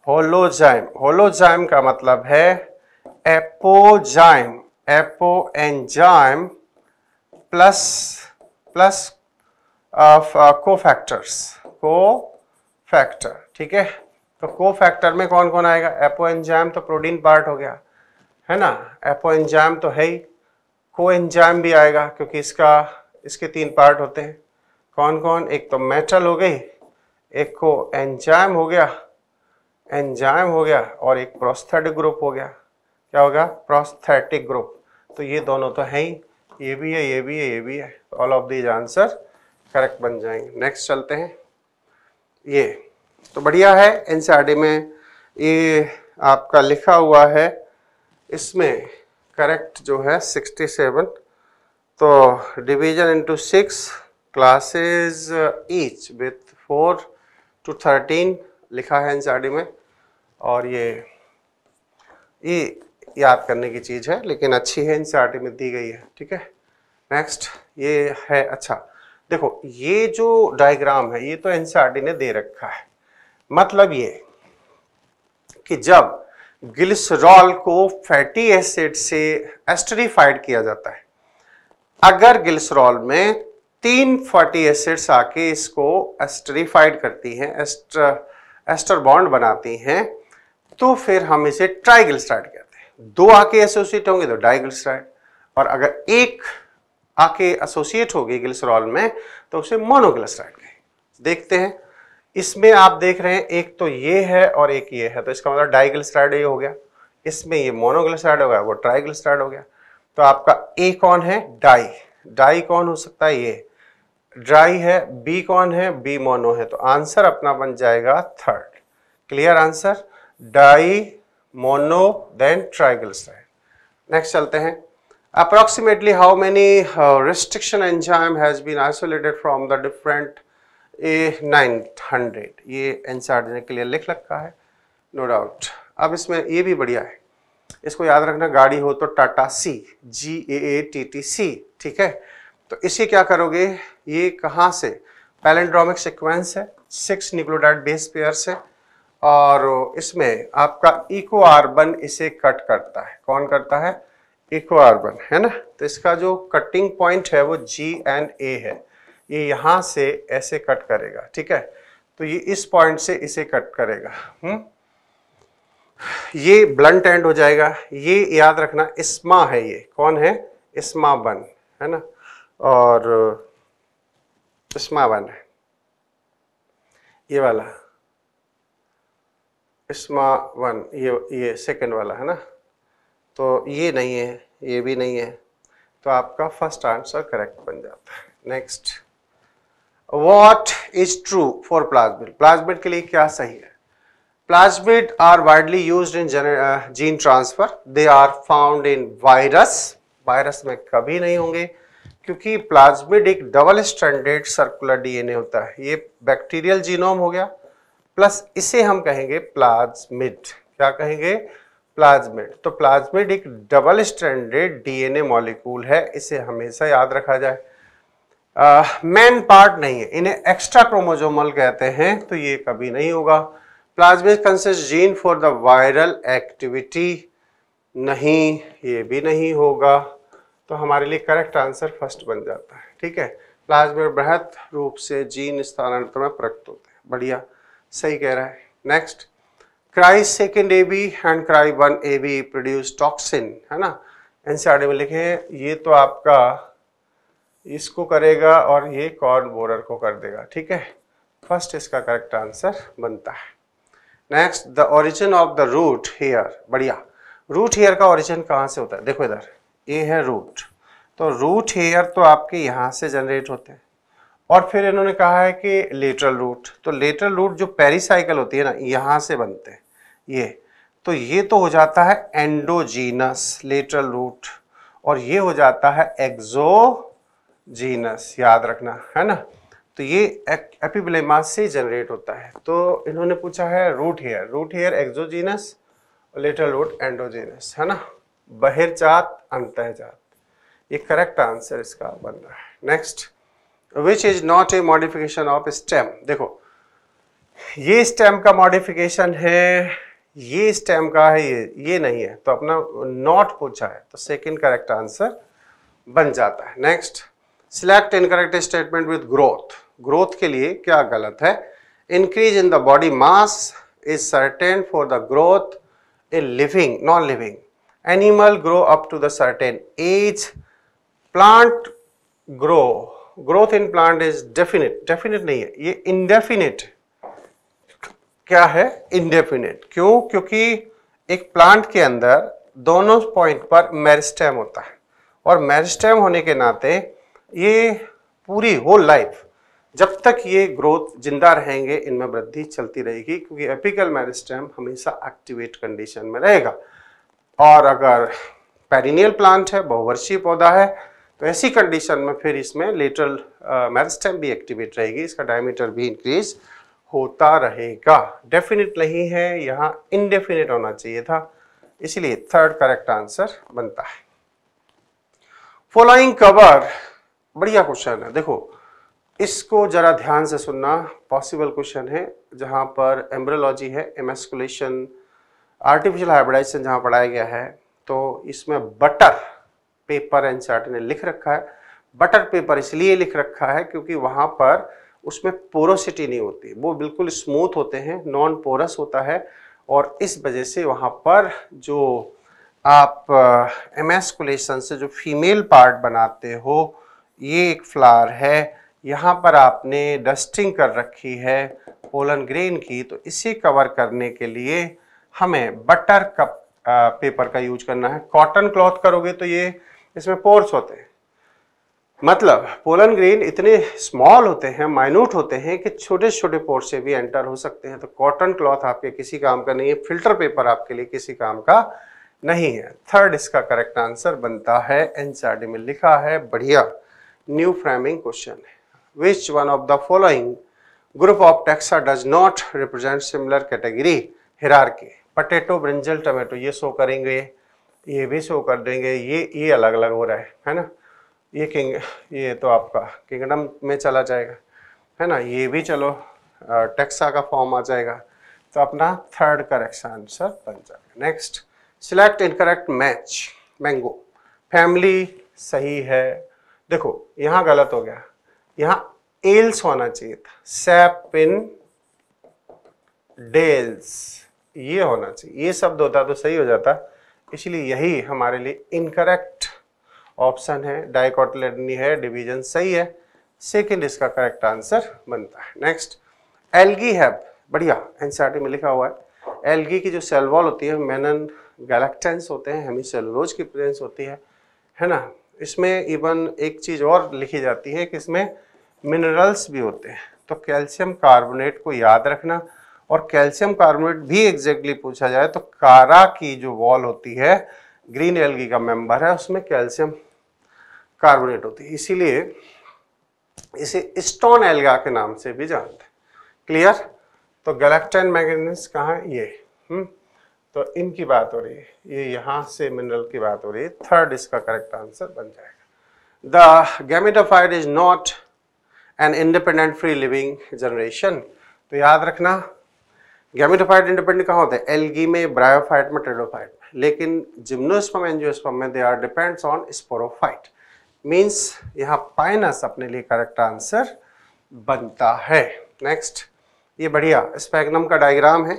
होलोजाइम होलोजाइम का मतलब है apoenzyme apoenzyme plus plus cofactors cofactor ठीक है तो को फैक्टर में कौन कौन आएगा एपो एंजाइम तो प्रोटीन पार्ट हो गया है ना एपो एंजाइम तो है ही को एंजाइम भी आएगा क्योंकि इसका इसके तीन पार्ट होते हैं कौन कौन एक तो मेटल हो गई एक को एंजाइम हो गया एंजाइम हो गया और एक प्रोस्थेटिक ग्रुप हो गया क्या होगा प्रोस्थेटिक ग्रुप तो ये दोनों तो हैं ही ये भी है ये भी है ये भी है all of these answer correct बन जाएंगे नेक्स्ट चलते हैं ये तो बढ़िया है एन में ये आपका लिखा हुआ है इसमें करेक्ट जो है सेवन तो division into six classes each with four to thirteen लिखा है एनसीईआरटी में और ये ये याद करने की चीज़ है लेकिन अच्छी है एनसीआरटी में दी गई है ठीक है नेक्स्ट ये है अच्छा देखो ये जो डायग्राम है ये तो एनसीआरटी ने दे रखा है मतलब ये कि जब ग्लिसरॉल को फैटी एसिड से एस्टरीफाइड किया जाता है अगर ग्लिसरॉल में तीन फैटी एसिड्स आके इसको एस्टरीफाइड करती हैं एस्टर एस्टर बॉन्ड बनाती हैं तो फिर हम इसे ट्राइग्लिसराइड कहते हैं दो आके एसोसिएट होंगे तो डाइग्लिसराइड और अगर एक आके एसोसिएट होगी ग्लिसरॉल में तो उसे मोनोग्लिसराइड कहें देखते हैं इसमें आप देख रहे हैं एक तो ये है और एक ये है तो इसका मतलब डाइग्लिसराइड ये हो गया इसमें ये मोनोग्लिसराइड हो गया वो ट्राइग्लिसराइड हो गया तो आपका ए कौन है डाई डाई कौन हो सकता है ये ड्राई है बी कौन है बी मोनो है तो आंसर अपना बन जाएगा third clear answer di mono then triglyceride next चलते हैं how many restriction uh, has been isolated from the different A nine hundred ये एनसार देने के लिए लिख रखा है नो no डाउट अब इसमें ये भी बढ़िया है इसको याद रखना गाड़ी हो तो टाटा C G A A T T C ठीक है तो इसे क्या करोगे ये कहाँ से पैलेंड्रोमिक सिक्वेंस है सिक्स निक्लोडाइट बेस पेयर से और इसमें आपका इको आर्बन इसे कट करता है कौन करता है इको आर्बन है ना तो इसका जो कटिंग पॉइंट है वो जी एंड ए है ये यहाँ से ऐसे कट करेगा ठीक है तो ये इस पॉइंट से इसे कट करेगा हम्म ये ब्लंट एंड हो जाएगा ये याद रखना इस्मा है ये कौन है इस्मा बन है ना और इस्मा बन है ये वाला इस्मा वन ये ये सेकंड वाला है ना तो ये नहीं है ये भी नहीं है तो आपका फर्स्ट आंसर करेक्ट बन जाता है next what is true for plasmid plasmid के लिए क्या सही है Plasmid are widely used in gene, uh, gene transfer. They are found in virus. virus में कभी नहीं होंगे क्योंकि plasmid एक double stranded circular dna होता है ये bacterial genome हो गया प्लस इसे हम कहेंगे plasmid क्या कहेंगे प्लाज्मिड तो प्लाज्मिड एक डबल स्ट्रैंडेड डीएनए मॉलिक्यूल है इसे हमेशा याद रखा जाए मेन पार्ट नहीं है इन्हें एक्स्ट्रा क्रोमोजोमल कहते हैं तो ये कभी नहीं होगा plasmid contains gene for the viral activity नहीं ये भी नहीं होगा तो हमारे लिए करेक्ट आंसर फर्स्ट बन जाता है ठीक है प्लाज्मा बृहद रूप से जीन स्थानांतर में प्रकट होते हैं बढ़िया सही कह रहा है next cry second A B and cry one A B produce toxin है ना डी में लिखे ये तो आपका इसको करेगा और ये कॉर्न बोरर को कर देगा ठीक है फर्स्ट इसका करेक्ट आंसर बनता है next the origin of the root hair बढ़िया रूट हेयर का ओरिजिन कहाँ से होता है देखो इधर ये है रूट तो रूट हेयर तो आपके यहाँ से जनरेट होते हैं और फिर इन्होंने कहा है कि लेटरल रूट तो लेटरल रूट जो पेरिसाइकल होती है ना यहाँ से बनते हैं ये तो ये तो हो जाता है एंडोजीनस लेटरल रूट और ये हो जाता है एक्जोजीनस याद रखना है ना तो ये एपिब्लेमा से जनरेट होता है तो इन्होंने पूछा है root hair root hair exogenous और लेटर रूट एंडोजीनस है ना बहिर्जात अंतःजात ये करेक्ट आंसर इसका बन रहा है next which is not a modification of stem देखो ये स्टेम का मॉडिफिकेशन है ये स्टेम का है ये ये नहीं है तो अपना नॉट पूछा है तो सेकंड करेक्ट आंसर बन जाता है next select incorrect statement with growth growth के लिए क्या गलत है increase in the body mass is certain for the growth in living non living animal grow up to the certain age plant grow growth in plant is definite definite नहीं है ये indefinite क्या है इनडेफिनेट क्यों क्योंकि एक plant के अंदर दोनों पॉइंट पर मेरिस्टेम होता है और मेरिस्टेम होने के नाते ये पूरी होल लाइफ जब तक ये ग्रोथ जिंदा रहेंगे इनमें वृद्धि चलती रहेगी क्योंकि एपिकल मैरिस्टम हमेशा एक्टिवेट कंडीशन में रहेगा और अगर पेरिनियल प्लांट है बहुवर्षीय पौधा है तो ऐसी कंडीशन में फिर इसमें लेटरल मैरिस्टम भी एक्टिवेट रहेगी इसका डायमीटर भी इंक्रीज होता रहेगा डेफिनेट नहीं है यहाँ इनडेफिनेट होना चाहिए था इसलिए थर्ड करेक्ट आंसर बनता है फॉलोइंग कवर बढ़िया क्वेश्चन है देखो इसको ज़रा ध्यान से सुनना पॉसिबल क्वेश्चन है जहाँ पर एम्ब्रोलॉजी है एमेस्कुलेशन आर्टिफिशियल हाइब्रिडाइजेशन जहाँ पढ़ाया गया है तो इसमें बटर पेपर चार्ट ने लिख रखा है बटर पेपर इसलिए लिख रखा है क्योंकि वहाँ पर उसमें पोरोसिटी नहीं होती वो बिल्कुल स्मूथ होते हैं नॉन पोरस होता है और इस वजह से वहाँ पर जो आप एमेस्कुलेशन uh, से जो फीमेल पार्ट बनाते हो ये एक फ्लावर है यहाँ पर आपने डस्टिंग कर रखी है पोलन ग्रेन की तो इसे कवर करने के लिए हमें बटर कप पेपर का यूज करना है कॉटन क्लॉथ करोगे तो ये इसमें पोर्स होते हैं मतलब पोलन ग्रेन इतने स्मॉल होते हैं माइन्यूट होते हैं कि छोटे छोटे पोर्स से भी एंटर हो सकते हैं तो कॉटन क्लॉथ आपके किसी काम का नहीं है फिल्टर पेपर आपके लिए किसी काम का नहीं है थर्ड इसका करेक्ट आंसर बनता है एनसीआरडी में लिखा है बढ़िया न्यू फ्रेमिंग क्वेश्चन है which one of the following group of taxa does not represent similar category hierarchy potato brinjal tomato ये शो करेंगे ये भी शो कर देंगे ये ये अलग अलग हो रहा है है ना ये किंग ये तो आपका किंगडम में चला जाएगा है ना ये भी चलो टेक्सा का फॉर्म आ जाएगा तो अपना थर्ड करेक्शन आंसर बन जाएगा next select incorrect match mango family सही है देखो यहाँ गलत हो गया यहां एल्स होना चाहिए था सेपिन डेल्स ये होना चाहिए ये शब्द होता तो सही हो जाता इसलिए यही हमारे लिए इनकरेक्ट ऑप्शन है डाइकोटलेडनी है डिवीजन सही है सेकेंड इसका करेक्ट आंसर बनता है नेक्स्ट एलगी हैब बढ़िया एनसीआरटी e में लिखा हुआ है एलगी की जो सेलवॉल होती है मेनन गैलेक्टेंस होते हैं हेमी सेलुलोज की प्रेजेंस होती है है ना इसमें इवन एक चीज़ और लिखी जाती है कि इसमें मिनरल्स भी होते हैं तो कैल्शियम कार्बोनेट को याद रखना और कैल्शियम कार्बोनेट भी एग्जैक्टली पूछा जाए तो कारा की जो वॉल होती है ग्रीन एलगी का मेंबर है उसमें कैल्शियम कार्बोनेट होती है इसीलिए इसे स्टोन एल्गा के नाम से भी जानते हैं क्लियर तो गैलेक्टाइन मैगनीस कहाँ ये हुँ? हम्म? तो इनकी बात हो रही है ये यहाँ से मिनरल की बात हो रही है थर्ड इसका करेक्ट आंसर बन जाएगा the gametophyte is not an independent free living generation तो याद रखना गैमिटोफाइड इंडिपेंडेंट कहाँ होते हैं एलगी में ब्रायोफाइट में ट्रेडोफाइट में लेकिन जिम्नोस्पम एनजियोस्पम में they are depends on sporophyte means यहाँ पाइनस अपने लिए करेक्ट आंसर बनता है नेक्स्ट ये बढ़िया स्पैगनम का डायग्राम है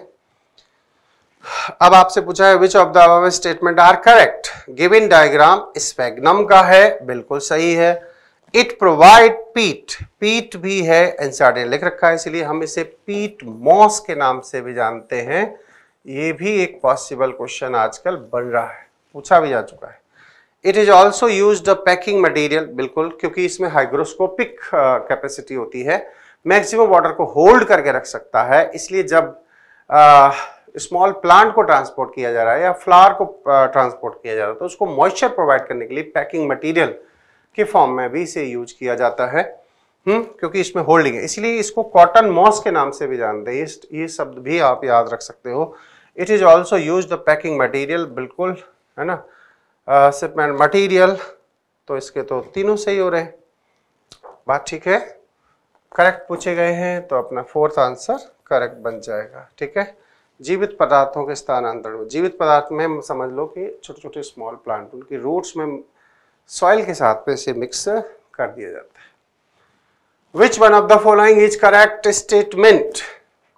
अब आपसे पूछा है which of the above statement are correct given diagram sphagnum का है बिल्कुल सही है इट प्रोवाइड पीट पीट भी है एनसार ने लिख रखा है इसलिए हम इसे पीट मॉस के नाम से भी जानते हैं ये भी एक पॉसिबल क्वेश्चन आजकल बन रहा है पूछा भी जा चुका है it is also use the packing material बिल्कुल क्योंकि इसमें हाइग्रोस्कोपिक कैपेसिटी होती है मैक्सिमम वाटर को होल्ड करके रख सकता है इसलिए जब uh, स्मॉल प्लांट को ट्रांसपोर्ट किया जा रहा है या फ्लावर को ट्रांसपोर्ट uh, किया जा रहा है तो उसको मॉइस्चर प्रोवाइड करने के लिए पैकिंग मटेरियल के फॉर्म में भी इसे यूज किया जाता है हुँ? हम्म, क्योंकि इसमें होल्डिंग है इसलिए इसको कॉटन मॉस के नाम से भी जानते हैं ये ये शब्द भी आप याद रख सकते हो it is also use the packing material बिल्कुल है ना शिपमेंट uh, मटीरियल तो इसके तो तीनों सही हो रहे हैं बात ठीक है करेक्ट पूछे गए हैं तो अपना फोर्थ आंसर करेक्ट बन जाएगा ठीक है जीवित पदार्थों के स्थानांतरण में जीवित पदार्थ में समझ लो कि छोटे छोटे स्मॉल प्लांट उनकी रूट्स में सॉइल के साथ में से मिक्स कर दिया जाता है which one of the following is correct statement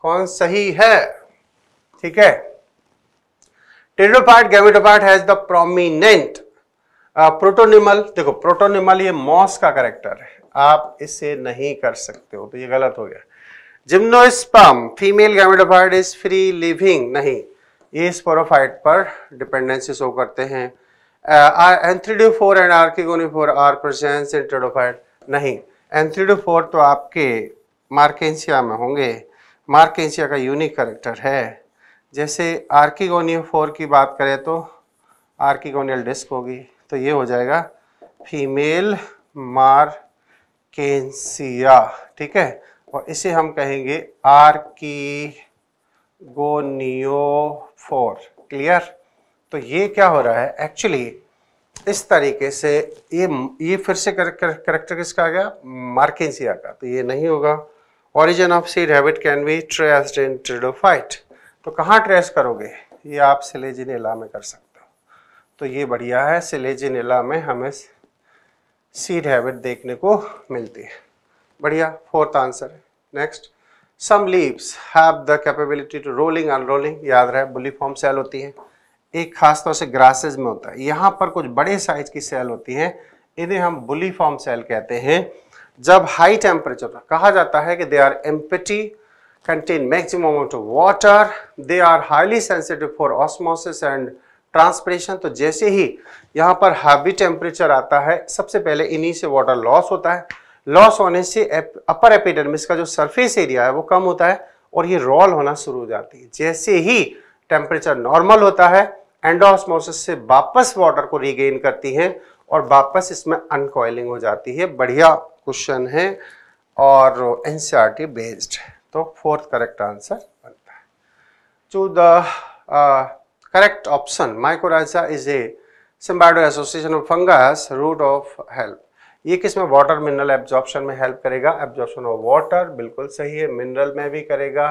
कौन सही है ठीक है टेडोपार्ट gametophyte has the prominent protonema देखो प्रोटोनिमल ये मॉस का करेक्टर है आप इसे नहीं कर सकते हो तो ये गलत हो गया gymnosperm female gametophyte is free living नहीं ये स्पोरोफाइट पर डिपेंडेंसी शो करते हैं antheridiophore and four are presence in नहीं एंथ्रीडो फोर तो आपके मार्केशिया में होंगे मार्केशिया का यूनिक करेक्टर है जैसे आर्किगोनियो फोर की बात करें तो आर्किगोनियल डिस्क होगी तो ये हो जाएगा फीमेल मार्केशिया ठीक है और इसे हम कहेंगे आर की गोनियोफोर क्लियर तो ये क्या हो रहा है एक्चुअली इस तरीके से ये ये फिर से करेक्टर किसका आ गया मार्केंसिया का तो ये नहीं होगा origin of seed habit can be traced in pteridophyte तो कहाँ ट्रेस करोगे ये आप सिलेजिनेला में कर सकते हो तो ये बढ़िया है सिलेजिनेला में हमें सीड हैबिट देखने को मिलती है बढ़िया फोर्थ आंसर है next some leaves have the capability to rolling unrolling याद रहे बुली फॉर्म सेल होती है एक खास तौर से ग्रासेज में होता है यहाँ पर कुछ बड़े साइज की सेल होती हैं इन्हें हम बुली फॉर्म सेल कहते हैं जब हाई टेम्परेचर कहा जाता है कि they are empty contain maximum amount of water they are highly sensitive for osmosis and transpiration तो जैसे ही यहाँ पर हावी टेम्परेचर आता है सबसे पहले इन्हीं से वाटर लॉस होता है लॉस होने से अपर एपिडर्मिस का जो सरफेस एरिया है वो कम होता है और ये रोल होना शुरू हो जाती है जैसे ही टेम्परेचर नॉर्मल होता है एंडोसमोसिस से वापस वाटर को रिगेन करती है और वापस इसमें अनकॉइलिंग हो जाती है बढ़िया क्वेश्चन है और एन बेस्ड है तो फोर्थ करेक्ट आंसर बनता है to the correct option mycorrhiza is a symbiotic association of fungus root of help ये किस में वाटर मिनरल एब्जॉर्प्शन में हेल्प करेगा एब्जॉर्प्शन ऑफ वाटर बिल्कुल सही है मिनरल में भी करेगा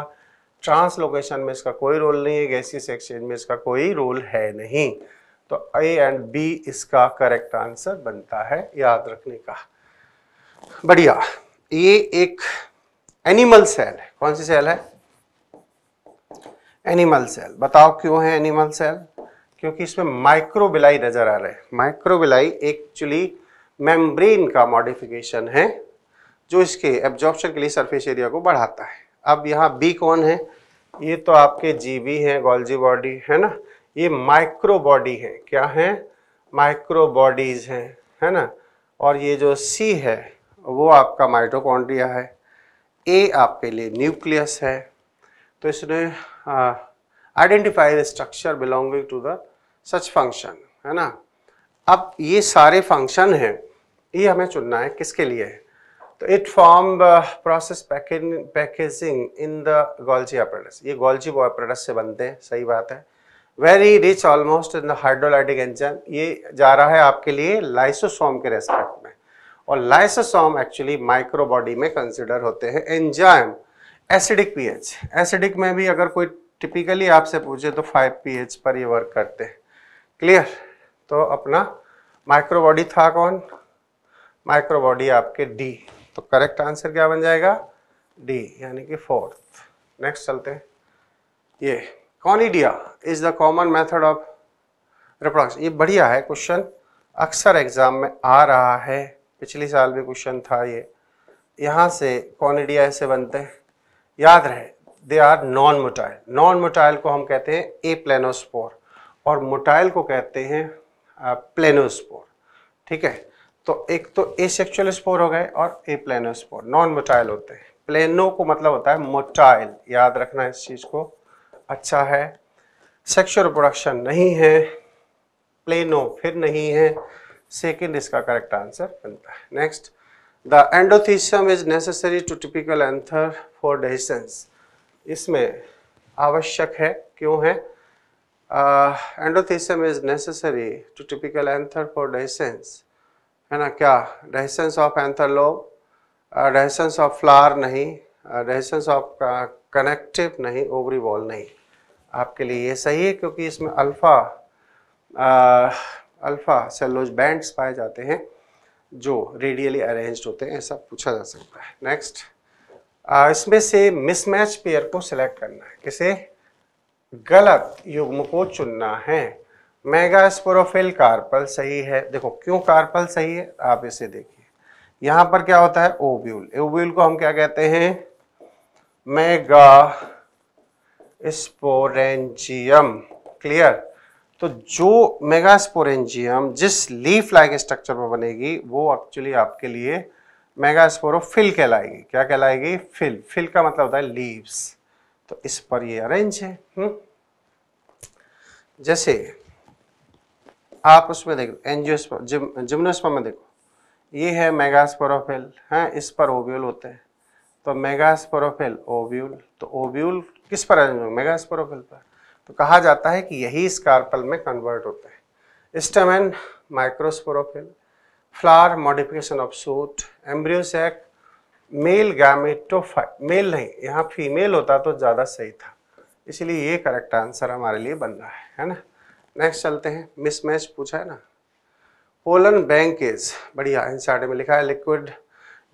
ट्रांसलोकेशन में इसका कोई रोल नहीं है गैसियस एक्सचेंज में इसका कोई रोल है नहीं तो ए एंड बी इसका करेक्ट आंसर बनता है याद रखने का बढ़िया ये एक एनिमल सेल है कौन सी सेल है एनिमल सेल बताओ क्यों है एनिमल सेल क्योंकि इसमें माइक्रोबिलाई नजर आ रहे हैं माइक्रोबिलाई एक्चुअली मेम्ब्रेन का मॉडिफिकेशन है जो इसके एब्जॉर्प्शन के लिए सरफेस एरिया को बढ़ाता है अब यहाँ बी कौन है ये तो आपके जीबी हैं गोल्जी बॉडी है ना ये माइक्रो बॉडी है क्या है माइक्रो बॉडीज हैं है ना और ये जो सी है वो आपका माइटोकॉन्ड्रिया है ए आपके लिए न्यूक्लियस है तो इसने identify the structure belonging to the such function है ना अब ये सारे फंक्शन हैं ये हमें चुनना है किसके लिए है तो it form process packaging in the Golgi apparatus ये गोल्जी वो से बनते हैं सही बात है very rich almost in the hydrolytic enzyme ये जा रहा है आपके लिए लाइसोसोम के रेस्पेक्ट में और लाइसोसोम एक्चुअली माइक्रोबॉडी में कंसिडर होते हैं एंजाइम एसिडिक पी एसिडिक में भी अगर कोई टिपिकली आपसे पूछे तो फाइव पी पर ये वर्क करते हैं क्लियर तो अपना माइक्रोबॉडी था कौन माइक्रोबॉडी आपके डी तो करेक्ट आंसर क्या बन जाएगा डी यानी कि फोर्थ नेक्स्ट चलते हैं ये conidia is the common method of reproduction ये बढ़िया है क्वेश्चन अक्सर एग्जाम में आ रहा है पिछले साल भी क्वेश्चन था ये यहाँ से कॉनिडिया ऐसे बनते हैं याद रहे they are non motile non motile को हम कहते हैं ए प्लेनोस्पोर और मोटाइल को कहते हैं प्लेनोस्पोर ठीक है तो एक तो ए सेक्चुअल स्पोर हो गए और ए प्लेनोस्पोर नॉन मोटाइल होते हैं प्लेनो को मतलब होता है मोटाइल याद रखना इस चीज़ को अच्छा है सेक्सुअल प्रोडक्शन नहीं है प्लेनो फिर नहीं है सेकेंड इसका करेक्ट आंसर बनता है next the endothecium is necessary to typical anther for dehiscence इसमें आवश्यक है क्यों है uh, endothecium is necessary to typical anther for dehiscence है ना क्या dehiscence of anther lobe of flower नहीं डेहिसेंस ऑफ कनेक्टिव नहीं ओवरी वॉल नहीं आपके लिए ये सही है क्योंकि इसमें अल्फ़ा अल्फ़ा सेलोज बैंड्स पाए जाते हैं जो रेडियली अरेंज होते हैं ऐसा पूछा जा सकता है नेक्स्ट uh, इसमें से मिसमैच पेयर को सिलेक्ट करना है किसे गलत युग्म को चुनना है मेगा स्पोरोफिल कार्पल सही है देखो क्यों कार्पल सही है आप इसे देखिए यहां पर क्या होता है ओब्यूल ओब्यूल को हम क्या कहते हैं मेगा स्पोरेंजियम क्लियर तो जो मेगा स्पोरेंजियम जिस लीफ लाइक स्ट्रक्चर पर बनेगी वो एक्चुअली आपके लिए मेगा स्पोरोफिल कहलाएगी क्या कहलाएगी फिल फिल का मतलब होता है लीव्स तो इस पर ये अरेंज है हुँ? हम्म। जैसे आप उसमें देखो एनजियोस्पर्म जिम, में देखो ये है मेगास्पोरोफिल हैं हाँ, इस पर ओव्यूल होते हैं तो मेगास्पोरोफिल ओव्यूल तो ओव्यूल किस पर मेगास्पोरोफिल पर तो कहा जाता है कि यही स्कार्पल में कन्वर्ट होते हैं stamen microsporophyll flower modification of shoot embryo sac male gametophyte male नहीं यहाँ फीमेल होता तो ज़्यादा सही था इसलिए ये करेक्ट आंसर हमारे लिए बन रहा है है ना नेक्स्ट चलते हैं मिसमैच पूछा है ना पोलन बैंक इज बढ़िया एनसीआरटी में लिखा है लिक्विड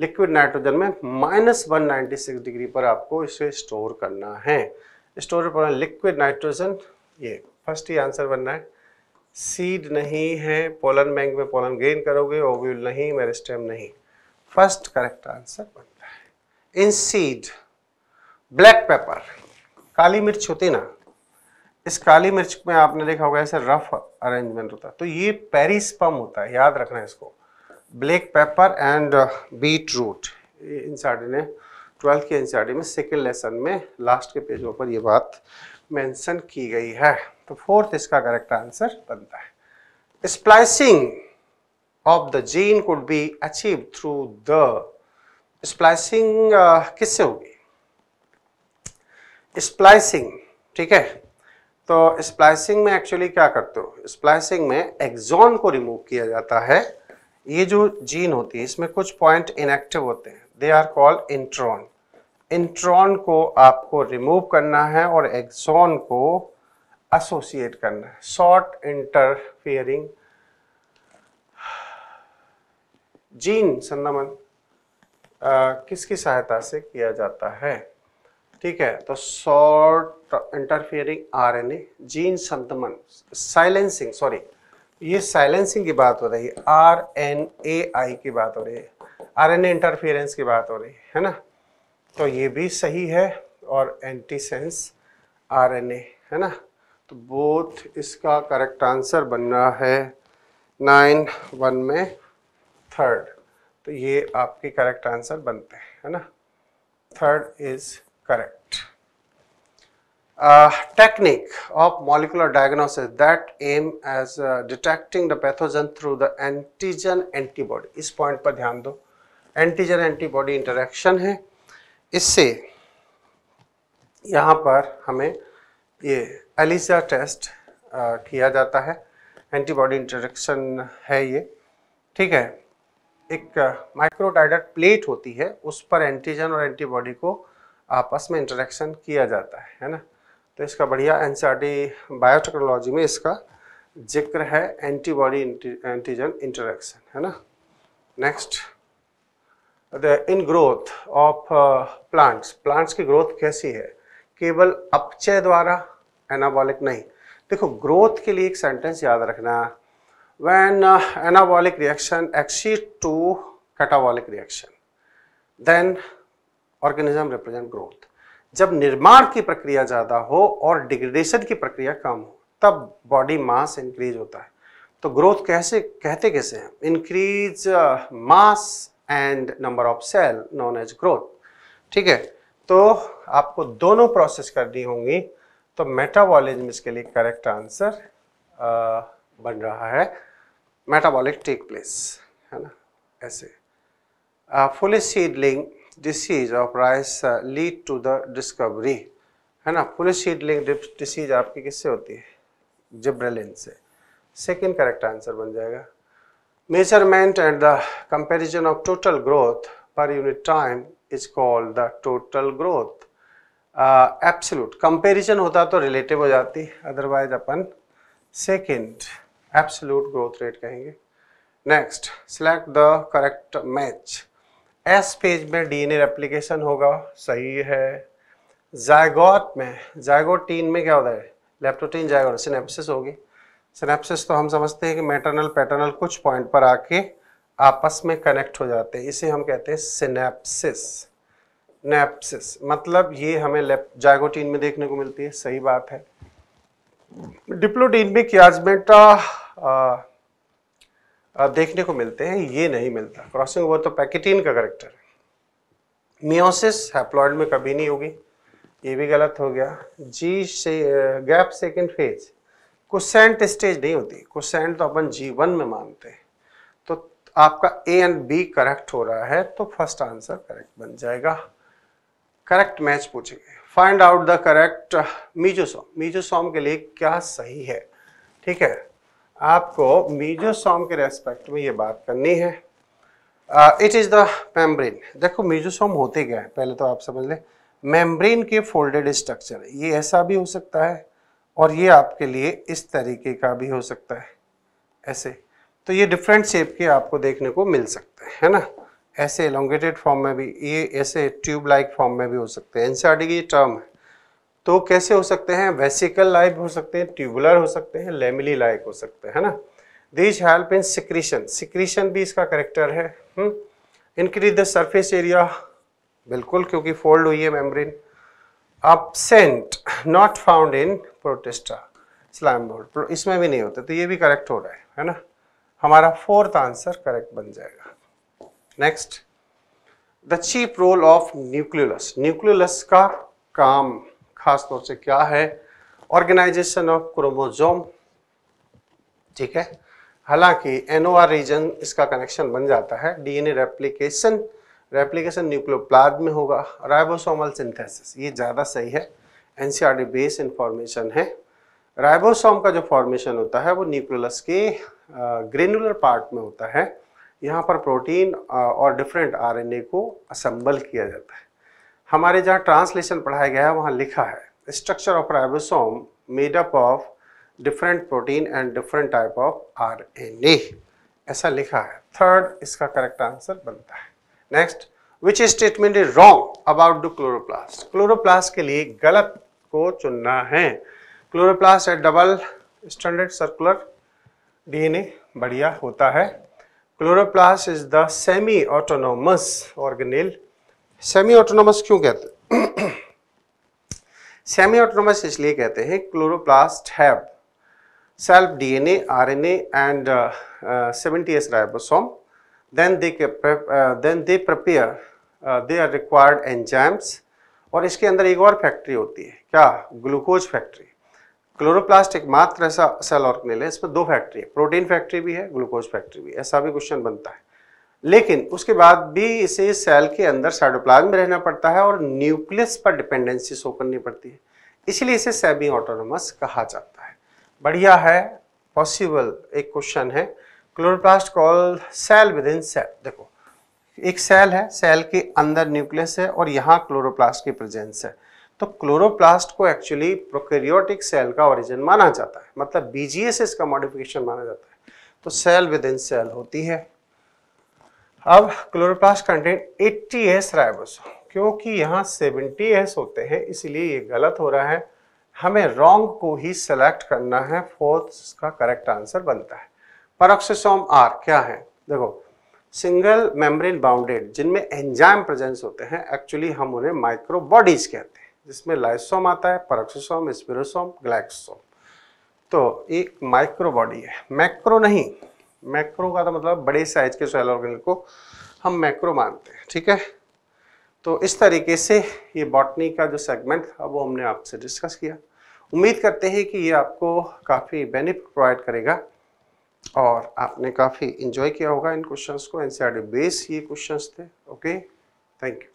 लिक्विड नाइट्रोजन में minus one ninety six degree पर आपको इसे स्टोर करना है स्टोर पर लिक्विड नाइट्रोजन ये फर्स्ट ही आंसर बन रहा है सीड नहीं है पोलन बैंक में पोलन गेन करोगे ओव्यूल नहीं स्टेम नहीं फर्स्ट करेक्ट आंसर बन रहा है इन सीड ब्लैक पेपर काली मिर्च होती ना इस काली मिर्च में आपने देखा होगा ऐसे रफ अरेंजमेंट होता है तो ये पम होता है याद रखना है इसको black pepper and beetroot इन साड़ी ने ट्वेल्थ के एन सी में सेकेंड लेसन में लास्ट के पेजों पर ये बात मेंशन की गई है तो फोर्थ इसका करेक्ट आंसर बनता है splicing of the gene could be achieve through the splicing किससे होगी स्प्लाइसिंग ठीक है तो स्प्लाइसिंग में एक्चुअली क्या करते हो स्प्लाइसिंग में एक्जॉन को रिमूव किया जाता है ये जो जीन होती है इसमें कुछ पॉइंट इनएक्टिव होते हैं they are called intron intron को आपको रिमूव करना है और एक्सॉन को एसोसिएट करना है शॉर्ट इंटरफियरिंग जीन संदमन किसकी सहायता से किया जाता है ठीक है तो शॉर्ट इंटरफियरिंग ए जीन संतमन साइलेंसिंग सॉरी ये साइलेंसिंग की बात हो रही है आर एन ए आई की बात हो रही है आर एन ए इंटरफियरेंस की बात हो रही है है ना तो ये भी सही है और एंटीसेंस आर एन ए है ना तो बोथ इसका करेक्ट आंसर बन रहा है नाइन वन में थर्ड तो ये आपके करेक्ट आंसर बनते हैं है ना third is Correct. Uh, technique of molecular diagnosis that aim as uh, detecting the pathogen through the antigen antibody इस पॉइंट पर ध्यान दो एंटीजन एंटीबॉडी इंटरेक्शन है इससे यहाँ पर हमें ये एलिजा टेस्ट आ, किया जाता है एंटीबॉडी इंटरेक्शन है ये ठीक है एक माइक्रोटाइडर uh, प्लेट होती है उस पर एंटीजन और एंटीबॉडी को आपस में इंटरेक्शन किया जाता है है ना तो इसका बढ़िया एन बायोटेक्नोलॉजी e में इसका जिक्र है एंटीबॉडी एंटीजन इंटरेक्शन है ना next the in growth of plants plants की ग्रोथ कैसी है केवल अपचय द्वारा एनाबॉलिक नहीं देखो ग्रोथ के लिए एक सेंटेंस याद रखना when anabolic reaction exceed to catabolic reaction then organism represent growth जब निर्माण की प्रक्रिया ज़्यादा हो और डिग्रेडेशन की प्रक्रिया कम हो तब बॉडी मास इंक्रीज होता है तो ग्रोथ कैसे कहते कैसे हैं increase mass and number of cell known as growth ठीक है तो आपको दोनों प्रोसेस करनी होंगी तो मेटाबॉलिज्म इसके लिए करेक्ट आंसर uh, बन रहा है मेटाबॉलिक टेक प्लेस है ना ऐसे full uh, seedling disease of rice lead to the discovery है ना पुलिस शीट लिंक डिसीज आपकी किससे होती है जिब्रेलिन से सेकेंड करेक्ट आंसर बन जाएगा measurement and the comparison of total growth per unit time is called the total growth absolute comparison होता तो रिलेटिव हो जाती अदरवाइज अपन सेकेंड एप्सलूट ग्रोथ रेट कहेंगे next select the correct match S phase में DNA replication होगा सही है जायगोट में जायगोटीन में क्या होता है लेप्टोटीन जायगोट सिनेप्सिस होगी सिनेप्सिस तो हम समझते हैं कि मेटरनल पैटर्नल कुछ पॉइंट पर आके आपस में कनेक्ट हो जाते हैं इसे हम कहते हैं सिनेप्सिस नेप्सिस मतलब ये हमें जायगोटीन में देखने को मिलती है सही बात है डिप्लोटीन में क्याजमेटा देखने को मिलते हैं ये नहीं मिलता क्रॉसिंग ओवर तो पैकेटीन का करेक्टर है मियोसिस हैप्लॉयड में कभी नहीं होगी ये भी गलत हो गया जी से gap second phase quiescent stage नहीं होती कुसेंट तो अपन जी वन में मानते हैं तो आपका ए एंड बी करेक्ट हो रहा है तो फर्स्ट आंसर करेक्ट बन जाएगा करेक्ट मैच पूछेंगे find out the correct mesosome mesosome के लिए क्या सही है ठीक है आपको मीजोसोम के रेस्पेक्ट में ये बात करनी है इट इज़ द मेम्ब्रेन देखो मीजोसोम होते क्या है पहले तो आप समझ लें मेम्ब्रेन के फोल्डेड स्ट्रक्चर ये ऐसा भी हो सकता है और ये आपके लिए इस तरीके का भी हो सकता है ऐसे तो ये डिफरेंट शेप के आपको देखने को मिल सकते हैं है ना ऐसे एलोंगेटेड फॉर्म में भी ये ऐसे ट्यूब लाइक फॉर्म में भी हो सकते हैं एनसीआरटी की टर्म है तो कैसे हो सकते हैं वेसिकल लाइक हो सकते हैं ट्यूबुलर हो सकते हैं लेमिली लाइक हो सकते हैं ना this help in secretion secretion भी इसका करेक्टर है इनक्रीज द सर्फेस एरिया बिल्कुल क्योंकि फोल्ड हुई है membrane absent not found in protista slime बोर्ड इसमें भी नहीं होते तो ये भी करेक्ट हो रहा है है ना हमारा फोर्थ आंसर करेक्ट बन जाएगा next the chief role of nucleolus nucleolus का काम खास तौर से क्या है ऑर्गेनाइजेशन ऑफ क्रोमोजोम ठीक है हालांकि एनओआर रीजन इसका कनेक्शन बन जाता है डीएनए रेप्लिकेशन रेप्लिकेशन न्यूक्लियोप्लाज्म में होगा राइबोसोमल सिंथेसिस ये ज़्यादा सही है एनसीआरडी बेस इंफॉर्मेशन है राइबोसोम का जो फॉर्मेशन होता है वो न्यूक्लियस के ग्रेनुलर पार्ट में होता है यहाँ पर प्रोटीन और डिफरेंट आरएनए को असम्बल किया जाता है हमारे जहाँ ट्रांसलेशन पढ़ाया गया है वहाँ लिखा है structure of ribosome made up of different protein and different type of RNA ऐसा लिखा है थर्ड इसका करेक्ट आंसर बनता है next which statement is wrong about the chloroplast chloroplast के लिए गलत को चुनना है क्लोरोप्लास्ट है डबल स्टैंडर्ड सर्कुलर डीएनए बढ़िया होता है chloroplast is the semi autonomous organelle semi autonomous क्यों कहते सेमी ऑटोनोमस इसलिए कहते हैं chloroplast have self DNA RNA and seventy S ribosome then they then they uh, they are required enzymes और इसके अंदर एक और फैक्ट्री होती है क्या ग्लूकोज फैक्ट्री क्लोरोप्लास्ट एक मात्र ऐसा सेल ऑर्गेनेल है इसमें दो फैक्ट्री है प्रोटीन फैक्ट्री भी है ग्लूकोज फैक्ट्री भी ऐसा भी क्वेश्चन बनता है लेकिन उसके बाद भी इसे सेल के अंदर साइडोप्लाज्म में रहना पड़ता है और न्यूक्लियस पर डिपेंडेंसी शो करनी पड़ती है इसलिए इसे सेमी ऑटोनोमस कहा जाता है बढ़िया है पॉसिबल एक क्वेश्चन है chloroplast call cell within cell देखो एक सेल है सेल के अंदर न्यूक्लियस है और यहाँ क्लोरोप्लास्ट की प्रेजेंस है तो क्लोरोप्लास्ट को एक्चुअली प्रोकैरियोटिक सेल का ओरिजिन माना जाता है मतलब बीजीए से इसका मॉडिफिकेशन माना जाता है तो सेल विद इन सेल होती है अब chloroplast content eighty S ribose क्योंकि यहाँ सेवेंटी एस होते हैं इसलिए ये गलत हो रहा है हमें रॉन्ग को ही सेलेक्ट करना है फोर्थ का करेक्ट आंसर बनता है परोक्सोम आर क्या है देखो सिंगल मेम्ब्रेन बाउंडेड जिनमें एंजाइम प्रेजेंस होते हैं एक्चुअली हम उन्हें माइक्रोबॉडीज कहते हैं जिसमें लाइसोम आता है परोक्सोम स्पिरोसोम ग्लैक्सोम तो एक माइक्रोबॉडी है मैक्रो नहीं मैक्रो का तो मतलब बड़े साइज के सोयल ऑर्गेनल को हम मैक्रो मानते हैं ठीक है तो इस तरीके से ये बॉटनी का जो सेगमेंट था वो हमने आपसे डिस्कस किया उम्मीद करते हैं कि ये आपको काफ़ी बेनिफिट प्रोवाइड करेगा और आपने काफ़ी इन्जॉय किया होगा इन क्वेश्चंस को एन बेस e ये क्वेश्चंस थे ओके थैंक यू